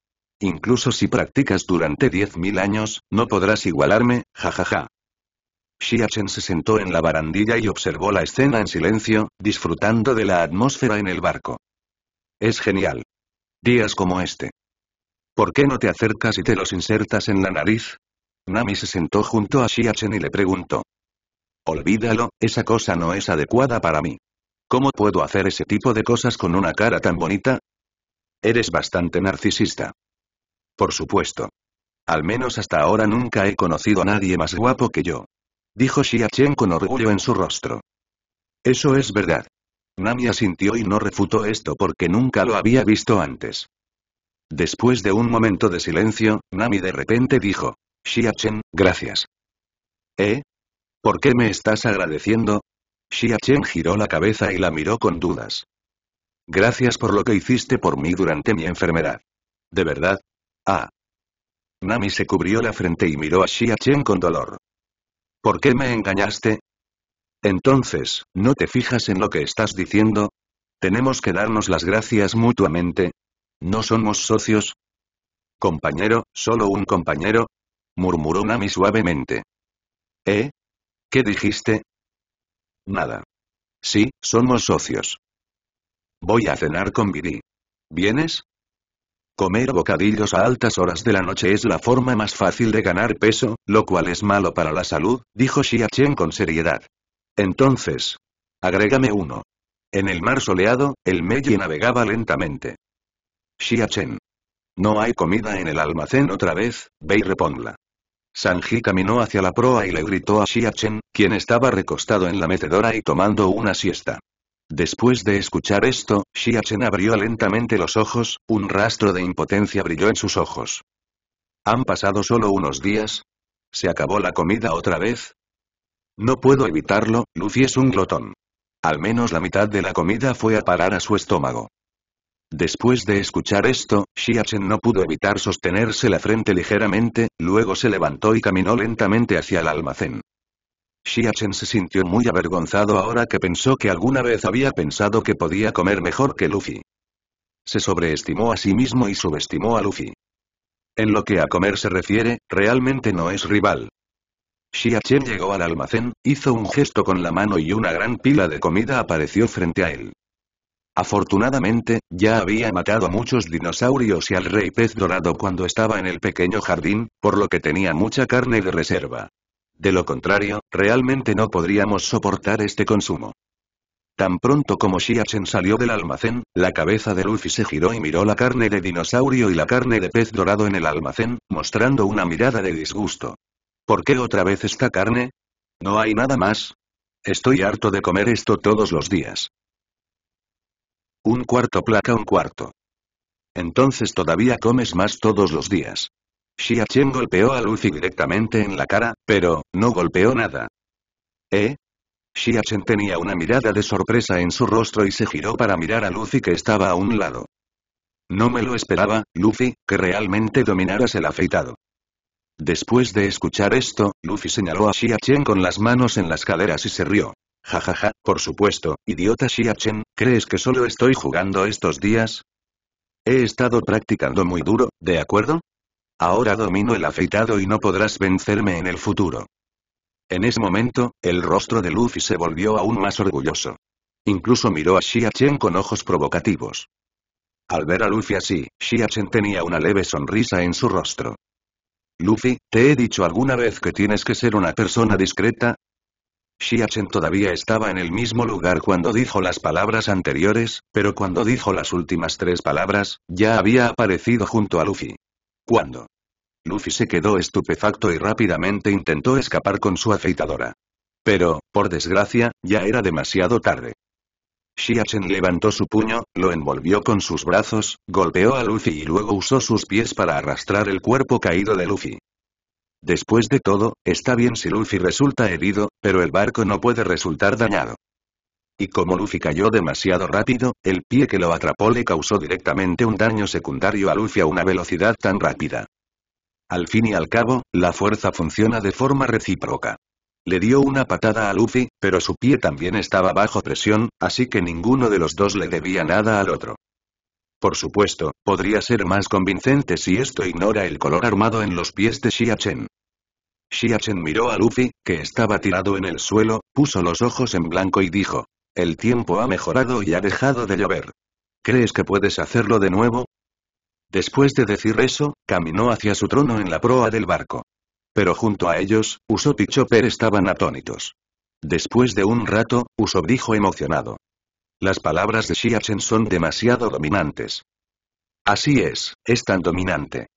Incluso si practicas durante 10.000 años, no podrás igualarme, jajaja. Xiachen se sentó en la barandilla y observó la escena en silencio, disfrutando de la atmósfera en el barco. Es genial. Días como este. ¿Por qué no te acercas y te los insertas en la nariz? Nami se sentó junto a Xiachen y le preguntó. Olvídalo, esa cosa no es adecuada para mí. ¿Cómo puedo hacer ese tipo de cosas con una cara tan bonita? Eres bastante narcisista. Por supuesto. Al menos hasta ahora nunca he conocido a nadie más guapo que yo dijo Xia con orgullo en su rostro. Eso es verdad. Nami asintió y no refutó esto porque nunca lo había visto antes. Después de un momento de silencio, Nami de repente dijo, Xia gracias. ¿Eh? ¿Por qué me estás agradeciendo? Xia giró la cabeza y la miró con dudas. Gracias por lo que hiciste por mí durante mi enfermedad. ¿De verdad? Ah. Nami se cubrió la frente y miró a Xia con dolor. ¿Por qué me engañaste? Entonces, ¿no te fijas en lo que estás diciendo? ¿Tenemos que darnos las gracias mutuamente? ¿No somos socios? Compañero, solo un compañero, murmuró Nami suavemente. ¿Eh? ¿Qué dijiste? Nada. Sí, somos socios. Voy a cenar con Viri. ¿Vienes? Comer bocadillos a altas horas de la noche es la forma más fácil de ganar peso, lo cual es malo para la salud, dijo Xia Chen con seriedad. Entonces. Agrégame uno. En el mar soleado, el Meiji navegaba lentamente. Xia Chen. No hay comida en el almacén otra vez, ve y reponla. Sanji caminó hacia la proa y le gritó a Xia Chen, quien estaba recostado en la metedora y tomando una siesta. Después de escuchar esto, Xiachen abrió lentamente los ojos, un rastro de impotencia brilló en sus ojos. ¿Han pasado solo unos días? ¿Se acabó la comida otra vez? No puedo evitarlo, Lucy es un glotón. Al menos la mitad de la comida fue a parar a su estómago. Después de escuchar esto, Xiachen no pudo evitar sostenerse la frente ligeramente, luego se levantó y caminó lentamente hacia el almacén. Xiachen se sintió muy avergonzado ahora que pensó que alguna vez había pensado que podía comer mejor que Luffy. Se sobreestimó a sí mismo y subestimó a Luffy. En lo que a comer se refiere, realmente no es rival. Xiachen llegó al almacén, hizo un gesto con la mano y una gran pila de comida apareció frente a él. Afortunadamente, ya había matado a muchos dinosaurios y al rey pez dorado cuando estaba en el pequeño jardín, por lo que tenía mucha carne de reserva. De lo contrario, realmente no podríamos soportar este consumo. Tan pronto como Shiachen salió del almacén, la cabeza de Luffy se giró y miró la carne de dinosaurio y la carne de pez dorado en el almacén, mostrando una mirada de disgusto. ¿Por qué otra vez esta carne? ¿No hay nada más? Estoy harto de comer esto todos los días. Un cuarto placa un cuarto. Entonces todavía comes más todos los días. Xia Chen golpeó a Luffy directamente en la cara, pero, no golpeó nada. ¿Eh? Xia Chen tenía una mirada de sorpresa en su rostro y se giró para mirar a Luffy que estaba a un lado. No me lo esperaba, Luffy, que realmente dominaras el afeitado. Después de escuchar esto, Luffy señaló a Xia Chen con las manos en las caderas y se rió. Jajaja, ja, ja, por supuesto, idiota Xia Chen, ¿crees que solo estoy jugando estos días? He estado practicando muy duro, ¿de acuerdo? Ahora domino el afeitado y no podrás vencerme en el futuro. En ese momento, el rostro de Luffy se volvió aún más orgulloso. Incluso miró a Xia Chen con ojos provocativos. Al ver a Luffy así, Xia Chen tenía una leve sonrisa en su rostro. Luffy, ¿te he dicho alguna vez que tienes que ser una persona discreta? Xia Chen todavía estaba en el mismo lugar cuando dijo las palabras anteriores, pero cuando dijo las últimas tres palabras, ya había aparecido junto a Luffy. Cuando Luffy se quedó estupefacto y rápidamente intentó escapar con su afeitadora. Pero, por desgracia, ya era demasiado tarde. Shiachen levantó su puño, lo envolvió con sus brazos, golpeó a Luffy y luego usó sus pies para arrastrar el cuerpo caído de Luffy. Después de todo, está bien si Luffy resulta herido, pero el barco no puede resultar dañado. Y como Luffy cayó demasiado rápido, el pie que lo atrapó le causó directamente un daño secundario a Luffy a una velocidad tan rápida. Al fin y al cabo, la fuerza funciona de forma recíproca. Le dio una patada a Luffy, pero su pie también estaba bajo presión, así que ninguno de los dos le debía nada al otro. Por supuesto, podría ser más convincente si esto ignora el color armado en los pies de Xia Chen. Chen miró a Luffy, que estaba tirado en el suelo, puso los ojos en blanco y dijo, el tiempo ha mejorado y ha dejado de llover. ¿Crees que puedes hacerlo de nuevo? Después de decir eso, caminó hacia su trono en la proa del barco. Pero junto a ellos, Usopp y Chopper estaban atónitos. Después de un rato, Usopp dijo emocionado. Las palabras de Shiachen son demasiado dominantes. Así es, es tan dominante.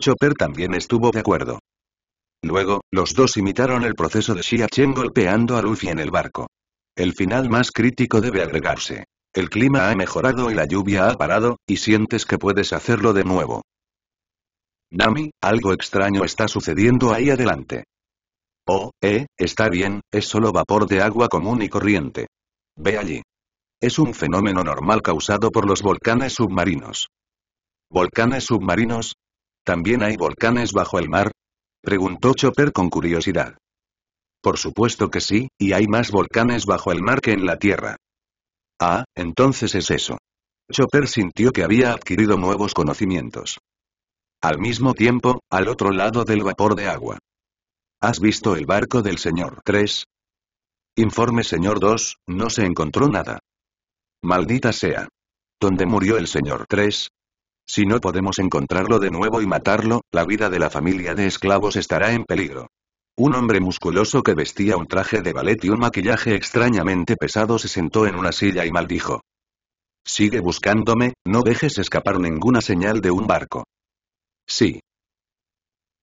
Chopper también estuvo de acuerdo. Luego, los dos imitaron el proceso de Shiachen golpeando a Luffy en el barco. El final más crítico debe agregarse. El clima ha mejorado y la lluvia ha parado, y sientes que puedes hacerlo de nuevo. Nami, algo extraño está sucediendo ahí adelante. Oh, eh, está bien, es solo vapor de agua común y corriente. Ve allí. Es un fenómeno normal causado por los volcanes submarinos. ¿Volcanes submarinos? ¿También hay volcanes bajo el mar? Preguntó Chopper con curiosidad. Por supuesto que sí, y hay más volcanes bajo el mar que en la Tierra. Ah, entonces es eso. Chopper sintió que había adquirido nuevos conocimientos. Al mismo tiempo, al otro lado del vapor de agua. ¿Has visto el barco del señor 3? Informe señor 2, no se encontró nada. Maldita sea. ¿Dónde murió el señor 3? Si no podemos encontrarlo de nuevo y matarlo, la vida de la familia de esclavos estará en peligro. Un hombre musculoso que vestía un traje de ballet y un maquillaje extrañamente pesado se sentó en una silla y maldijo. Sigue buscándome, no dejes escapar ninguna señal de un barco. Sí.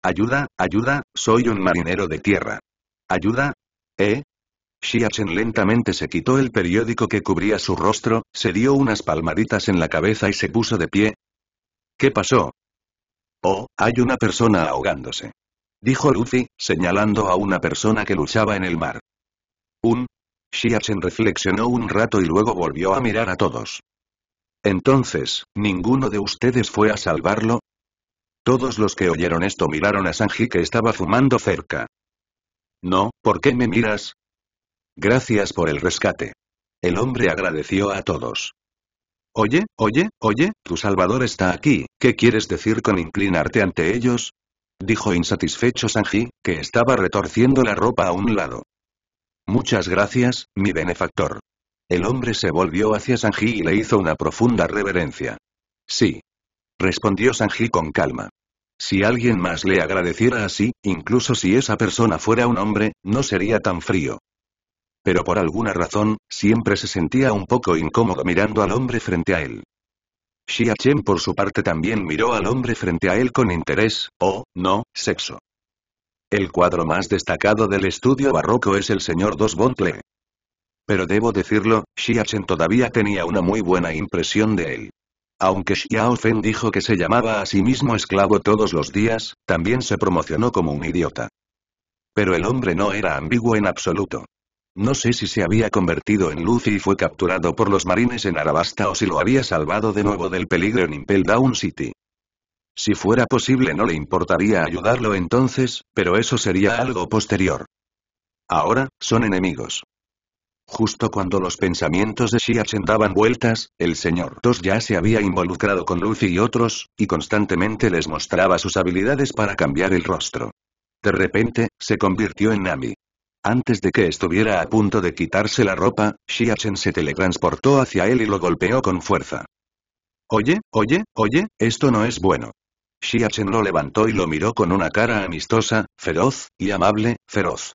Ayuda, ayuda, soy un marinero de tierra. Ayuda. ¿Eh? Shiachen lentamente se quitó el periódico que cubría su rostro, se dio unas palmaditas en la cabeza y se puso de pie. ¿Qué pasó? Oh, hay una persona ahogándose dijo Luffy, señalando a una persona que luchaba en el mar. Un. Shiachen reflexionó un rato y luego volvió a mirar a todos. Entonces, ¿ninguno de ustedes fue a salvarlo? Todos los que oyeron esto miraron a Sanji que estaba fumando cerca. No, ¿por qué me miras? Gracias por el rescate. El hombre agradeció a todos. Oye, oye, oye, tu salvador está aquí, ¿qué quieres decir con inclinarte ante ellos? dijo insatisfecho Sanji, que estaba retorciendo la ropa a un lado. Muchas gracias, mi benefactor. El hombre se volvió hacia Sanji y le hizo una profunda reverencia. Sí. Respondió Sanji con calma. Si alguien más le agradeciera así, incluso si esa persona fuera un hombre, no sería tan frío. Pero por alguna razón, siempre se sentía un poco incómodo mirando al hombre frente a él. Xia por su parte también miró al hombre frente a él con interés, o, no, sexo. El cuadro más destacado del estudio barroco es el señor Dos Bontle. Pero debo decirlo, Xiachen todavía tenía una muy buena impresión de él. Aunque Xiao dijo que se llamaba a sí mismo esclavo todos los días, también se promocionó como un idiota. Pero el hombre no era ambiguo en absoluto. No sé si se había convertido en Lucy y fue capturado por los marines en Arabasta o si lo había salvado de nuevo del peligro en Impel Down City. Si fuera posible no le importaría ayudarlo entonces, pero eso sería algo posterior. Ahora, son enemigos. Justo cuando los pensamientos de Shiachen daban vueltas, el señor Dos ya se había involucrado con Lucy y otros, y constantemente les mostraba sus habilidades para cambiar el rostro. De repente, se convirtió en Nami. Antes de que estuviera a punto de quitarse la ropa, Xiachen se teletransportó hacia él y lo golpeó con fuerza. Oye, oye, oye, esto no es bueno. Xiachen lo levantó y lo miró con una cara amistosa, feroz, y amable, feroz.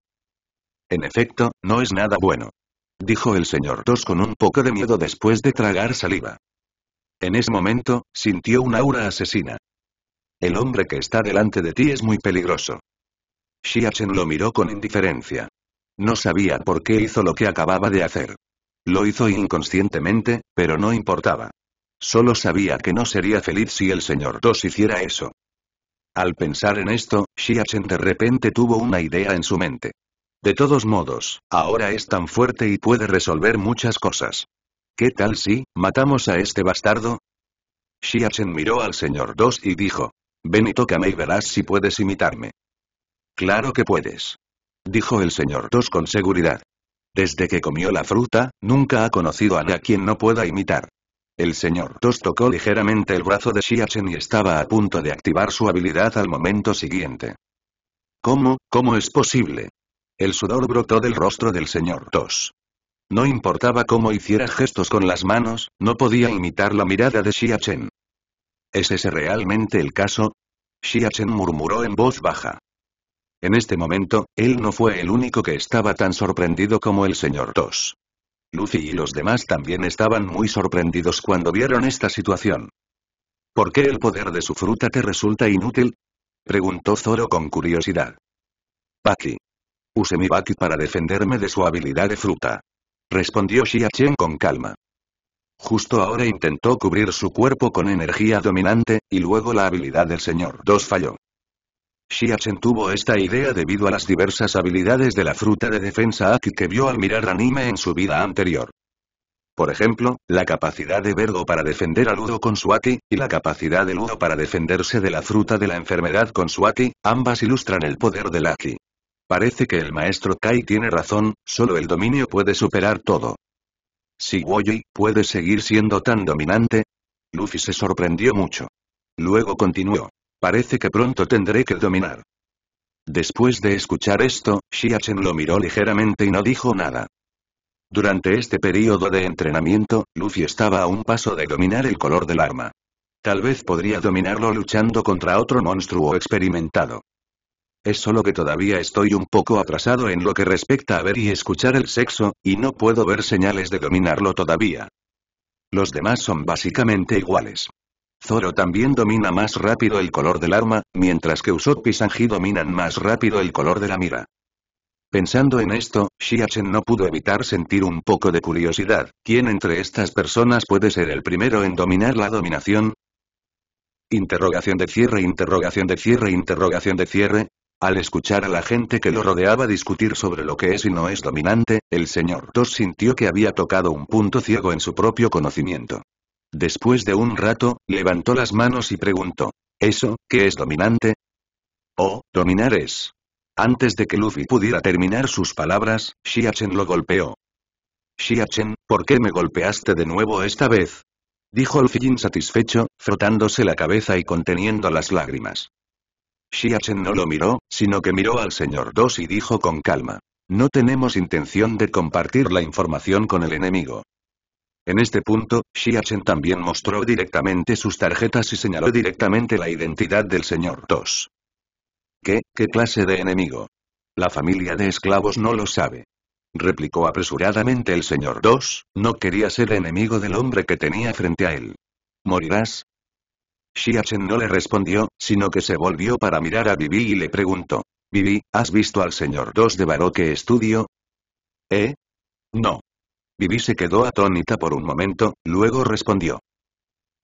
En efecto, no es nada bueno. Dijo el señor Tos con un poco de miedo después de tragar saliva. En ese momento, sintió un aura asesina. El hombre que está delante de ti es muy peligroso. Chen lo miró con indiferencia. No sabía por qué hizo lo que acababa de hacer. Lo hizo inconscientemente, pero no importaba. Solo sabía que no sería feliz si el señor 2 hiciera eso. Al pensar en esto, Xiachen de repente tuvo una idea en su mente. De todos modos, ahora es tan fuerte y puede resolver muchas cosas. ¿Qué tal si matamos a este bastardo? Xiachen miró al señor 2 y dijo: Ven y tócame y verás si puedes imitarme. Claro que puedes dijo el señor Tos con seguridad. Desde que comió la fruta, nunca ha conocido a nadie quien no pueda imitar. El señor Tos tocó ligeramente el brazo de Xiachen y estaba a punto de activar su habilidad al momento siguiente. ¿Cómo, cómo es posible? El sudor brotó del rostro del señor Tos. No importaba cómo hiciera gestos con las manos, no podía imitar la mirada de Xiachen. ¿Es ese realmente el caso? Xiachen murmuró en voz baja. En este momento, él no fue el único que estaba tan sorprendido como el señor 2. Lucy y los demás también estaban muy sorprendidos cuando vieron esta situación. ¿Por qué el poder de su fruta te resulta inútil? Preguntó Zoro con curiosidad. Paki. Use mi Baki para defenderme de su habilidad de fruta. Respondió Xia con calma. Justo ahora intentó cubrir su cuerpo con energía dominante, y luego la habilidad del señor 2 falló. Shiachen tuvo esta idea debido a las diversas habilidades de la fruta de defensa Aki que vio al mirar anime en su vida anterior. Por ejemplo, la capacidad de Vergo para defender a Ludo con su Aki, y la capacidad de Ludo para defenderse de la fruta de la enfermedad con su Aki, ambas ilustran el poder del Aki. Parece que el maestro Kai tiene razón, solo el dominio puede superar todo. Si Woyi puede seguir siendo tan dominante, Luffy se sorprendió mucho. Luego continuó. Parece que pronto tendré que dominar. Después de escuchar esto, Xiachen lo miró ligeramente y no dijo nada. Durante este período de entrenamiento, Luffy estaba a un paso de dominar el color del arma. Tal vez podría dominarlo luchando contra otro monstruo experimentado. Es solo que todavía estoy un poco atrasado en lo que respecta a ver y escuchar el sexo, y no puedo ver señales de dominarlo todavía. Los demás son básicamente iguales. Zoro también domina más rápido el color del arma, mientras que Usopp y Sanji dominan más rápido el color de la mira. Pensando en esto, Shiachen no pudo evitar sentir un poco de curiosidad, ¿quién entre estas personas puede ser el primero en dominar la dominación? Interrogación de cierre, interrogación de cierre, interrogación de cierre. Al escuchar a la gente que lo rodeaba discutir sobre lo que es y no es dominante, el señor Dos sintió que había tocado un punto ciego en su propio conocimiento. Después de un rato, levantó las manos y preguntó. ¿Eso, qué es dominante? Oh, dominar es. Antes de que Luffy pudiera terminar sus palabras, Xiachen lo golpeó. Xiachen, ¿por qué me golpeaste de nuevo esta vez? Dijo Luffy insatisfecho, frotándose la cabeza y conteniendo las lágrimas. Xiachen no lo miró, sino que miró al señor Dos y dijo con calma. No tenemos intención de compartir la información con el enemigo. En este punto, Xiachen también mostró directamente sus tarjetas y señaló directamente la identidad del señor 2. ¿Qué, qué clase de enemigo? La familia de esclavos no lo sabe. Replicó apresuradamente el señor 2, no quería ser enemigo del hombre que tenía frente a él. ¿Morirás? Xiachen no le respondió, sino que se volvió para mirar a Vivi y le preguntó. Vivi, ¿has visto al señor 2 de Baroque Estudio? ¿Eh? No. Vivi se quedó atónita por un momento, luego respondió.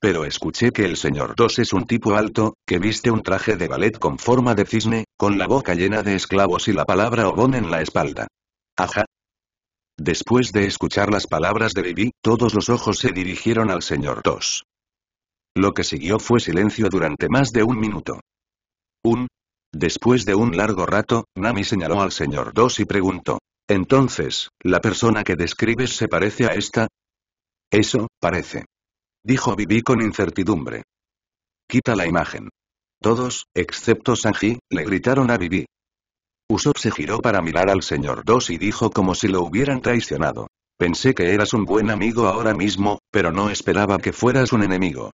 Pero escuché que el señor Dos es un tipo alto, que viste un traje de ballet con forma de cisne, con la boca llena de esclavos y la palabra Obon en la espalda. Ajá. Después de escuchar las palabras de Vivi, todos los ojos se dirigieron al señor Dos. Lo que siguió fue silencio durante más de un minuto. Un. Después de un largo rato, Nami señaló al señor Dos y preguntó. Entonces, ¿la persona que describes se parece a esta? Eso, parece. Dijo Bibi con incertidumbre. Quita la imagen. Todos, excepto Sanji, le gritaron a Bibi. Usopp se giró para mirar al señor Dos y dijo como si lo hubieran traicionado. Pensé que eras un buen amigo ahora mismo, pero no esperaba que fueras un enemigo.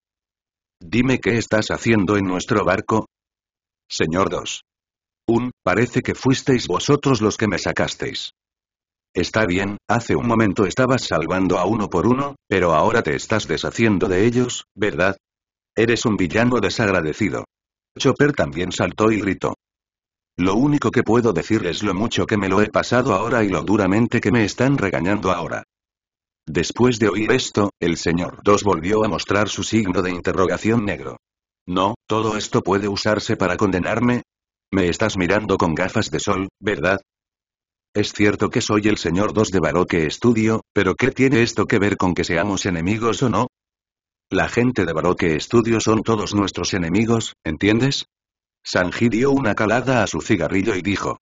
Dime qué estás haciendo en nuestro barco. Señor Dos. Un, parece que fuisteis vosotros los que me sacasteis. Está bien, hace un momento estabas salvando a uno por uno, pero ahora te estás deshaciendo de ellos, ¿verdad? Eres un villano desagradecido. Chopper también saltó y gritó. Lo único que puedo decir es lo mucho que me lo he pasado ahora y lo duramente que me están regañando ahora. Después de oír esto, el señor dos volvió a mostrar su signo de interrogación negro. No, todo esto puede usarse para condenarme. Me estás mirando con gafas de sol, ¿verdad? Es cierto que soy el señor 2 de Baroque Estudio, pero ¿qué tiene esto que ver con que seamos enemigos o no? La gente de Baroque Estudio son todos nuestros enemigos, ¿entiendes? Sanji dio una calada a su cigarrillo y dijo.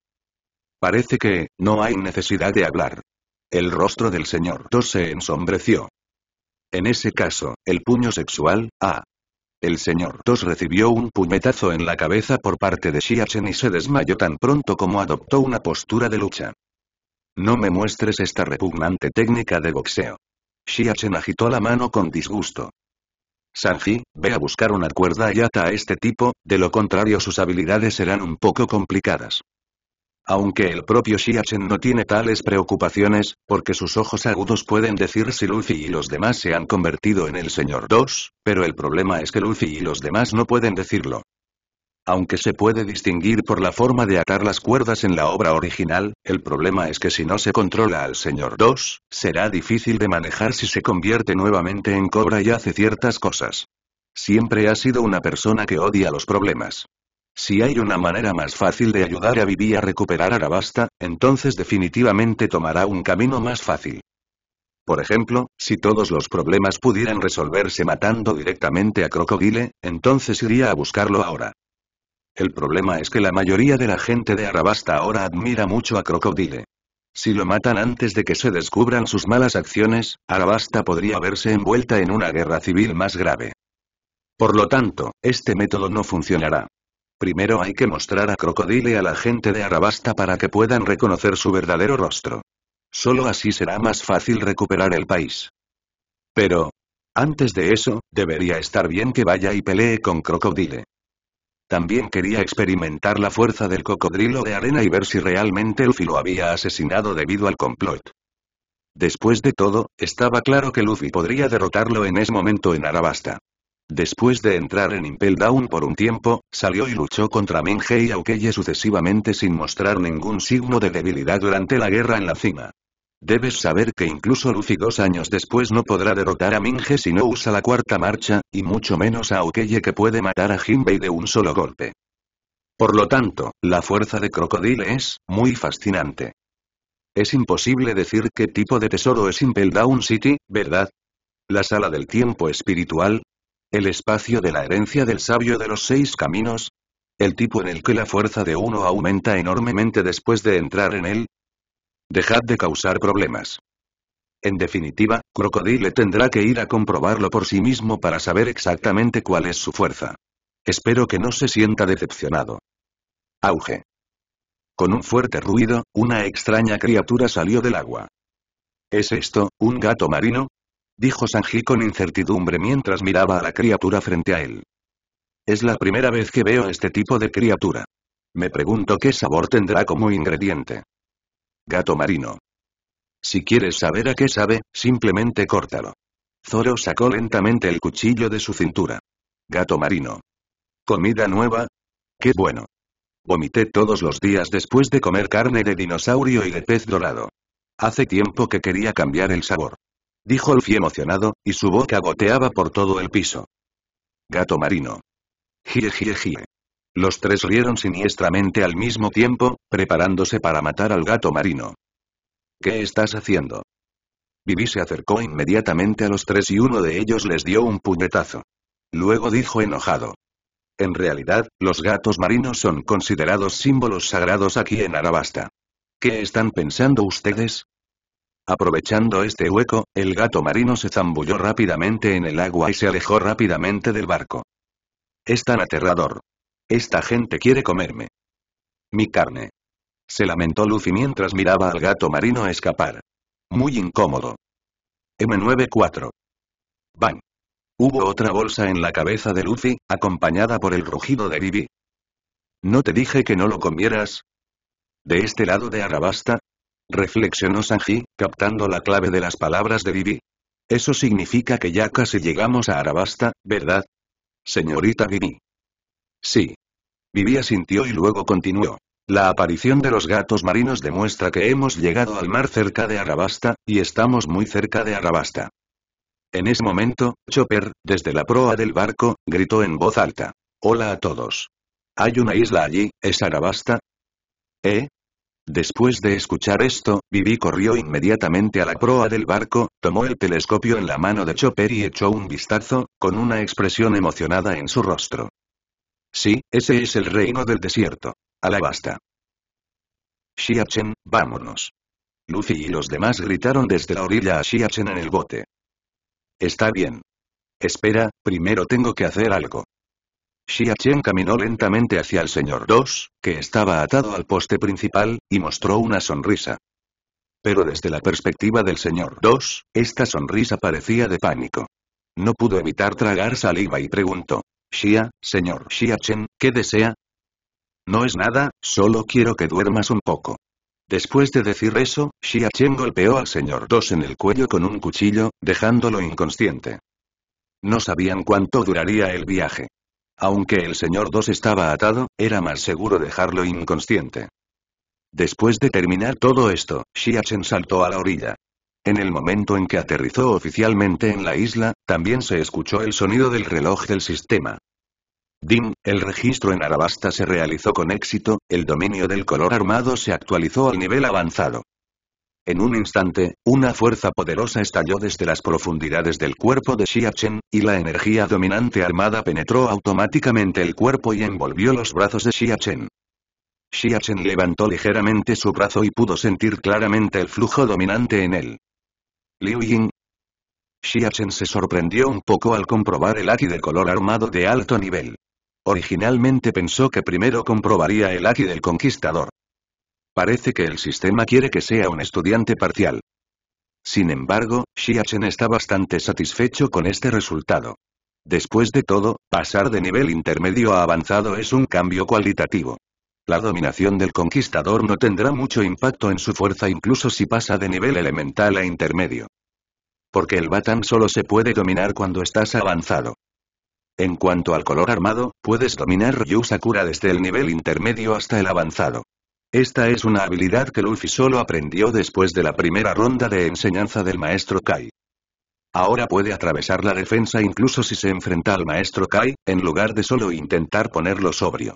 Parece que, no hay necesidad de hablar. El rostro del señor 2 se ensombreció. En ese caso, el puño sexual, ah, el señor Tos recibió un puñetazo en la cabeza por parte de Shiachen y se desmayó tan pronto como adoptó una postura de lucha. No me muestres esta repugnante técnica de boxeo. Shiachen agitó la mano con disgusto. Sanji, ve a buscar una cuerda y ata a este tipo, de lo contrario sus habilidades serán un poco complicadas. Aunque el propio Shiachen no tiene tales preocupaciones, porque sus ojos agudos pueden decir si Luffy y los demás se han convertido en el Señor 2, pero el problema es que Luffy y los demás no pueden decirlo. Aunque se puede distinguir por la forma de atar las cuerdas en la obra original, el problema es que si no se controla al Señor 2, será difícil de manejar si se convierte nuevamente en cobra y hace ciertas cosas. Siempre ha sido una persona que odia los problemas. Si hay una manera más fácil de ayudar a Vivi a recuperar Arabasta, entonces definitivamente tomará un camino más fácil. Por ejemplo, si todos los problemas pudieran resolverse matando directamente a Crocodile, entonces iría a buscarlo ahora. El problema es que la mayoría de la gente de Arabasta ahora admira mucho a Crocodile. Si lo matan antes de que se descubran sus malas acciones, Arabasta podría verse envuelta en una guerra civil más grave. Por lo tanto, este método no funcionará. Primero hay que mostrar a Crocodile a la gente de Arabasta para que puedan reconocer su verdadero rostro. Solo así será más fácil recuperar el país. Pero... Antes de eso, debería estar bien que vaya y pelee con Crocodile. También quería experimentar la fuerza del cocodrilo de arena y ver si realmente Luffy lo había asesinado debido al complot. Después de todo, estaba claro que Luffy podría derrotarlo en ese momento en Arabasta. Después de entrar en Impel Down por un tiempo, salió y luchó contra Minje y Aukeye sucesivamente sin mostrar ningún signo de debilidad durante la guerra en la cima. Debes saber que incluso Lucy dos años después no podrá derrotar a Minge si no usa la cuarta marcha, y mucho menos a Aukeye que puede matar a Jinbei de un solo golpe. Por lo tanto, la fuerza de Crocodile es, muy fascinante. Es imposible decir qué tipo de tesoro es Impel Down City, ¿verdad? La sala del tiempo espiritual, el espacio de la herencia del sabio de los seis caminos. El tipo en el que la fuerza de uno aumenta enormemente después de entrar en él. Dejad de causar problemas. En definitiva, Crocodile tendrá que ir a comprobarlo por sí mismo para saber exactamente cuál es su fuerza. Espero que no se sienta decepcionado. Auge. Con un fuerte ruido, una extraña criatura salió del agua. ¿Es esto, un gato marino? Dijo Sanji con incertidumbre mientras miraba a la criatura frente a él. Es la primera vez que veo este tipo de criatura. Me pregunto qué sabor tendrá como ingrediente. Gato marino. Si quieres saber a qué sabe, simplemente córtalo. Zoro sacó lentamente el cuchillo de su cintura. Gato marino. ¿Comida nueva? ¡Qué bueno! Vomité todos los días después de comer carne de dinosaurio y de pez dorado. Hace tiempo que quería cambiar el sabor dijo Luffy emocionado, y su boca goteaba por todo el piso. Gato marino. Gire, Los tres rieron siniestramente al mismo tiempo, preparándose para matar al gato marino. ¿Qué estás haciendo? Vivi se acercó inmediatamente a los tres y uno de ellos les dio un puñetazo. Luego dijo enojado. En realidad, los gatos marinos son considerados símbolos sagrados aquí en Arabasta. ¿Qué están pensando ustedes? Aprovechando este hueco, el gato marino se zambulló rápidamente en el agua y se alejó rápidamente del barco. Es tan aterrador. Esta gente quiere comerme. Mi carne. Se lamentó Luffy mientras miraba al gato marino escapar. Muy incómodo. M94. Bang. Hubo otra bolsa en la cabeza de Luffy, acompañada por el rugido de Bibi. ¿No te dije que no lo comieras? De este lado de Arabasta, reflexionó Sanji, captando la clave de las palabras de Vivi. Eso significa que ya casi llegamos a Arabasta, ¿verdad? Señorita Vivi. Sí. Vivi asintió y luego continuó. La aparición de los gatos marinos demuestra que hemos llegado al mar cerca de Arabasta, y estamos muy cerca de Arabasta. En ese momento, Chopper, desde la proa del barco, gritó en voz alta. Hola a todos. Hay una isla allí, ¿es Arabasta? ¿Eh? Después de escuchar esto, Vivi corrió inmediatamente a la proa del barco, tomó el telescopio en la mano de Chopper y echó un vistazo, con una expresión emocionada en su rostro. Sí, ese es el reino del desierto. Alabasta. Xiachen, vámonos. Lucy y los demás gritaron desde la orilla a Xiachen en el bote. Está bien. Espera, primero tengo que hacer algo. Xia Chen caminó lentamente hacia el señor 2, que estaba atado al poste principal, y mostró una sonrisa. Pero desde la perspectiva del señor 2, esta sonrisa parecía de pánico. No pudo evitar tragar saliva y preguntó. Xia, señor Xia Chen, ¿qué desea? No es nada, solo quiero que duermas un poco. Después de decir eso, Xia Chen golpeó al señor 2 en el cuello con un cuchillo, dejándolo inconsciente. No sabían cuánto duraría el viaje. Aunque el señor 2 estaba atado, era más seguro dejarlo inconsciente. Después de terminar todo esto, Xiachen saltó a la orilla. En el momento en que aterrizó oficialmente en la isla, también se escuchó el sonido del reloj del sistema. DIM, el registro en Arabasta se realizó con éxito, el dominio del color armado se actualizó al nivel avanzado. En un instante, una fuerza poderosa estalló desde las profundidades del cuerpo de Xiachen, y la energía dominante armada penetró automáticamente el cuerpo y envolvió los brazos de Xiachen. Xiachen levantó ligeramente su brazo y pudo sentir claramente el flujo dominante en él. Liu Ying. Xiachen se sorprendió un poco al comprobar el Aki de color armado de alto nivel. Originalmente pensó que primero comprobaría el Aki del conquistador. Parece que el sistema quiere que sea un estudiante parcial. Sin embargo, Xiachen está bastante satisfecho con este resultado. Después de todo, pasar de nivel intermedio a avanzado es un cambio cualitativo. La dominación del conquistador no tendrá mucho impacto en su fuerza incluso si pasa de nivel elemental a intermedio. Porque el batán solo se puede dominar cuando estás avanzado. En cuanto al color armado, puedes dominar Ryu Sakura desde el nivel intermedio hasta el avanzado. Esta es una habilidad que Luffy solo aprendió después de la primera ronda de enseñanza del maestro Kai. Ahora puede atravesar la defensa incluso si se enfrenta al maestro Kai, en lugar de solo intentar ponerlo sobrio.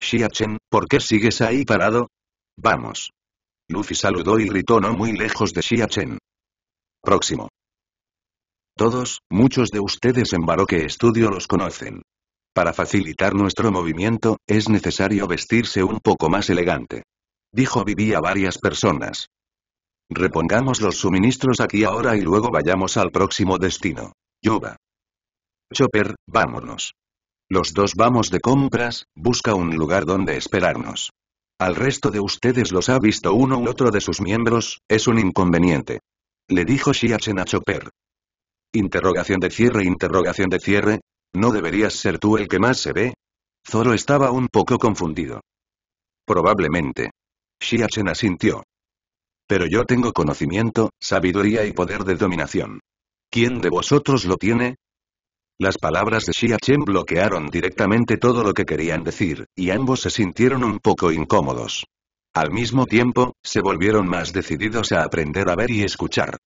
Shia-chen, ¿por qué sigues ahí parado? Vamos. Luffy saludó y gritó no muy lejos de Shia-chen. Próximo. Todos, muchos de ustedes en Baroque Estudio los conocen. Para facilitar nuestro movimiento, es necesario vestirse un poco más elegante. Dijo Vivi a varias personas. Repongamos los suministros aquí ahora y luego vayamos al próximo destino. Yuba. Chopper, vámonos. Los dos vamos de compras, busca un lugar donde esperarnos. Al resto de ustedes los ha visto uno u otro de sus miembros, es un inconveniente. Le dijo Xiachen a Chopper. Interrogación de cierre, interrogación de cierre, ¿No deberías ser tú el que más se ve? Zoro estaba un poco confundido. Probablemente. Shiachen asintió. Pero yo tengo conocimiento, sabiduría y poder de dominación. ¿Quién de vosotros lo tiene? Las palabras de Shiachen bloquearon directamente todo lo que querían decir, y ambos se sintieron un poco incómodos. Al mismo tiempo, se volvieron más decididos a aprender a ver y escuchar.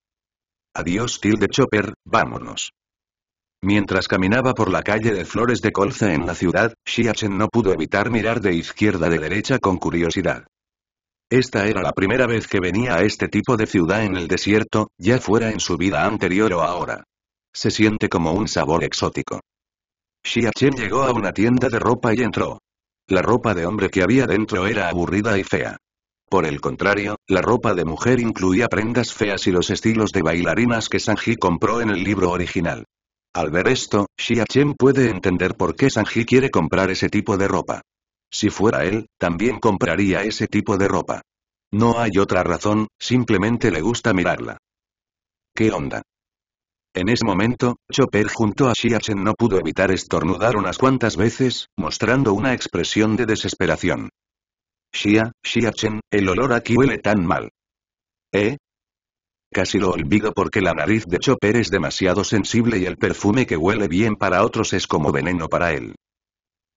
Adiós tilde Chopper, vámonos. Mientras caminaba por la calle de Flores de Colza en la ciudad, Xiachen no pudo evitar mirar de izquierda a de derecha con curiosidad. Esta era la primera vez que venía a este tipo de ciudad en el desierto, ya fuera en su vida anterior o ahora. Se siente como un sabor exótico. Xiachen llegó a una tienda de ropa y entró. La ropa de hombre que había dentro era aburrida y fea. Por el contrario, la ropa de mujer incluía prendas feas y los estilos de bailarinas que Sanji compró en el libro original. Al ver esto, Xia Chen puede entender por qué Sanji quiere comprar ese tipo de ropa. Si fuera él, también compraría ese tipo de ropa. No hay otra razón, simplemente le gusta mirarla. ¿Qué onda? En ese momento, Chopper junto a Xiachen no pudo evitar estornudar unas cuantas veces, mostrando una expresión de desesperación. Xia, Xiachen, el olor aquí huele tan mal. ¿Eh? Casi lo olvido porque la nariz de Chopper es demasiado sensible y el perfume que huele bien para otros es como veneno para él.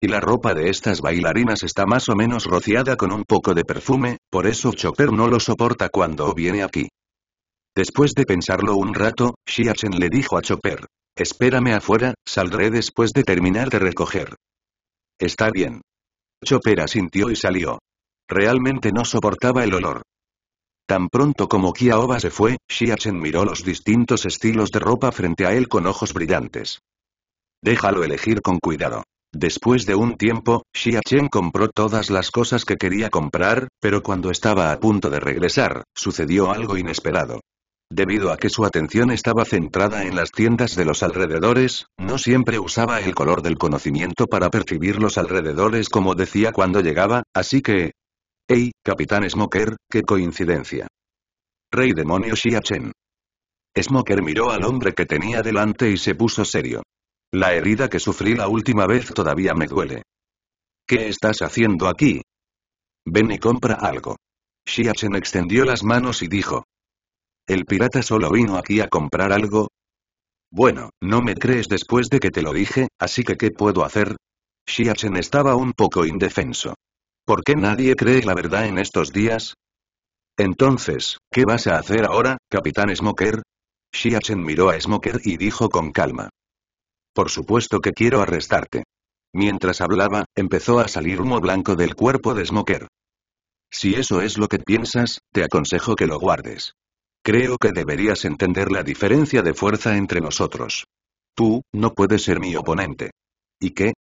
Y la ropa de estas bailarinas está más o menos rociada con un poco de perfume, por eso Chopper no lo soporta cuando viene aquí. Después de pensarlo un rato, Xiachen le dijo a Chopper. Espérame afuera, saldré después de terminar de recoger. Está bien. Chopper asintió y salió. Realmente no soportaba el olor. Tan pronto como Kiaoba se fue, Xiachen miró los distintos estilos de ropa frente a él con ojos brillantes. Déjalo elegir con cuidado. Después de un tiempo, Xiachen compró todas las cosas que quería comprar, pero cuando estaba a punto de regresar, sucedió algo inesperado. Debido a que su atención estaba centrada en las tiendas de los alrededores, no siempre usaba el color del conocimiento para percibir los alrededores como decía cuando llegaba, así que, ¡Ey, Capitán Smoker, qué coincidencia! ¡Rey demonio Chen! Smoker miró al hombre que tenía delante y se puso serio. La herida que sufrí la última vez todavía me duele. ¿Qué estás haciendo aquí? Ven y compra algo. Chen extendió las manos y dijo. ¿El pirata solo vino aquí a comprar algo? Bueno, no me crees después de que te lo dije, así que ¿qué puedo hacer? Chen estaba un poco indefenso. ¿Por qué nadie cree la verdad en estos días? Entonces, ¿qué vas a hacer ahora, Capitán Smoker? Shiachen miró a Smoker y dijo con calma. Por supuesto que quiero arrestarte. Mientras hablaba, empezó a salir humo blanco del cuerpo de Smoker. Si eso es lo que piensas, te aconsejo que lo guardes. Creo que deberías entender la diferencia de fuerza entre nosotros. Tú, no puedes ser mi oponente. ¿Y qué?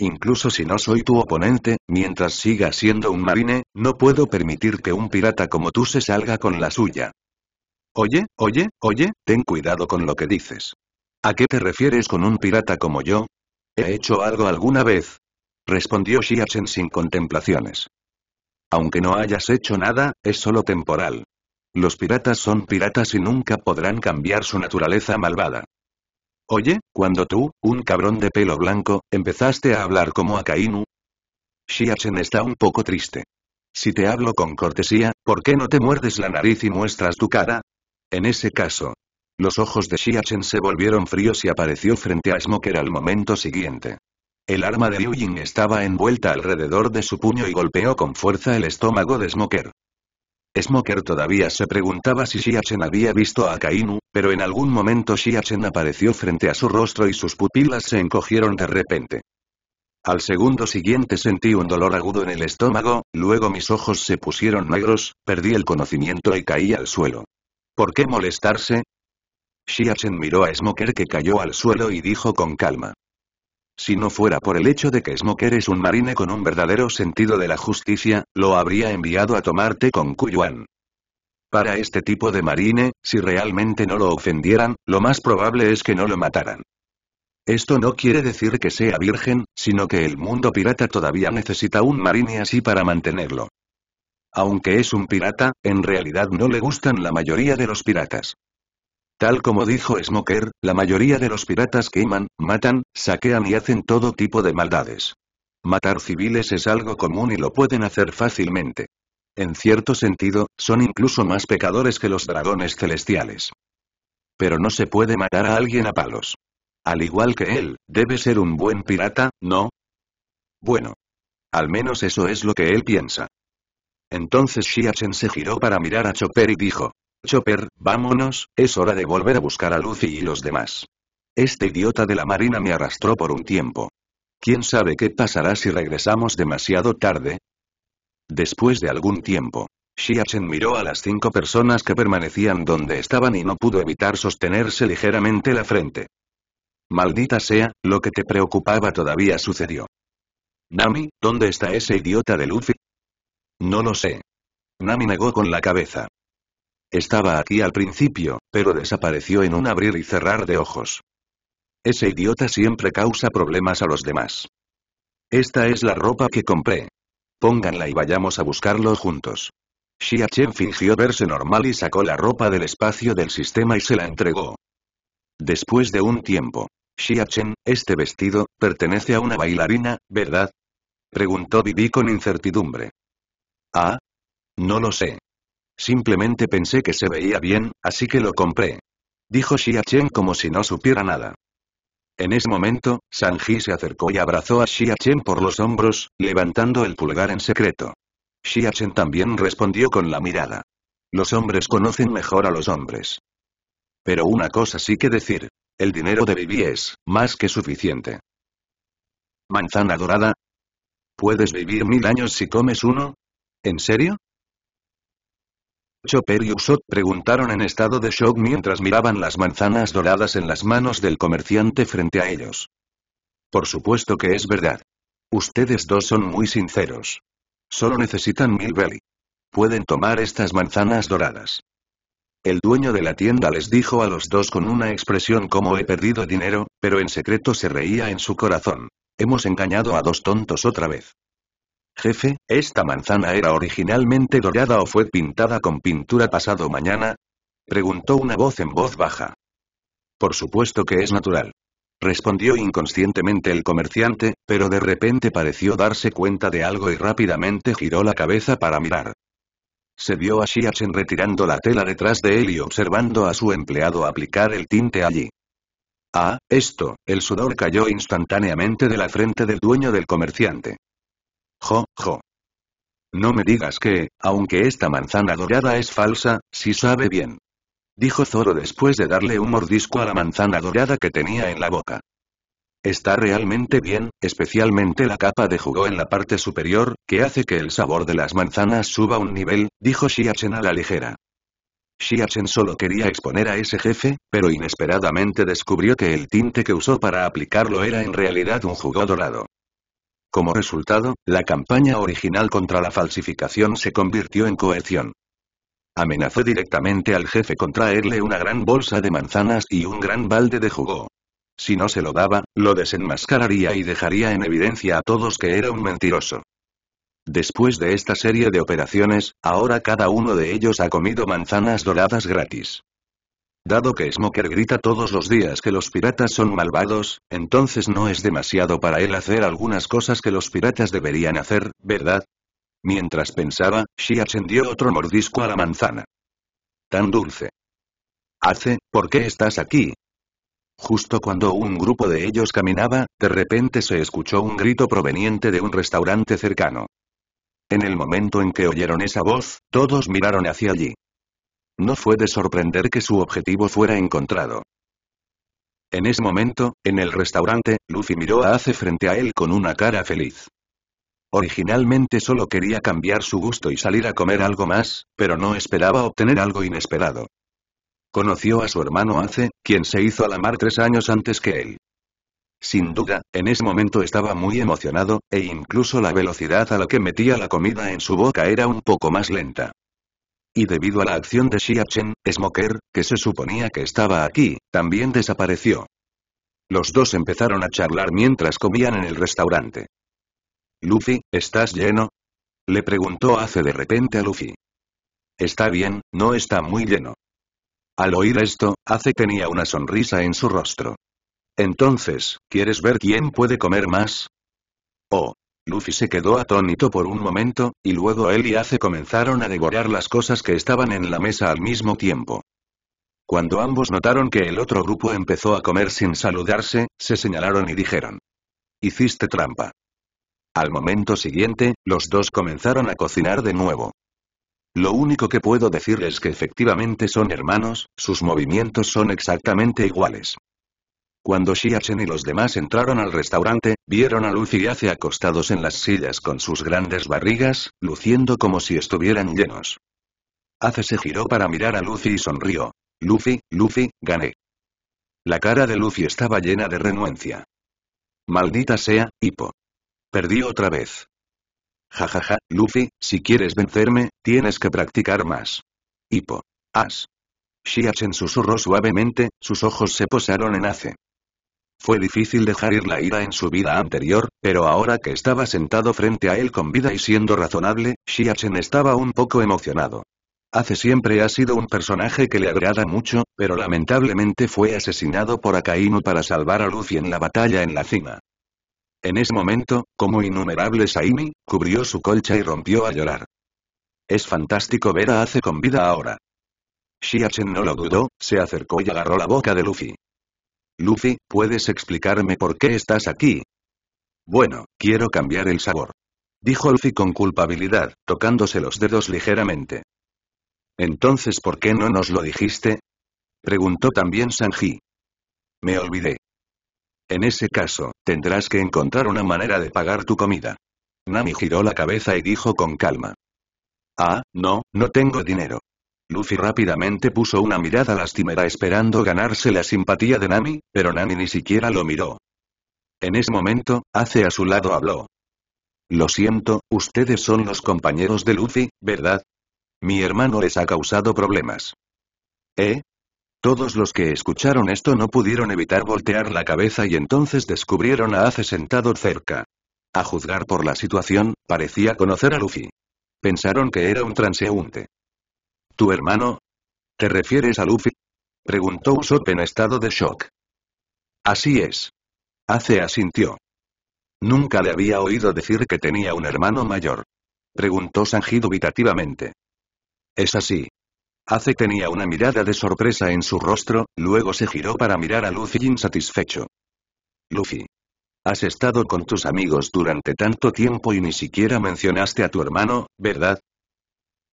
Incluso si no soy tu oponente, mientras siga siendo un marine, no puedo permitir que un pirata como tú se salga con la suya. Oye, oye, oye, ten cuidado con lo que dices. ¿A qué te refieres con un pirata como yo? ¿He hecho algo alguna vez? Respondió Xiachen sin contemplaciones. Aunque no hayas hecho nada, es solo temporal. Los piratas son piratas y nunca podrán cambiar su naturaleza malvada. Oye, cuando tú, un cabrón de pelo blanco, empezaste a hablar como a Kainu. Shiachen está un poco triste. Si te hablo con cortesía, ¿por qué no te muerdes la nariz y muestras tu cara? En ese caso. Los ojos de Shiachen se volvieron fríos y apareció frente a Smoker al momento siguiente. El arma de Liu Ying estaba envuelta alrededor de su puño y golpeó con fuerza el estómago de Smoker. Smoker todavía se preguntaba si Shiachen había visto a Kainu, pero en algún momento Xiachen apareció frente a su rostro y sus pupilas se encogieron de repente. Al segundo siguiente sentí un dolor agudo en el estómago, luego mis ojos se pusieron negros, perdí el conocimiento y caí al suelo. ¿Por qué molestarse? Xiachen miró a Smoker que cayó al suelo y dijo con calma. Si no fuera por el hecho de que Smoker es un marine con un verdadero sentido de la justicia, lo habría enviado a tomarte con Kuyuan. Para este tipo de marine, si realmente no lo ofendieran, lo más probable es que no lo mataran. Esto no quiere decir que sea virgen, sino que el mundo pirata todavía necesita un marine así para mantenerlo. Aunque es un pirata, en realidad no le gustan la mayoría de los piratas. Tal como dijo Smoker, la mayoría de los piratas queman, matan, saquean y hacen todo tipo de maldades. Matar civiles es algo común y lo pueden hacer fácilmente en cierto sentido, son incluso más pecadores que los dragones celestiales. Pero no se puede matar a alguien a palos. Al igual que él, debe ser un buen pirata, ¿no? Bueno. Al menos eso es lo que él piensa. Entonces Shiachen se giró para mirar a Chopper y dijo. Chopper, vámonos, es hora de volver a buscar a Lucy y los demás. Este idiota de la marina me arrastró por un tiempo. ¿Quién sabe qué pasará si regresamos demasiado tarde? Después de algún tiempo, Xiachen miró a las cinco personas que permanecían donde estaban y no pudo evitar sostenerse ligeramente la frente. Maldita sea, lo que te preocupaba todavía sucedió. Nami, ¿dónde está ese idiota de Luffy? No lo sé. Nami negó con la cabeza. Estaba aquí al principio, pero desapareció en un abrir y cerrar de ojos. Ese idiota siempre causa problemas a los demás. Esta es la ropa que compré, Pónganla y vayamos a buscarlo juntos. Chen fingió verse normal y sacó la ropa del espacio del sistema y se la entregó. Después de un tiempo, Chen, este vestido, pertenece a una bailarina, ¿verdad? Preguntó Bibi con incertidumbre. Ah. No lo sé. Simplemente pensé que se veía bien, así que lo compré. Dijo Chen como si no supiera nada. En ese momento, Sanji se acercó y abrazó a Xia por los hombros, levantando el pulgar en secreto. Xia también respondió con la mirada. Los hombres conocen mejor a los hombres. Pero una cosa sí que decir. El dinero de Vivi es, más que suficiente. ¿Manzana dorada? ¿Puedes vivir mil años si comes uno? ¿En serio? Chopper y Usot preguntaron en estado de shock mientras miraban las manzanas doradas en las manos del comerciante frente a ellos. Por supuesto que es verdad. Ustedes dos son muy sinceros. Solo necesitan mil belly. Pueden tomar estas manzanas doradas. El dueño de la tienda les dijo a los dos con una expresión como he perdido dinero, pero en secreto se reía en su corazón. Hemos engañado a dos tontos otra vez. Jefe, ¿esta manzana era originalmente dorada o fue pintada con pintura pasado mañana? Preguntó una voz en voz baja. Por supuesto que es natural. Respondió inconscientemente el comerciante, pero de repente pareció darse cuenta de algo y rápidamente giró la cabeza para mirar. Se vio a Shiachen retirando la tela detrás de él y observando a su empleado aplicar el tinte allí. Ah, esto, el sudor cayó instantáneamente de la frente del dueño del comerciante. Jo, jo. No me digas que, aunque esta manzana dorada es falsa, sí sabe bien. Dijo Zoro después de darle un mordisco a la manzana dorada que tenía en la boca. Está realmente bien, especialmente la capa de jugo en la parte superior, que hace que el sabor de las manzanas suba un nivel, dijo Shiachen a la ligera. Shiachen solo quería exponer a ese jefe, pero inesperadamente descubrió que el tinte que usó para aplicarlo era en realidad un jugo dorado. Como resultado, la campaña original contra la falsificación se convirtió en coerción. Amenazó directamente al jefe con traerle una gran bolsa de manzanas y un gran balde de jugo. Si no se lo daba, lo desenmascararía y dejaría en evidencia a todos que era un mentiroso. Después de esta serie de operaciones, ahora cada uno de ellos ha comido manzanas doradas gratis. Dado que Smoker grita todos los días que los piratas son malvados, entonces no es demasiado para él hacer algunas cosas que los piratas deberían hacer, ¿verdad? Mientras pensaba, Shi ascendió otro mordisco a la manzana. Tan dulce. Hace, ¿por qué estás aquí? Justo cuando un grupo de ellos caminaba, de repente se escuchó un grito proveniente de un restaurante cercano. En el momento en que oyeron esa voz, todos miraron hacia allí. No fue de sorprender que su objetivo fuera encontrado. En ese momento, en el restaurante, Lucy miró a Ace frente a él con una cara feliz. Originalmente solo quería cambiar su gusto y salir a comer algo más, pero no esperaba obtener algo inesperado. Conoció a su hermano Ace, quien se hizo a la mar tres años antes que él. Sin duda, en ese momento estaba muy emocionado, e incluso la velocidad a la que metía la comida en su boca era un poco más lenta y debido a la acción de Xia Chen, Smoker, que se suponía que estaba aquí, también desapareció. Los dos empezaron a charlar mientras comían en el restaurante. «Luffy, ¿estás lleno?» Le preguntó hace de repente a Luffy. «Está bien, no está muy lleno». Al oír esto, Ace tenía una sonrisa en su rostro. Entonces, ¿quieres ver quién puede comer más? Oh, Luffy se quedó atónito por un momento, y luego él y Ace comenzaron a devorar las cosas que estaban en la mesa al mismo tiempo. Cuando ambos notaron que el otro grupo empezó a comer sin saludarse, se señalaron y dijeron. Hiciste trampa. Al momento siguiente, los dos comenzaron a cocinar de nuevo. Lo único que puedo decir es que efectivamente son hermanos, sus movimientos son exactamente iguales. Cuando Shiachen y los demás entraron al restaurante, vieron a Luffy y Ace acostados en las sillas con sus grandes barrigas, luciendo como si estuvieran llenos. Ace se giró para mirar a Luffy y sonrió. Luffy, Luffy, gané. La cara de Luffy estaba llena de renuencia. Maldita sea, Hipo. Perdí otra vez. Jajaja, ja, ja, Luffy, si quieres vencerme, tienes que practicar más. Hipo, As. Shiachen susurró suavemente, sus ojos se posaron en Ace. Fue difícil dejar ir la ira en su vida anterior, pero ahora que estaba sentado frente a él con vida y siendo razonable, Shiachen estaba un poco emocionado. Hace siempre ha sido un personaje que le agrada mucho, pero lamentablemente fue asesinado por Akainu para salvar a Luffy en la batalla en la cima. En ese momento, como innumerables Aimi, cubrió su colcha y rompió a llorar. Es fantástico ver a Ace con vida ahora. Shiachen no lo dudó, se acercó y agarró la boca de Luffy. Luffy, ¿puedes explicarme por qué estás aquí? Bueno, quiero cambiar el sabor. Dijo Luffy con culpabilidad, tocándose los dedos ligeramente. Entonces, ¿por qué no nos lo dijiste? Preguntó también Sanji. Me olvidé. En ese caso, tendrás que encontrar una manera de pagar tu comida. Nami giró la cabeza y dijo con calma. Ah, no, no tengo dinero. Luffy rápidamente puso una mirada lastimera esperando ganarse la simpatía de Nami, pero Nami ni siquiera lo miró. En ese momento, Ace a su lado habló. Lo siento, ustedes son los compañeros de Luffy, ¿verdad? Mi hermano les ha causado problemas. ¿Eh? Todos los que escucharon esto no pudieron evitar voltear la cabeza y entonces descubrieron a Ace sentado cerca. A juzgar por la situación, parecía conocer a Luffy. Pensaron que era un transeúnte. ¿Tu hermano? ¿Te refieres a Luffy? Preguntó Usopp en estado de shock. Así es. Ace asintió. Nunca le había oído decir que tenía un hermano mayor. Preguntó Sanji dubitativamente. Es así. Ace tenía una mirada de sorpresa en su rostro, luego se giró para mirar a Luffy insatisfecho. Luffy. Has estado con tus amigos durante tanto tiempo y ni siquiera mencionaste a tu hermano, ¿verdad?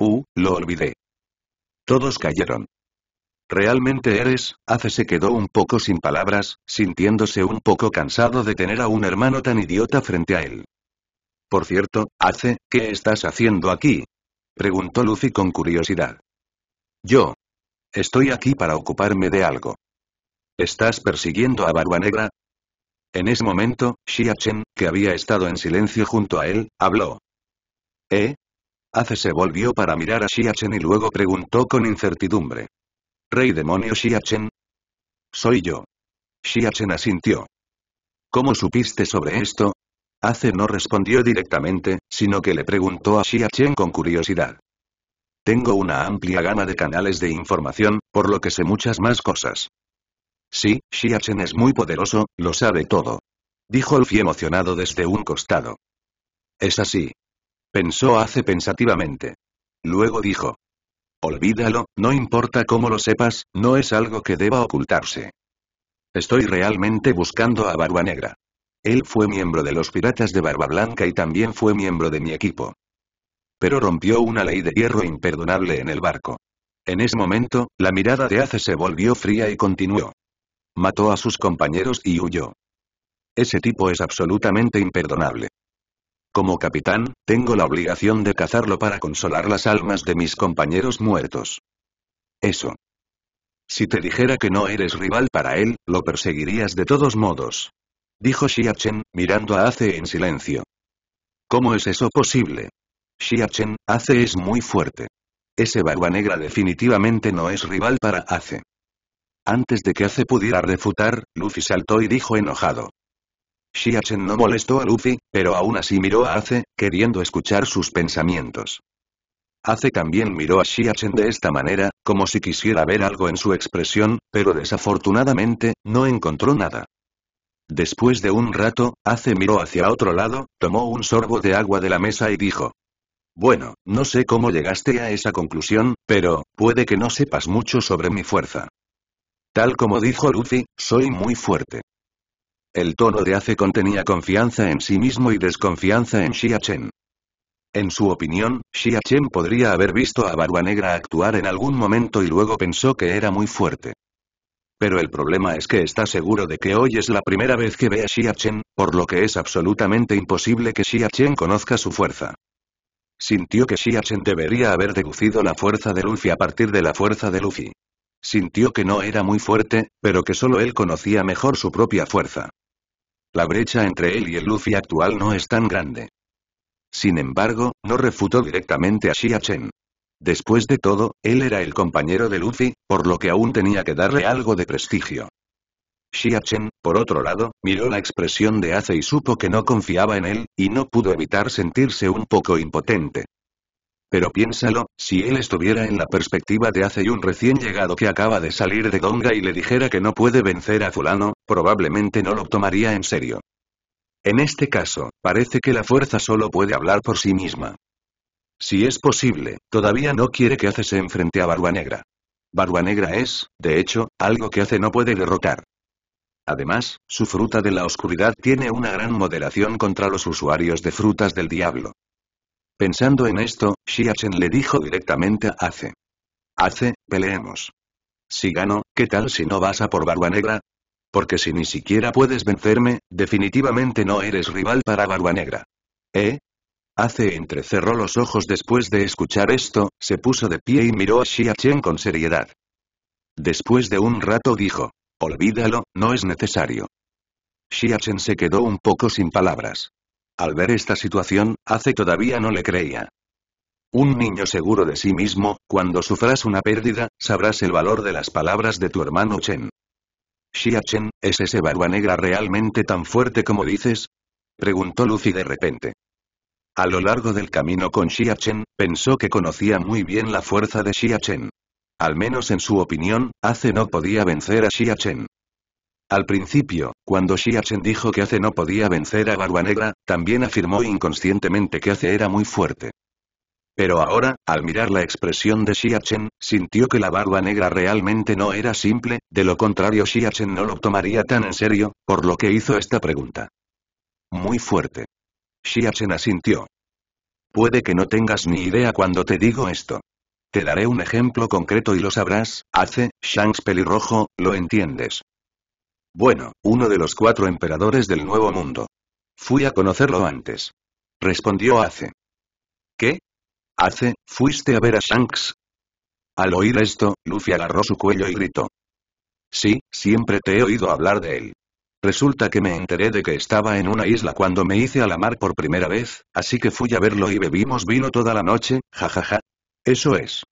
U, uh, lo olvidé. Todos cayeron. Realmente eres, Ace se quedó un poco sin palabras, sintiéndose un poco cansado de tener a un hermano tan idiota frente a él. Por cierto, Ace, ¿qué estás haciendo aquí? preguntó Lucy con curiosidad. Yo. Estoy aquí para ocuparme de algo. ¿Estás persiguiendo a Barba Negra? En ese momento, Xia Chen, que había estado en silencio junto a él, habló. ¿Eh? Ace se volvió para mirar a Xiachen y luego preguntó con incertidumbre. ¿Rey demonio Xiachen? Soy yo. Xiachen asintió. ¿Cómo supiste sobre esto? Ace no respondió directamente, sino que le preguntó a Xiachen con curiosidad. Tengo una amplia gama de canales de información, por lo que sé muchas más cosas. Sí, Xiachen es muy poderoso, lo sabe todo. Dijo el emocionado desde un costado. Es así, pensó hace pensativamente. Luego dijo. Olvídalo, no importa cómo lo sepas, no es algo que deba ocultarse. Estoy realmente buscando a Barba Negra. Él fue miembro de los Piratas de Barba Blanca y también fue miembro de mi equipo. Pero rompió una ley de hierro imperdonable en el barco. En ese momento, la mirada de Ace se volvió fría y continuó. Mató a sus compañeros y huyó. Ese tipo es absolutamente imperdonable. Como capitán, tengo la obligación de cazarlo para consolar las almas de mis compañeros muertos. Eso. Si te dijera que no eres rival para él, lo perseguirías de todos modos. Dijo Xiachen, mirando a Ace en silencio. ¿Cómo es eso posible? Xiachen, Ace es muy fuerte. Ese barba negra definitivamente no es rival para Ace. Antes de que Ace pudiera refutar, Luffy saltó y dijo enojado. Shiachen no molestó a Luffy, pero aún así miró a Ace, queriendo escuchar sus pensamientos. Ace también miró a Shiachen de esta manera, como si quisiera ver algo en su expresión, pero desafortunadamente, no encontró nada. Después de un rato, Ace miró hacia otro lado, tomó un sorbo de agua de la mesa y dijo. Bueno, no sé cómo llegaste a esa conclusión, pero, puede que no sepas mucho sobre mi fuerza. Tal como dijo Luffy, soy muy fuerte. El tono de Ace contenía confianza en sí mismo y desconfianza en Xia Chen. En su opinión, Xia Chen podría haber visto a Barba Negra actuar en algún momento y luego pensó que era muy fuerte. Pero el problema es que está seguro de que hoy es la primera vez que ve a Xia Chen, por lo que es absolutamente imposible que Xia Chen conozca su fuerza. Sintió que Xia Chen debería haber deducido la fuerza de Luffy a partir de la fuerza de Luffy. Sintió que no era muy fuerte, pero que solo él conocía mejor su propia fuerza. La brecha entre él y el Luffy actual no es tan grande. Sin embargo, no refutó directamente a xiachen Después de todo, él era el compañero de Luffy, por lo que aún tenía que darle algo de prestigio. xiachen por otro lado, miró la expresión de Ace y supo que no confiaba en él, y no pudo evitar sentirse un poco impotente. Pero piénsalo, si él estuviera en la perspectiva de hace y un recién llegado que acaba de salir de Donga y le dijera que no puede vencer a fulano, probablemente no lo tomaría en serio. En este caso, parece que la fuerza solo puede hablar por sí misma. Si es posible, todavía no quiere que Ace se enfrente a Barba Negra. Barba Negra es, de hecho, algo que hace no puede derrotar. Además, su fruta de la oscuridad tiene una gran moderación contra los usuarios de frutas del diablo. Pensando en esto, Shiachen le dijo directamente a Ace. Ace, peleemos. Si gano, ¿qué tal si no vas a por Barba Negra? Porque si ni siquiera puedes vencerme, definitivamente no eres rival para Barba Negra. ¿Eh? Ace entrecerró los ojos después de escuchar esto, se puso de pie y miró a Xia con seriedad. Después de un rato dijo, olvídalo, no es necesario. Shiachen se quedó un poco sin palabras. Al ver esta situación, Ace todavía no le creía. Un niño seguro de sí mismo, cuando sufras una pérdida, sabrás el valor de las palabras de tu hermano Chen. Xia Chen, ¿es ese barba negra realmente tan fuerte como dices? Preguntó Lucy de repente. A lo largo del camino con Xia Chen, pensó que conocía muy bien la fuerza de Xia Chen. Al menos en su opinión, Ace no podía vencer a Xia Chen. Al principio, cuando Xiachen dijo que Ace no podía vencer a Barba Negra, también afirmó inconscientemente que Ace era muy fuerte. Pero ahora, al mirar la expresión de Xiachen, sintió que la barba negra realmente no era simple, de lo contrario Xiachen no lo tomaría tan en serio, por lo que hizo esta pregunta. Muy fuerte. Xiachen asintió. Puede que no tengas ni idea cuando te digo esto. Te daré un ejemplo concreto y lo sabrás, hace, Shanks pelirrojo, lo entiendes. Bueno, uno de los cuatro emperadores del Nuevo Mundo. Fui a conocerlo antes. Respondió Ace. ¿Qué? Ace, ¿fuiste a ver a Shanks? Al oír esto, Luffy agarró su cuello y gritó. Sí, siempre te he oído hablar de él. Resulta que me enteré de que estaba en una isla cuando me hice a la mar por primera vez, así que fui a verlo y bebimos vino toda la noche, jajaja. Eso es.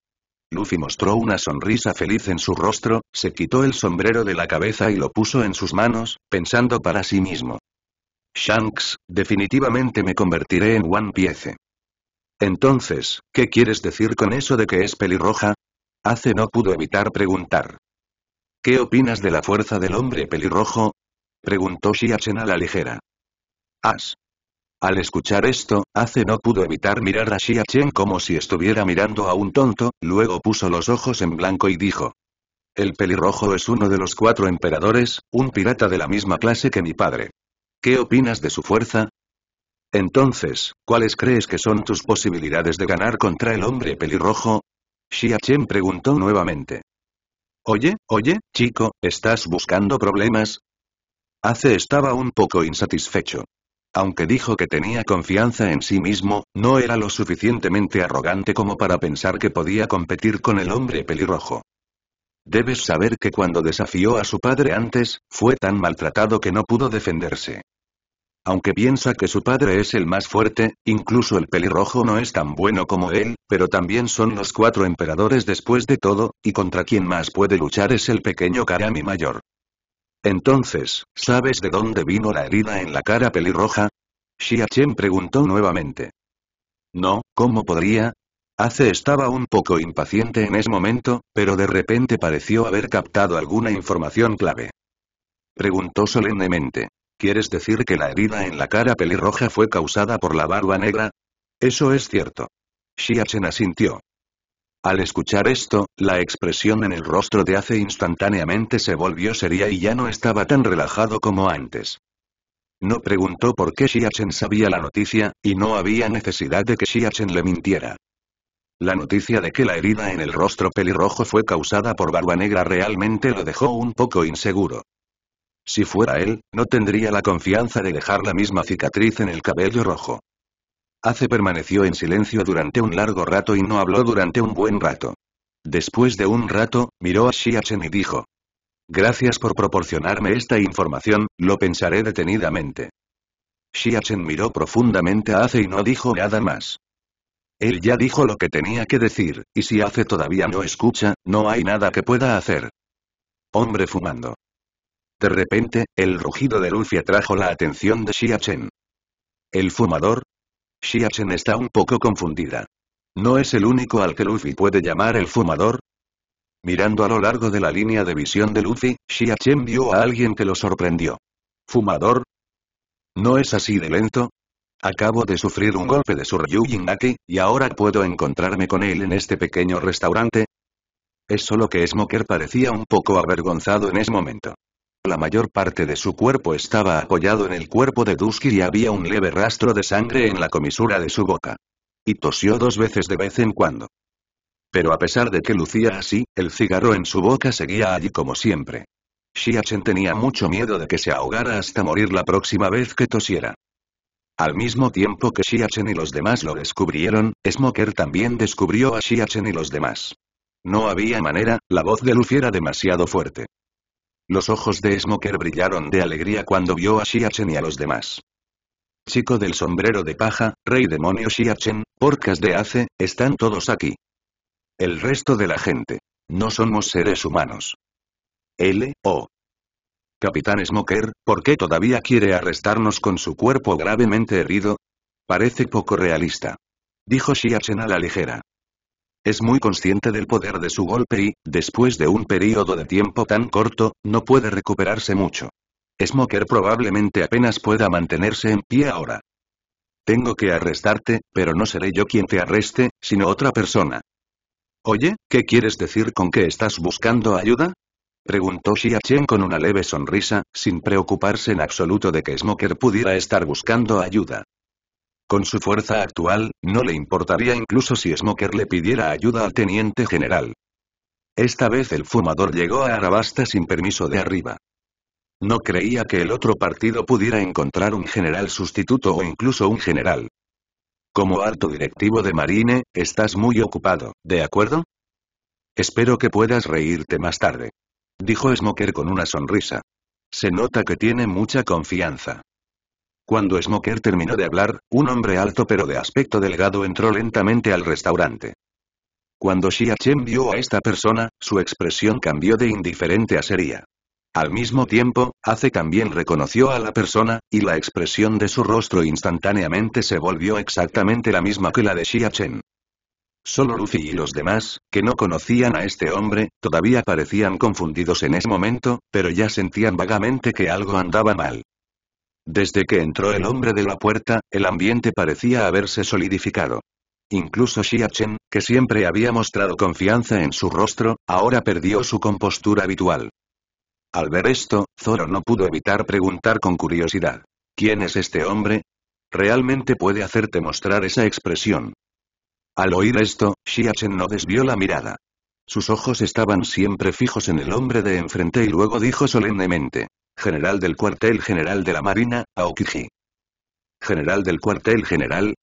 Luffy mostró una sonrisa feliz en su rostro, se quitó el sombrero de la cabeza y lo puso en sus manos, pensando para sí mismo. Shanks, definitivamente me convertiré en One Piece. Entonces, ¿qué quieres decir con eso de que es pelirroja? Ace no pudo evitar preguntar. ¿Qué opinas de la fuerza del hombre pelirrojo? Preguntó Shiachen a la ligera. As, al escuchar esto, Ace no pudo evitar mirar a Xia como si estuviera mirando a un tonto, luego puso los ojos en blanco y dijo. El pelirrojo es uno de los cuatro emperadores, un pirata de la misma clase que mi padre. ¿Qué opinas de su fuerza? Entonces, ¿cuáles crees que son tus posibilidades de ganar contra el hombre pelirrojo? Xia preguntó nuevamente. Oye, oye, chico, ¿estás buscando problemas? Ace estaba un poco insatisfecho. Aunque dijo que tenía confianza en sí mismo, no era lo suficientemente arrogante como para pensar que podía competir con el hombre pelirrojo. Debes saber que cuando desafió a su padre antes, fue tan maltratado que no pudo defenderse. Aunque piensa que su padre es el más fuerte, incluso el pelirrojo no es tan bueno como él, pero también son los cuatro emperadores después de todo, y contra quien más puede luchar es el pequeño Karami mayor. Entonces, ¿sabes de dónde vino la herida en la cara pelirroja? Shiachen preguntó nuevamente. No, ¿cómo podría? Ace estaba un poco impaciente en ese momento, pero de repente pareció haber captado alguna información clave. Preguntó solemnemente. ¿Quieres decir que la herida en la cara pelirroja fue causada por la barba negra? Eso es cierto. Shiachen asintió. Al escuchar esto, la expresión en el rostro de Ace instantáneamente se volvió seria y ya no estaba tan relajado como antes. No preguntó por qué Xiachen sabía la noticia, y no había necesidad de que Xiachen le mintiera. La noticia de que la herida en el rostro pelirrojo fue causada por Barba Negra realmente lo dejó un poco inseguro. Si fuera él, no tendría la confianza de dejar la misma cicatriz en el cabello rojo. Ace permaneció en silencio durante un largo rato y no habló durante un buen rato. Después de un rato, miró a Xiachen y dijo. Gracias por proporcionarme esta información, lo pensaré detenidamente. Xiachen miró profundamente a Ace y no dijo nada más. Él ya dijo lo que tenía que decir, y si Ace todavía no escucha, no hay nada que pueda hacer. Hombre fumando. De repente, el rugido de Luffy atrajo la atención de Xiachen. El fumador, Shiachen está un poco confundida. ¿No es el único al que Luffy puede llamar el fumador? Mirando a lo largo de la línea de visión de Luffy, Shiachen vio a alguien que lo sorprendió. ¿Fumador? ¿No es así de lento? Acabo de sufrir un golpe de su Naki y ahora puedo encontrarme con él en este pequeño restaurante. Es solo que Smoker parecía un poco avergonzado en ese momento. La mayor parte de su cuerpo estaba apoyado en el cuerpo de Dusky y había un leve rastro de sangre en la comisura de su boca. Y tosió dos veces de vez en cuando. Pero a pesar de que lucía así, el cigarro en su boca seguía allí como siempre. Xiachen tenía mucho miedo de que se ahogara hasta morir la próxima vez que tosiera. Al mismo tiempo que Xiachen y los demás lo descubrieron, Smoker también descubrió a Xiachen y los demás. No había manera, la voz de Luffy era demasiado fuerte. Los ojos de Smoker brillaron de alegría cuando vio a Xiachen y a los demás. Chico del sombrero de paja, rey demonio Xiachen, porcas de ace, están todos aquí. El resto de la gente. No somos seres humanos. L. O. Capitán Smoker, ¿por qué todavía quiere arrestarnos con su cuerpo gravemente herido? Parece poco realista. Dijo Xiachen a la ligera. Es muy consciente del poder de su golpe y, después de un período de tiempo tan corto, no puede recuperarse mucho. Smoker probablemente apenas pueda mantenerse en pie ahora. Tengo que arrestarte, pero no seré yo quien te arreste, sino otra persona. Oye, ¿qué quieres decir con que estás buscando ayuda? Preguntó Xiachen con una leve sonrisa, sin preocuparse en absoluto de que Smoker pudiera estar buscando ayuda. Con su fuerza actual, no le importaría incluso si Smoker le pidiera ayuda al teniente general. Esta vez el fumador llegó a Arabasta sin permiso de arriba. No creía que el otro partido pudiera encontrar un general sustituto o incluso un general. Como alto directivo de Marine, estás muy ocupado, ¿de acuerdo? Espero que puedas reírte más tarde. Dijo Smoker con una sonrisa. Se nota que tiene mucha confianza. Cuando Smoker terminó de hablar, un hombre alto pero de aspecto delgado entró lentamente al restaurante. Cuando Xia Chen vio a esta persona, su expresión cambió de indiferente a seria. Al mismo tiempo, Ace también reconoció a la persona, y la expresión de su rostro instantáneamente se volvió exactamente la misma que la de Xia Chen. Solo Luffy y los demás, que no conocían a este hombre, todavía parecían confundidos en ese momento, pero ya sentían vagamente que algo andaba mal. Desde que entró el hombre de la puerta, el ambiente parecía haberse solidificado. Incluso Xiachen, que siempre había mostrado confianza en su rostro, ahora perdió su compostura habitual. Al ver esto, Zoro no pudo evitar preguntar con curiosidad. ¿Quién es este hombre? Realmente puede hacerte mostrar esa expresión. Al oír esto, Xiachen no desvió la mirada. Sus ojos estaban siempre fijos en el hombre de enfrente y luego dijo solemnemente. General del Cuartel General de la Marina, Aokiji. General del Cuartel General.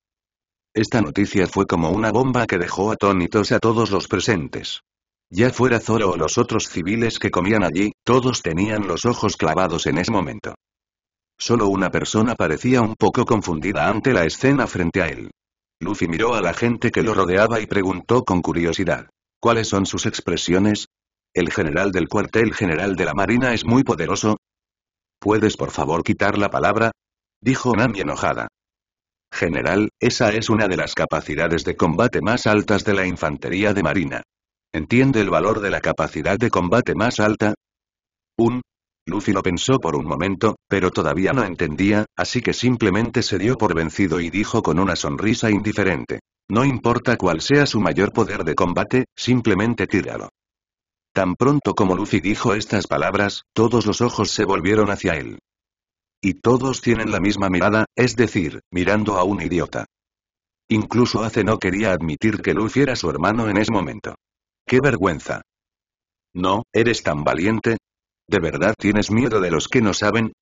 Esta noticia fue como una bomba que dejó atónitos a todos los presentes. Ya fuera Zoro o los otros civiles que comían allí, todos tenían los ojos clavados en ese momento. Solo una persona parecía un poco confundida ante la escena frente a él. Luffy miró a la gente que lo rodeaba y preguntó con curiosidad. ¿Cuáles son sus expresiones? El general del cuartel general de la Marina es muy poderoso, ¿Puedes por favor quitar la palabra? Dijo Nami enojada. General, esa es una de las capacidades de combate más altas de la infantería de marina. ¿Entiende el valor de la capacidad de combate más alta? Un. Luffy lo pensó por un momento, pero todavía no entendía, así que simplemente se dio por vencido y dijo con una sonrisa indiferente. No importa cuál sea su mayor poder de combate, simplemente tíralo. Tan pronto como Lucy dijo estas palabras, todos los ojos se volvieron hacia él. Y todos tienen la misma mirada, es decir, mirando a un idiota. Incluso Ace no quería admitir que Luffy era su hermano en ese momento. ¡Qué vergüenza! No, eres tan valiente. ¿De verdad tienes miedo de los que no saben?